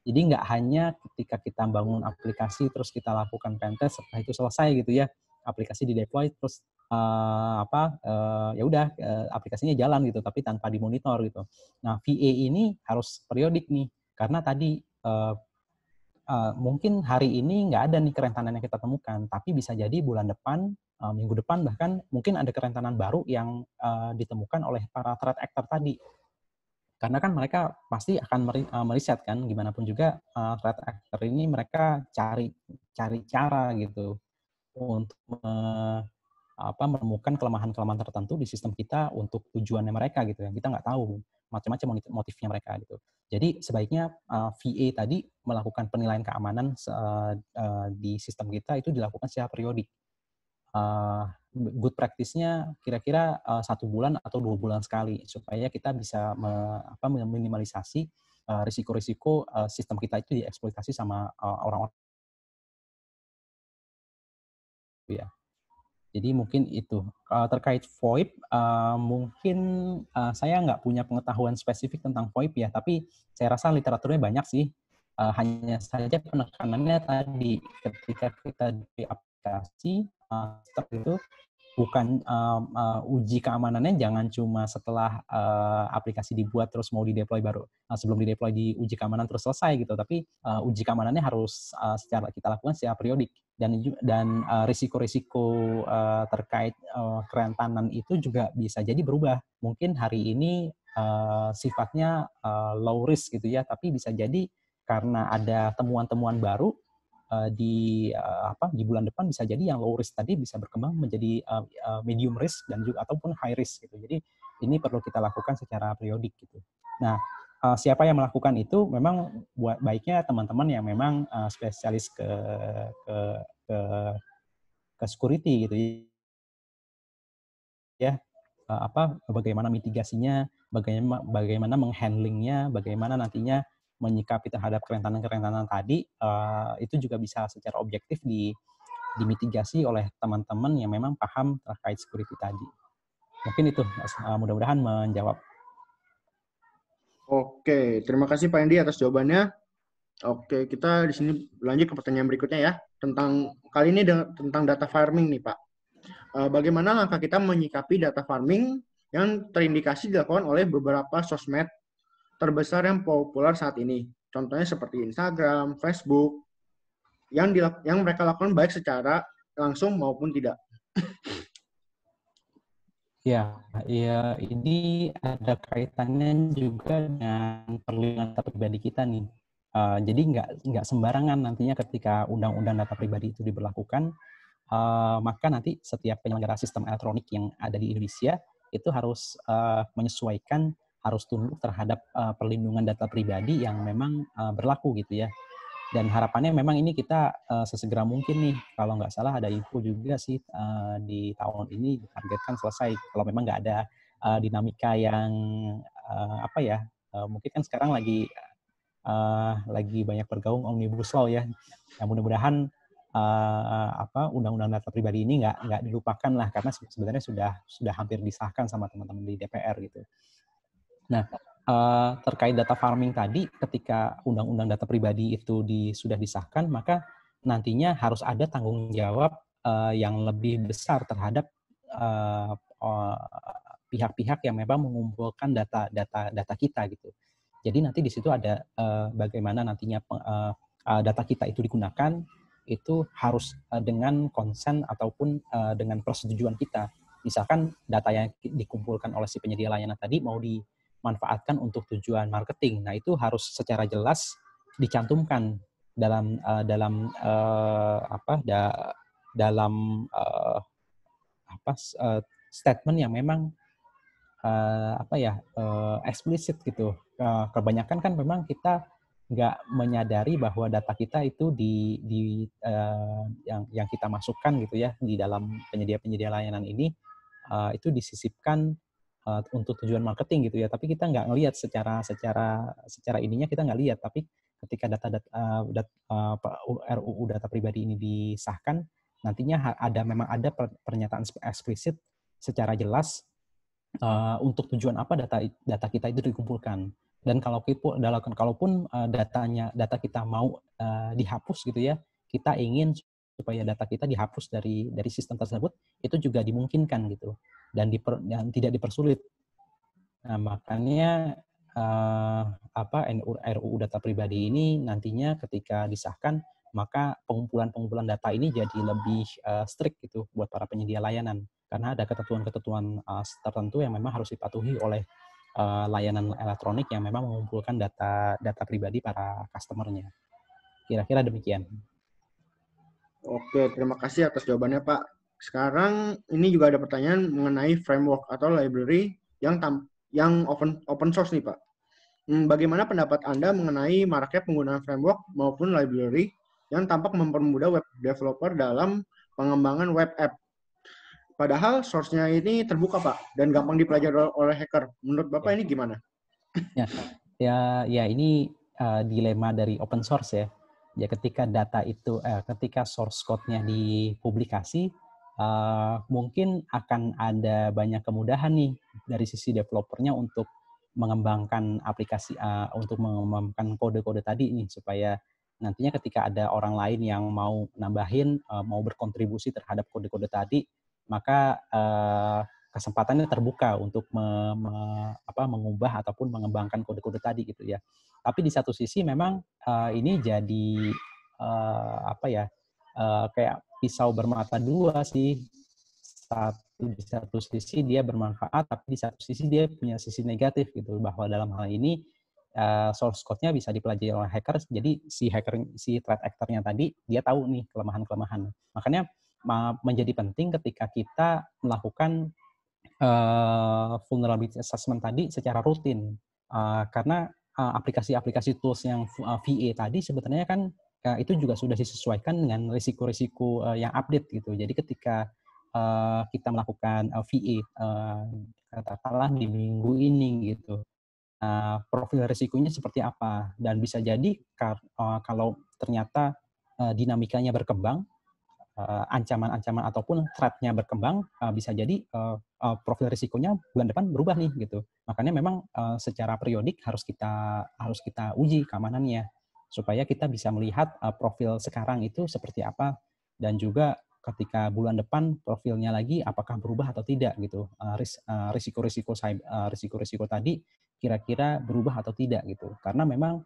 jadi nggak hanya ketika kita bangun aplikasi terus kita lakukan pentest, setelah itu selesai gitu ya aplikasi di deploy terus uh, apa uh, ya udah uh, aplikasinya jalan gitu tapi tanpa dimonitor gitu. Nah VA ini harus periodik nih karena tadi uh, uh, mungkin hari ini nggak ada nih kerentanan yang kita temukan tapi bisa jadi bulan depan uh, minggu depan bahkan mungkin ada kerentanan baru yang uh, ditemukan oleh para threat actor tadi karena kan mereka pasti akan eh, meriset kan gimana pun juga uh, threat actor ini mereka cari cari cara gitu untuk uh, apa menemukan kelemahan-kelemahan tertentu di sistem kita untuk tujuannya mereka gitu yang kita nggak tahu macam-macam motifnya mereka gitu jadi sebaiknya uh, eh, VA tadi melakukan penilaian keamanan uh, uh, di sistem kita itu dilakukan secara periodik uh, good practice-nya kira-kira eh, satu bulan atau dua bulan sekali supaya kita bisa me, apa, meminimalisasi eh, risiko-risiko uh, sistem kita itu dieksploitasi sama orang-orang. ya. Jadi mungkin itu uh, terkait VoIP uh, mungkin uh, saya nggak punya pengetahuan spesifik tentang VoIP ya, tapi saya rasa literaturnya banyak sih. Uh, hanya saja penekanannya tadi ketika kita di aplikasi Eh, sistem itu bukan um, uh, uji keamanannya jangan cuma setelah uh, aplikasi dibuat terus mau di deploy baru uh, sebelum dideploy di uji keamanan terus selesai gitu tapi uh, uji keamanannya harus uh, secara kita lakukan secara periodik dan dan risiko-risiko uh, terkait uh, kerentanan itu juga bisa jadi berubah mungkin hari ini uh, sifatnya uh, low risk gitu ya tapi bisa jadi karena ada temuan-temuan baru Eh, di uh, apa di bulan depan bisa jadi yang low risk tadi bisa berkembang menjadi uh, medium risk dan juga ataupun high risk gitu. Jadi ini perlu kita lakukan secara periodik gitu. Nah, uh, siapa yang melakukan itu memang buat baiknya teman-teman yang memang uh, spesialis ke ke ke ke security gitu ya uh, apa bagaimana mitigasinya bagaimana bagaimana menghandlingnya bagaimana nantinya menyikapi terhadap kerentanan-kerentanan tadi uh, itu juga bisa secara objektif di dimitigasi oleh teman-teman yang memang paham terkait security tadi. Mungkin itu uh, mudah-mudahan menjawab. Oke, terima kasih Pak Endi atas jawabannya. Oke, kita di sini lanjut ke pertanyaan berikutnya ya tentang kali ini tentang data farming nih Pak. Uh, bagaimana langkah kita menyikapi data farming yang terindikasi dilakukan oleh beberapa sosmed terbesar yang populer saat ini. Contohnya seperti Instagram, Facebook, yang, yang mereka lakukan baik secara langsung maupun tidak. Ya, ya ini ada kaitannya juga dengan perlindungan data pribadi kita nih. Uh, jadi nggak nggak sembarangan nantinya ketika undang-undang data pribadi itu diberlakukan, uh, maka nanti setiap penyelenggara sistem elektronik yang ada di Indonesia itu harus uh, menyesuaikan harus tunduk terhadap uh, perlindungan data pribadi yang memang uh, berlaku gitu ya. Dan harapannya memang ini kita uh, sesegera mungkin nih, kalau nggak salah ada info juga sih uh, di tahun ini ditargetkan selesai. Kalau memang nggak ada uh, dinamika yang uh, apa ya, uh, mungkin kan sekarang lagi uh, lagi banyak bergaung omnibus law ya. Yang mudah-mudahan uh, apa undang-undang data pribadi ini nggak nggak dilupakan lah karena sebenarnya sudah sudah hampir disahkan sama teman-teman di DPR gitu. Nah, uh, terkait data farming tadi, ketika undang-undang data pribadi itu di, sudah disahkan, maka nantinya harus ada tanggung jawab uh, yang lebih besar terhadap uh, uh, pihak-pihak yang memang mengumpulkan data-data data kita gitu. Jadi nanti di situ ada uh, bagaimana nantinya uh, uh, data kita itu digunakan itu harus dengan konsen ataupun dengan persetujuan kita. Misalkan data yang dikumpulkan oleh si penyedia layanan tadi mau di manfaatkan untuk tujuan marketing. Nah, itu harus secara jelas dicantumkan dalam uh, dalam uh, apa da, dalam uh, apa uh, statement yang memang uh, apa ya uh, eksplisit gitu. Uh, kebanyakan kan memang kita nggak menyadari bahwa data kita itu di di uh, yang yang kita masukkan gitu ya di dalam penyedia penyedia layanan ini uh, itu disisipkan uh, untuk tujuan marketing gitu ya tapi kita nggak ngelihat secara secara secara ininya kita nggak lihat tapi ketika data data uh, dat, uh, eh, RUU eh, data pribadi ini disahkan nantinya ada memang ada pernyataan eksplisit secara jelas uh, untuk tujuan apa data data kita itu dikumpulkan dan kalau kita kalaupun datanya data kita mau uh, dihapus gitu ya kita ingin supaya data kita dihapus dari dari sistem tersebut itu juga dimungkinkan gitu dan, diper, dan tidak dipersulit. Nah makanya uh, apa RUU data pribadi ini nantinya ketika disahkan maka pengumpulan-pengumpulan data ini jadi lebih uh, strict gitu buat para penyedia layanan karena ada ketentuan-ketentuan uh, tertentu yang memang harus dipatuhi oleh uh, layanan elektronik yang memang mengumpulkan data data pribadi para customernya. Kira-kira demikian. Oke, terima kasih atas jawabannya Pak. Sekarang ini juga ada pertanyaan mengenai framework atau library yang yang open open source nih Pak. Hmm, bagaimana pendapat Anda mengenai maraknya penggunaan framework maupun library yang tampak mempermudah web developer dalam pengembangan web app? Padahal source-nya ini terbuka, Pak, dan gampang dipelajari oleh hacker. Menurut Bapak ya. ini gimana? Ya, ya, ya ini uh, dilema dari open source ya. Ya ketika data itu, eh, ketika source code-nya dipublikasi, eh, mungkin akan ada banyak kemudahan nih dari sisi developernya untuk mengembangkan aplikasi eh, untuk mengembangkan kode-kode tadi ini supaya nantinya ketika ada orang lain yang mau nambahin eh, mau berkontribusi terhadap kode-kode tadi maka eh, kesempatannya terbuka untuk me, me, apa, mengubah ataupun mengembangkan kode-kode tadi gitu ya tapi di satu sisi memang uh, ini jadi uh, apa ya uh, kayak pisau bermata dua sih. Satu di satu sisi dia bermanfaat, tapi di satu sisi dia punya sisi negatif gitu bahwa dalam hal ini uh, source code-nya bisa dipelajari oleh hacker. Jadi si hacker si threat actor-nya tadi dia tahu nih kelemahan-kelemahan. Makanya menjadi penting ketika kita melakukan uh, vulnerability assessment tadi secara rutin uh, karena Eh, aplikasi-aplikasi tools yang VA eh, tadi sebenarnya kan eh, itu juga sudah disesuaikan dengan risiko-risiko yang update gitu. Jadi ketika kita melakukan VA katakanlah di minggu ini gitu, profil risikonya seperti apa dan bisa jadi kalau ternyata dinamikanya berkembang Eh, ancaman-ancaman ataupun threat-nya berkembang uh, bisa jadi uh, uh, profil risikonya bulan depan berubah nih gitu. Makanya memang uh, secara periodik harus kita harus kita uji keamanannya supaya kita bisa melihat uh, profil sekarang itu seperti apa dan juga ketika bulan depan profilnya lagi apakah berubah atau tidak gitu. Uh, ris uh, risiko-risiko uh, risiko-risiko tadi kira-kira berubah atau tidak gitu. Karena memang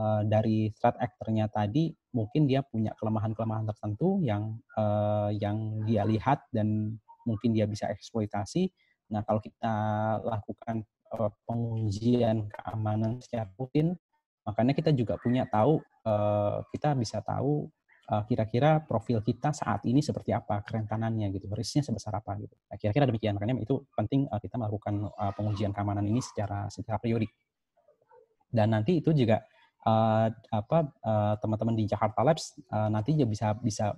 uh, dari threat actor-nya tadi mungkin dia punya kelemahan-kelemahan tertentu yang uh, yang dia lihat dan mungkin dia bisa eksploitasi. Nah, kalau kita lakukan eh, pengujian keamanan secara rutin, makanya kita juga punya tahu uh, kita bisa tahu kira-kira uh, profil kita saat ini seperti apa kerentanannya gitu risknya sebesar apa gitu kira nah, kira-kira demikian makanya itu penting uh, kita melakukan uh, pengujian keamanan ini secara secara periodik dan nanti itu juga uh, apa uh, teman-teman di Jakarta Labs uh, nanti bisa bisa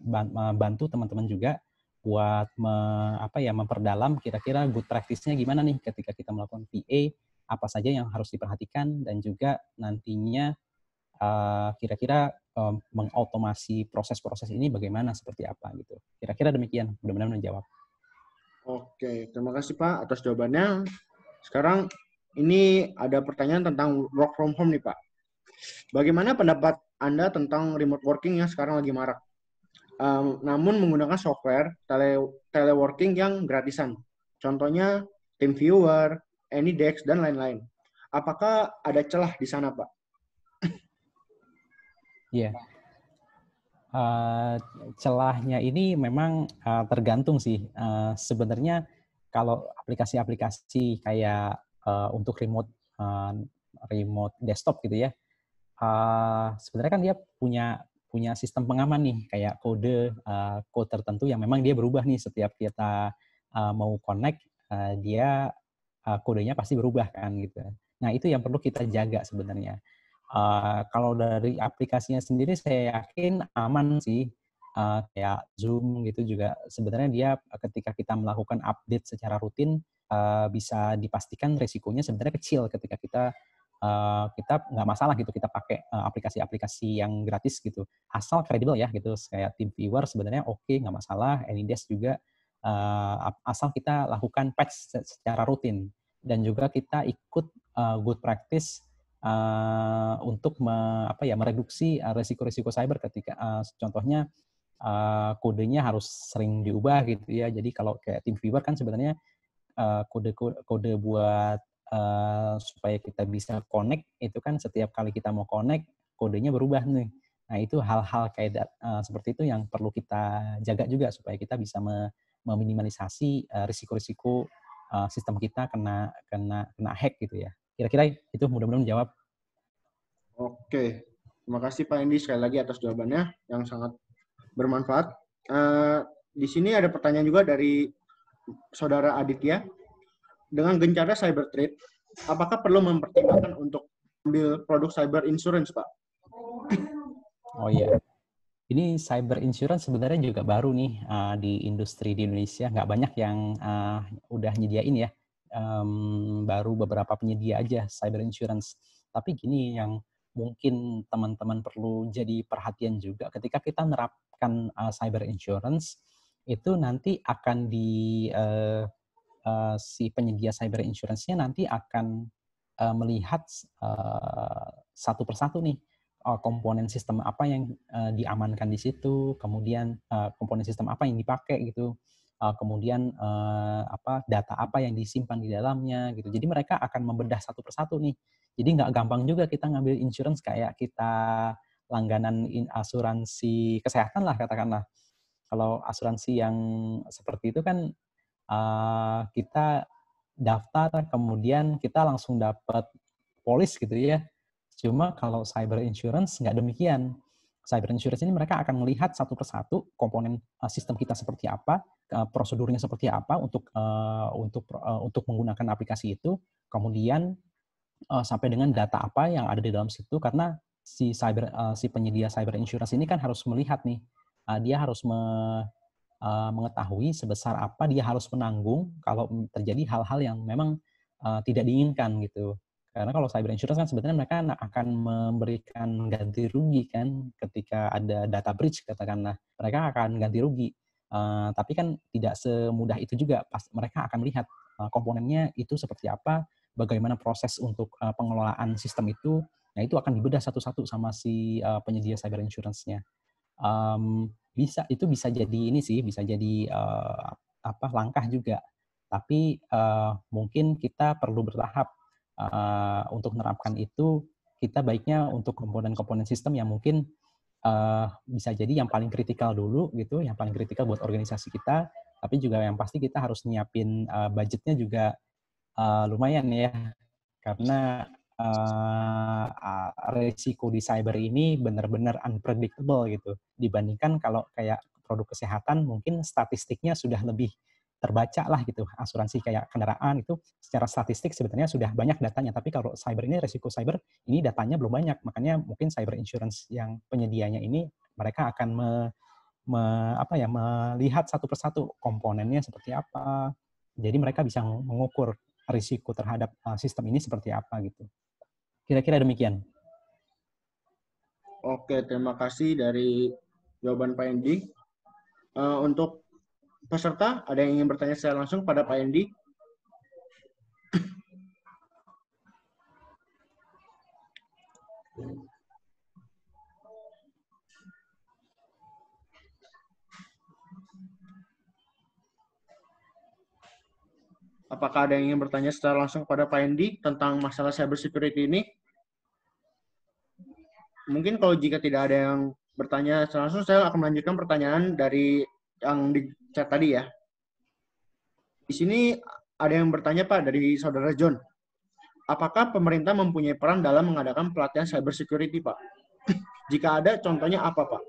bantu teman-teman juga buat me, apa ya memperdalam kira-kira good practice-nya gimana nih ketika kita melakukan PA apa saja yang harus diperhatikan dan juga nantinya uh, kira-kira um, mengautomasi proses-proses ini bagaimana seperti apa gitu kira-kira demikian mudah-mudahan menjawab. Oke terima kasih Pak atas jawabannya. Sekarang ini ada pertanyaan tentang work from home nih Pak. Bagaimana pendapat Anda tentang remote working yang sekarang lagi marak? Um, namun menggunakan software tele teleworking yang gratisan. Contohnya TeamViewer, AnyDesk, dan lain-lain. Apakah ada celah di sana, Pak? Iya. Yeah. Uh, celahnya ini memang uh, tergantung sih. Uh, sebenarnya kalau aplikasi-aplikasi kayak uh, untuk remote uh, remote desktop gitu ya, uh, sebenarnya kan dia punya punya sistem pengaman nih kayak kode uh, kode tertentu yang memang dia berubah nih setiap kita uh, mau connect uh, dia uh, kodenya pasti berubah kan gitu. Nah itu yang perlu kita jaga sebenarnya. Uh, kalau dari aplikasinya sendiri saya yakin aman sih uh, kayak Zoom gitu juga sebenarnya dia ketika kita melakukan update secara rutin uh, bisa dipastikan resikonya sebenarnya kecil ketika kita Eh, kita nggak masalah gitu kita pakai aplikasi eh, aplikasi-aplikasi yang gratis gitu asal kredibel ya gitu kayak tim viewer sebenarnya oke okay, nggak masalah Anydesk juga uh, asal kita lakukan patch secara rutin dan juga kita ikut uh, good practice uh, untuk me, apa ya mereduksi resiko-resiko cyber ketika uh, contohnya uh, kodenya harus sering diubah gitu ya. Jadi kalau kayak tim viewer kan sebenarnya kode, kode kode buat Eh, supaya kita bisa connect itu kan setiap kali kita mau connect kodenya berubah nih. Nah itu hal-hal kayak uh, seperti itu yang perlu kita jaga juga supaya kita bisa me meminimalisasi eh, risiko-risiko uh, sistem kita kena kena kena hack gitu ya. Kira-kira itu mudah-mudahan menjawab. Oke, terima kasih Pak Indi sekali lagi atas jawabannya yang sangat bermanfaat. Uh, di sini ada pertanyaan juga dari saudara Aditya dengan gencarnya cyber trade, apakah perlu mempertimbangkan untuk ambil produk cyber insurance, Pak? Oh iya. Ini cyber insurance sebenarnya juga baru nih uh, di industri di Indonesia. Nggak banyak yang uh, udah nyediain ya. Um, baru beberapa penyedia aja cyber insurance. Tapi gini yang mungkin teman-teman perlu jadi perhatian juga ketika kita nerapkan uh, cyber insurance itu nanti akan di uh, Eh, si penyedia cyber insurance-nya nanti akan eh, melihat eh, satu persatu nih komponen sistem apa yang diamankan di situ, kemudian komponen sistem apa yang dipakai gitu, kemudian apa data apa yang disimpan di dalamnya gitu. Jadi mereka akan membedah satu persatu nih. Jadi nggak gampang juga kita ngambil insurance kayak kita langganan in asuransi kesehatan lah katakanlah. Kalau asuransi yang seperti itu kan Eh, kita daftar kemudian kita langsung dapat polis gitu ya. Cuma kalau cyber insurance nggak demikian. Cyber insurance ini mereka akan melihat satu persatu komponen eh, sistem kita seperti apa, prosedurnya seperti apa untuk eh, untuk untuk menggunakan aplikasi itu, kemudian sampai dengan data apa yang ada di dalam situ karena si cyber si penyedia cyber insurance ini kan harus melihat nih, dia harus Eh, mengetahui sebesar apa dia harus menanggung kalau terjadi hal-hal yang memang eh, tidak diinginkan gitu. Karena kalau cyber insurance kan sebenarnya mereka akan memberikan ganti rugi kan ketika ada data breach katakanlah mereka akan ganti rugi. Uh, tapi kan tidak semudah itu juga. Pas mereka akan melihat uh, komponennya itu seperti apa, bagaimana proses untuk uh, pengelolaan sistem itu. Nah itu akan dibedah satu-satu sama si uh, penyedia cyber insurance-nya. Um, bisa itu bisa jadi ini sih bisa jadi uh, apa langkah juga tapi uh, mungkin kita perlu bertahap uh, untuk menerapkan itu kita baiknya untuk komponen-komponen sistem yang mungkin uh, bisa jadi yang paling kritikal dulu gitu yang paling kritikal buat organisasi kita tapi juga yang pasti kita harus nyiapin uh, budgetnya juga uh, lumayan ya karena uh, resiko di cyber ini benar-benar unpredictable gitu dibandingkan kalau kayak produk kesehatan mungkin statistiknya sudah lebih terbaca lah gitu asuransi kayak kendaraan itu secara statistik sebenarnya sudah banyak datanya tapi kalau cyber ini resiko cyber ini datanya belum banyak makanya mungkin cyber insurance yang penyedianya ini mereka akan me, me, apa ya melihat satu persatu komponennya seperti apa jadi mereka bisa mengukur risiko terhadap eh, sistem ini seperti apa gitu. Kira-kira demikian. Oke, terima kasih dari jawaban Pak Endi. Uh, untuk peserta, ada yang ingin bertanya saya langsung pada Pak Endi? Apakah ada yang ingin bertanya secara langsung kepada Pak Endi tentang masalah cyber security ini? Mungkin kalau jika tidak ada yang bertanya secara langsung, saya akan melanjutkan pertanyaan dari yang di chat tadi ya. Di sini ada yang bertanya Pak dari Saudara John. Apakah pemerintah mempunyai peran dalam mengadakan pelatihan cyber security Pak? Jika ada, contohnya apa Pak?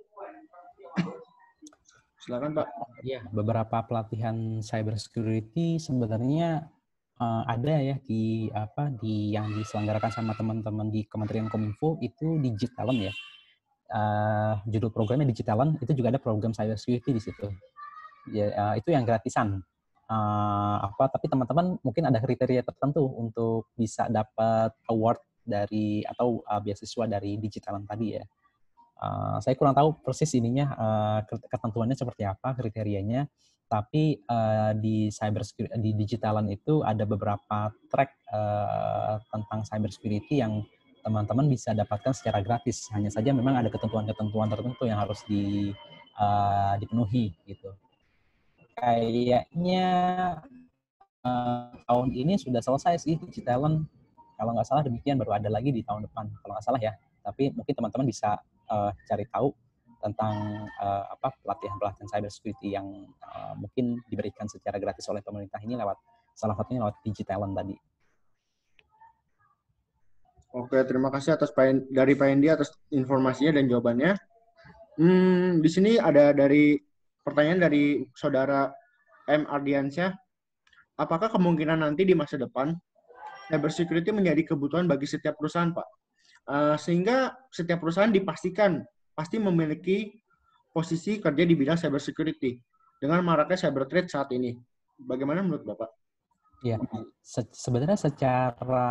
Silakan Pak. Ya, beberapa pelatihan cyber security sebenarnya uh, ada ya di apa di yang diselenggarakan sama teman-teman di Kementerian Kominfo itu digital ya. Uh, judul programnya digital itu juga ada program cyber security di situ. Ya, uh, itu yang gratisan. Uh, apa tapi teman-teman mungkin ada kriteria tertentu untuk bisa dapat award dari atau uh, beasiswa dari digitalan tadi ya. Eh, saya kurang tahu persis ininya uh, ketentuannya seperti apa kriterianya, tapi uh, di cyber di digitalan itu ada beberapa track uh, tentang cyber security yang teman-teman bisa dapatkan secara gratis. Hanya saja memang ada ketentuan-ketentuan tertentu yang harus di, uh, dipenuhi gitu. Kayaknya uh, tahun ini sudah selesai sih digitalan, Kalau nggak salah demikian baru ada lagi di tahun depan. Kalau nggak salah ya. Tapi mungkin teman-teman bisa uh, cari tahu tentang uh, apa pelatihan-pelatihan cyber security yang uh, mungkin diberikan secara gratis oleh pemerintah ini lewat salah satunya lewat Digitalent tadi. Oke, terima kasih atas dari Pak Endi atas informasinya dan jawabannya. Hmm, di sini ada dari pertanyaan dari saudara M Ardiansyah. Apakah kemungkinan nanti di masa depan cyber security menjadi kebutuhan bagi setiap perusahaan, Pak? Eh, sehingga setiap perusahaan dipastikan pasti memiliki posisi kerja di bidang cyber security dengan maraknya cyber threat saat ini. Bagaimana menurut Bapak? Ya, se sebenarnya secara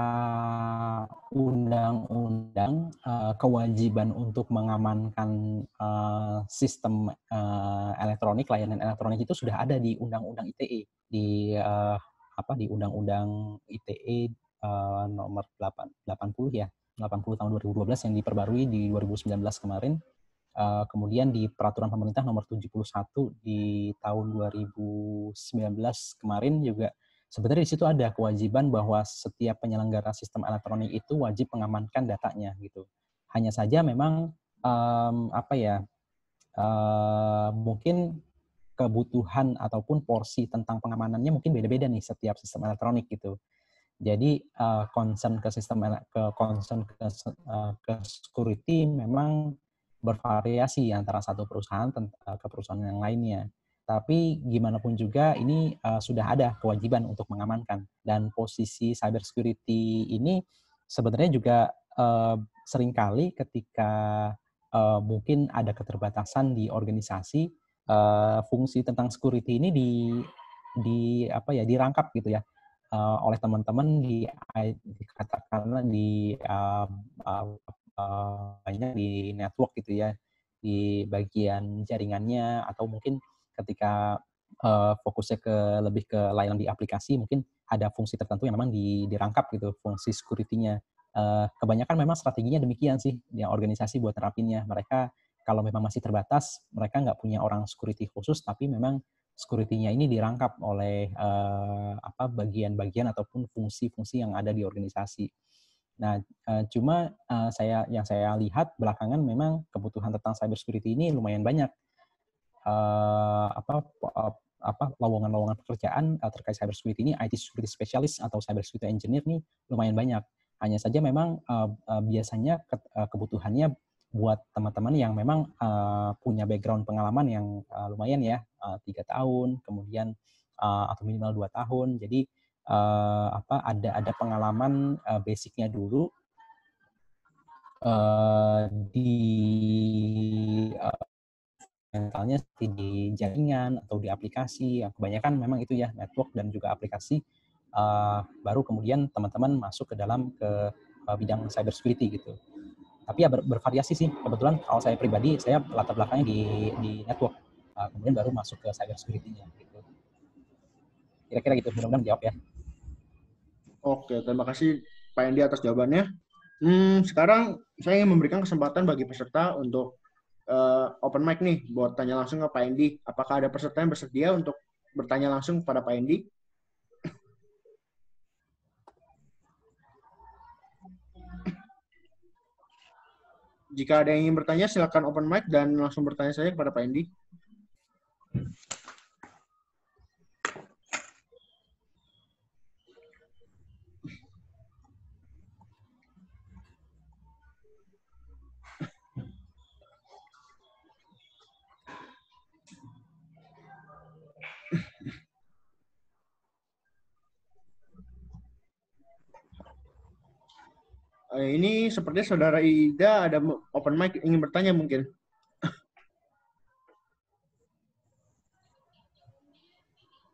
undang-undang uh, kewajiban untuk mengamankan uh, sistem uh, elektronik layanan elektronik itu sudah ada di undang-undang ITE di uh, apa di undang-undang ITE uh, nomor 8, 80 ya 80 tahun 2012 yang diperbarui di 2019 kemarin. Uh, kemudian di peraturan pemerintah nomor 71 di tahun 2019 kemarin juga sebenarnya di situ ada kewajiban bahwa setiap penyelenggara sistem elektronik itu wajib mengamankan datanya gitu. Hanya saja memang um, apa ya uh, mungkin kebutuhan ataupun porsi tentang pengamanannya mungkin beda-beda nih setiap sistem elektronik gitu. Jadi uh, concern ke sistem ke concern ke, uh, ke security memang bervariasi antara satu perusahaan eh, ke perusahaan yang lainnya. Tapi gimana pun juga ini uh, sudah ada kewajiban untuk mengamankan dan posisi cyber security ini sebenarnya juga uh, seringkali ketika uh, mungkin ada keterbatasan di organisasi uh, fungsi tentang security ini di di apa ya dirangkap gitu ya uh, oleh teman-teman di dikatakanlah di uh, uh, banyak di network gitu ya di bagian jaringannya atau mungkin ketika uh, fokusnya ke lebih ke layanan di aplikasi mungkin ada fungsi tertentu yang memang di, dirangkap gitu fungsi security-nya uh, kebanyakan memang strateginya demikian sih yang organisasi buat terapinnya mereka kalau memang masih terbatas mereka nggak punya orang security khusus tapi memang security-nya ini dirangkap oleh uh, apa bagian-bagian ataupun fungsi-fungsi yang ada di organisasi. Nah, uh, cuma uh, saya yang saya lihat belakangan memang kebutuhan tentang cybersecurity ini lumayan banyak uh, apa uh, apa lowongan-lowongan pekerjaan uh, terkait cybersecurity ini IT security specialist atau cybersecurity engineer nih lumayan banyak. Hanya saja memang uh, uh, biasanya ke, uh, kebutuhannya buat teman-teman yang memang uh, punya background pengalaman yang uh, lumayan ya eh, tiga uh, tahun kemudian uh, atau minimal dua tahun jadi uh, apa ada ada pengalaman uh, basicnya dulu uh, di mentalnya uh, di jaringan atau di aplikasi ya, kebanyakan memang itu ya network dan juga aplikasi uh, baru kemudian teman-teman masuk ke dalam ke uh, bidang cybersecurity gitu tapi ya ber, bervariasi sih kebetulan kalau saya pribadi saya latar belakangnya di di network uh, kemudian baru masuk ke cyber security-nya gitu kira-kira gitu mudah-mudahan jawab ya oke terima kasih Pak Endi atas jawabannya hmm, sekarang saya ingin memberikan kesempatan bagi peserta untuk uh, open mic nih buat tanya langsung ke Pak Endi apakah ada peserta yang bersedia untuk bertanya langsung kepada Pak Endi jika ada yang ingin bertanya silakan open mic dan langsung bertanya saja kepada Pak Indi. Eh, ini sepertinya saudara Ida ada open mic ingin bertanya mungkin.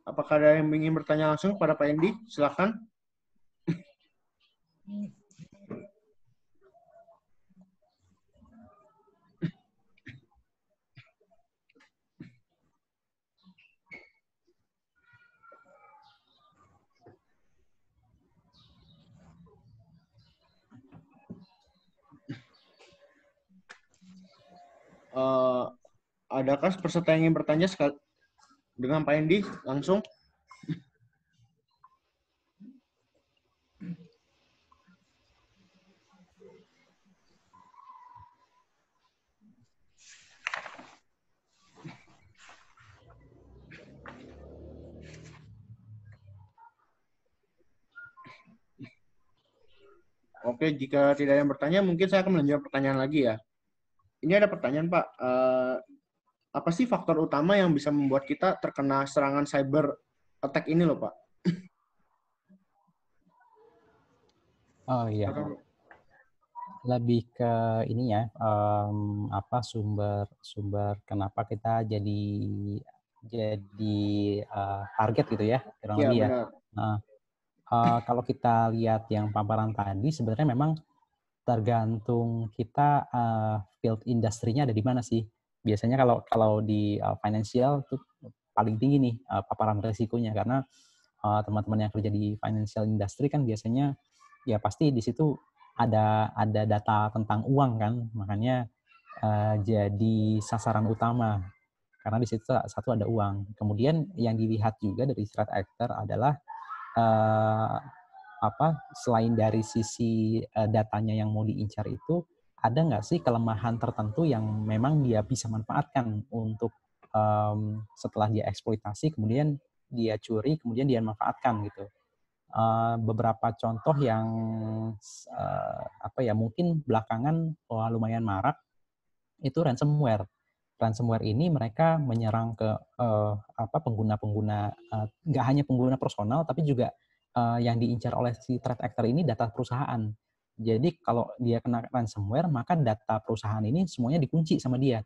Apakah ada yang ingin bertanya langsung kepada Pak Endi? Silakan. Hmm. uh, adakah peserta yang ingin bertanya sekali dengan Pak Endi langsung? Oke, jika tidak ada yang bertanya, mungkin saya akan melanjutkan pertanyaan lagi ya ini ada pertanyaan Pak. Uh, apa sih faktor utama yang bisa membuat kita terkena serangan cyber attack ini loh Pak? Oh iya. Lebih ke ini ya, um, apa sumber sumber kenapa kita jadi jadi uh, target gitu ya kurang iya, ya. Uh, uh, kalau kita lihat yang paparan tadi sebenarnya memang tergantung kita uh, field industrinya ada di mana sih. Biasanya kalau kalau di uh, financial tuh paling tinggi nih uh, paparan resikonya karena teman-teman uh, yang kerja di financial industry kan biasanya ya pasti di situ ada ada data tentang uang kan makanya uh, jadi sasaran utama karena di situ satu ada uang kemudian yang dilihat juga dari threat actor adalah apa selain dari sisi eh, datanya yang mau diincar itu ada nggak sih kelemahan tertentu yang memang dia bisa manfaatkan untuk um, setelah dia eksploitasi kemudian dia curi kemudian dia manfaatkan gitu uh, beberapa contoh yang uh, apa ya mungkin belakangan wah, lumayan marak itu ransomware ransomware ini mereka menyerang ke uh, apa pengguna-pengguna nggak uh, hanya pengguna personal tapi juga uh, yang diincar oleh si threat actor ini data perusahaan. Jadi kalau dia kena ransomware, maka data perusahaan ini semuanya dikunci sama dia.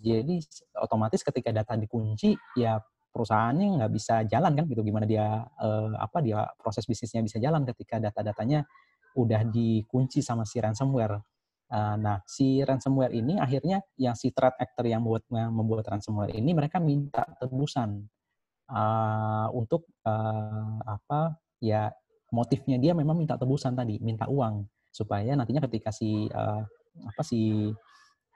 Jadi otomatis ketika data dikunci, ya perusahaannya nggak bisa jalan kan gitu. Gimana dia eh, apa dia proses bisnisnya bisa jalan ketika data-datanya udah dikunci sama si ransomware. Eh, nah, si ransomware ini akhirnya yang si threat actor yang membuat membuat ransomware ini mereka minta tebusan uh, untuk uh, apa ya motifnya dia memang minta tebusan tadi, minta uang supaya nantinya ketika si uh, apa si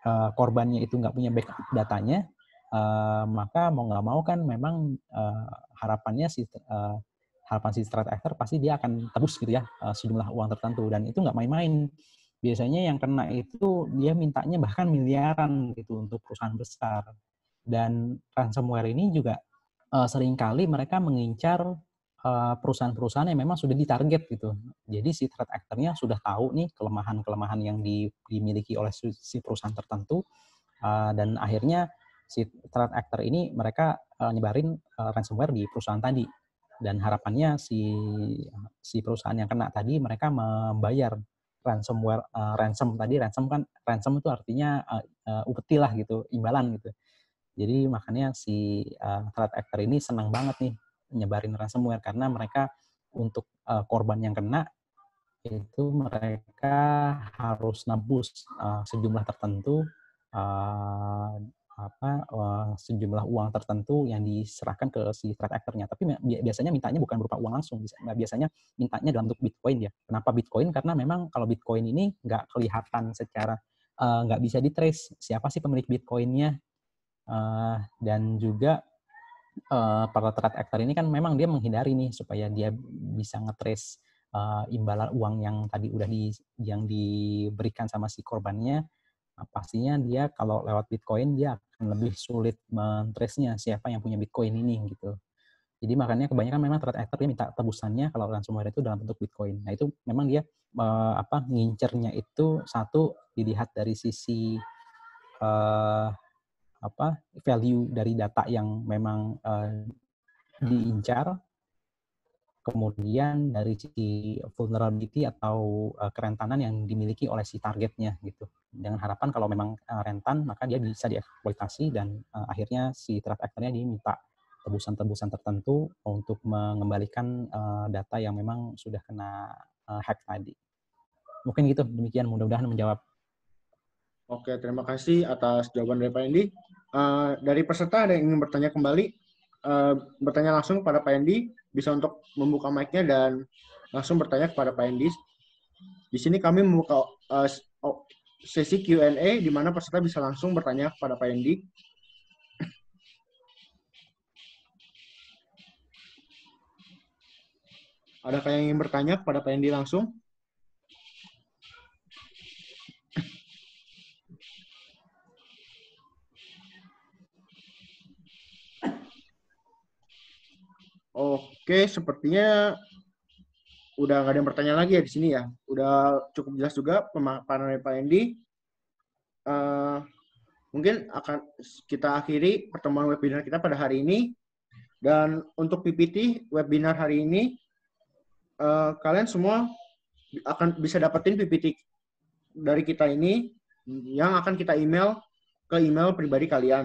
uh, korbannya itu nggak punya backup datanya, uh, maka mau nggak mau kan memang uh, harapannya si uh, harapan si threat actor pasti dia akan tebus gitu ya uh, sejumlah uang tertentu dan itu nggak main-main. Biasanya yang kena itu dia mintanya bahkan miliaran gitu untuk perusahaan besar dan ransomware ini juga uh, seringkali mereka mengincar Eh, perusahaan-perusahaan yang memang sudah ditarget gitu. Jadi si threat actor-nya sudah tahu nih kelemahan-kelemahan yang dimiliki oleh si perusahaan tertentu uh, dan akhirnya si threat actor ini mereka uh, nyebarin uh, ransomware di perusahaan tadi dan harapannya si si perusahaan yang kena tadi mereka membayar ransomware uh, ransom tadi ransom kan ransom itu artinya uh, uh, upeti gitu imbalan gitu. Jadi makanya si uh, threat actor ini senang banget nih nyebarin ransomware karena mereka untuk uh, korban yang kena itu mereka harus nebus uh, sejumlah tertentu uh, apa uh, sejumlah uang tertentu yang diserahkan ke si threat actor-nya. Tapi biasanya mintanya bukan berupa uang langsung, nah, biasanya mintanya dalam bentuk bitcoin ya. Kenapa bitcoin? Karena memang kalau bitcoin ini nggak kelihatan secara uh, nggak bisa ditrace siapa sih pemilik bitcoinnya uh, dan juga uh, eh, para threat actor ini kan memang dia menghindari nih supaya dia bisa ngetrace uh, imbalan uang yang tadi udah di yang diberikan sama si korbannya nah, pastinya dia kalau lewat Bitcoin dia akan lebih sulit mentresnya siapa yang punya Bitcoin ini gitu. Jadi makanya kebanyakan memang threat actor dia minta tebusannya kalau ransomware itu dalam bentuk Bitcoin. Nah itu memang dia uh, apa ngincernya itu satu dilihat dari sisi uh, apa value dari data yang memang uh, diincar kemudian dari si vulnerability atau uh, kerentanan yang dimiliki oleh si targetnya gitu dengan harapan kalau memang uh, rentan maka dia bisa dieksploitasi dan uh, akhirnya si threat actornya diminta tebusan-tebusan tertentu untuk mengembalikan uh, data yang memang sudah kena uh, hack tadi mungkin gitu demikian mudah-mudahan menjawab Oke, terima kasih atas jawaban dari Pak Endi. Uh, dari peserta ada yang ingin bertanya kembali, uh, bertanya langsung kepada Pak Endi, bisa untuk membuka mic-nya dan langsung bertanya kepada Pak Endi. Di sini kami membuka uh, sesi Q&A di mana peserta bisa langsung bertanya kepada Pak Endi. Ada yang ingin bertanya kepada Pak Endi langsung? Oke, sepertinya udah nggak ada yang bertanya lagi ya di sini ya. Udah cukup jelas juga dari Pak Endi. Uh, mungkin akan kita akhiri pertemuan webinar kita pada hari ini. Dan untuk PPT webinar hari ini, uh, kalian semua akan bisa dapetin PPT dari kita ini yang akan kita email ke email pribadi kalian.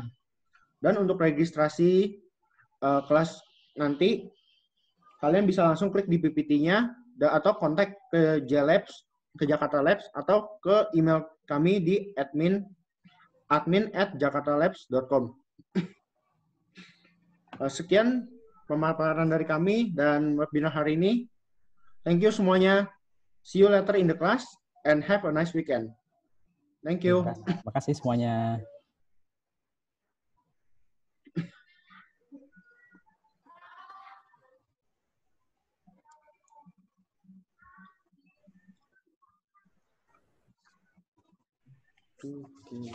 Dan untuk registrasi uh, kelas nanti kalian bisa langsung klik di PPT-nya atau kontak ke JLabs, ke Jakarta Labs atau ke email kami di admin admin at jakartalabs.com. Eh, sekian pemaparan dari kami dan webinar hari ini. Thank you semuanya. See you later in the class and have a nice weekend. Thank you. Terima kasih, Terima kasih semuanya. Bueno.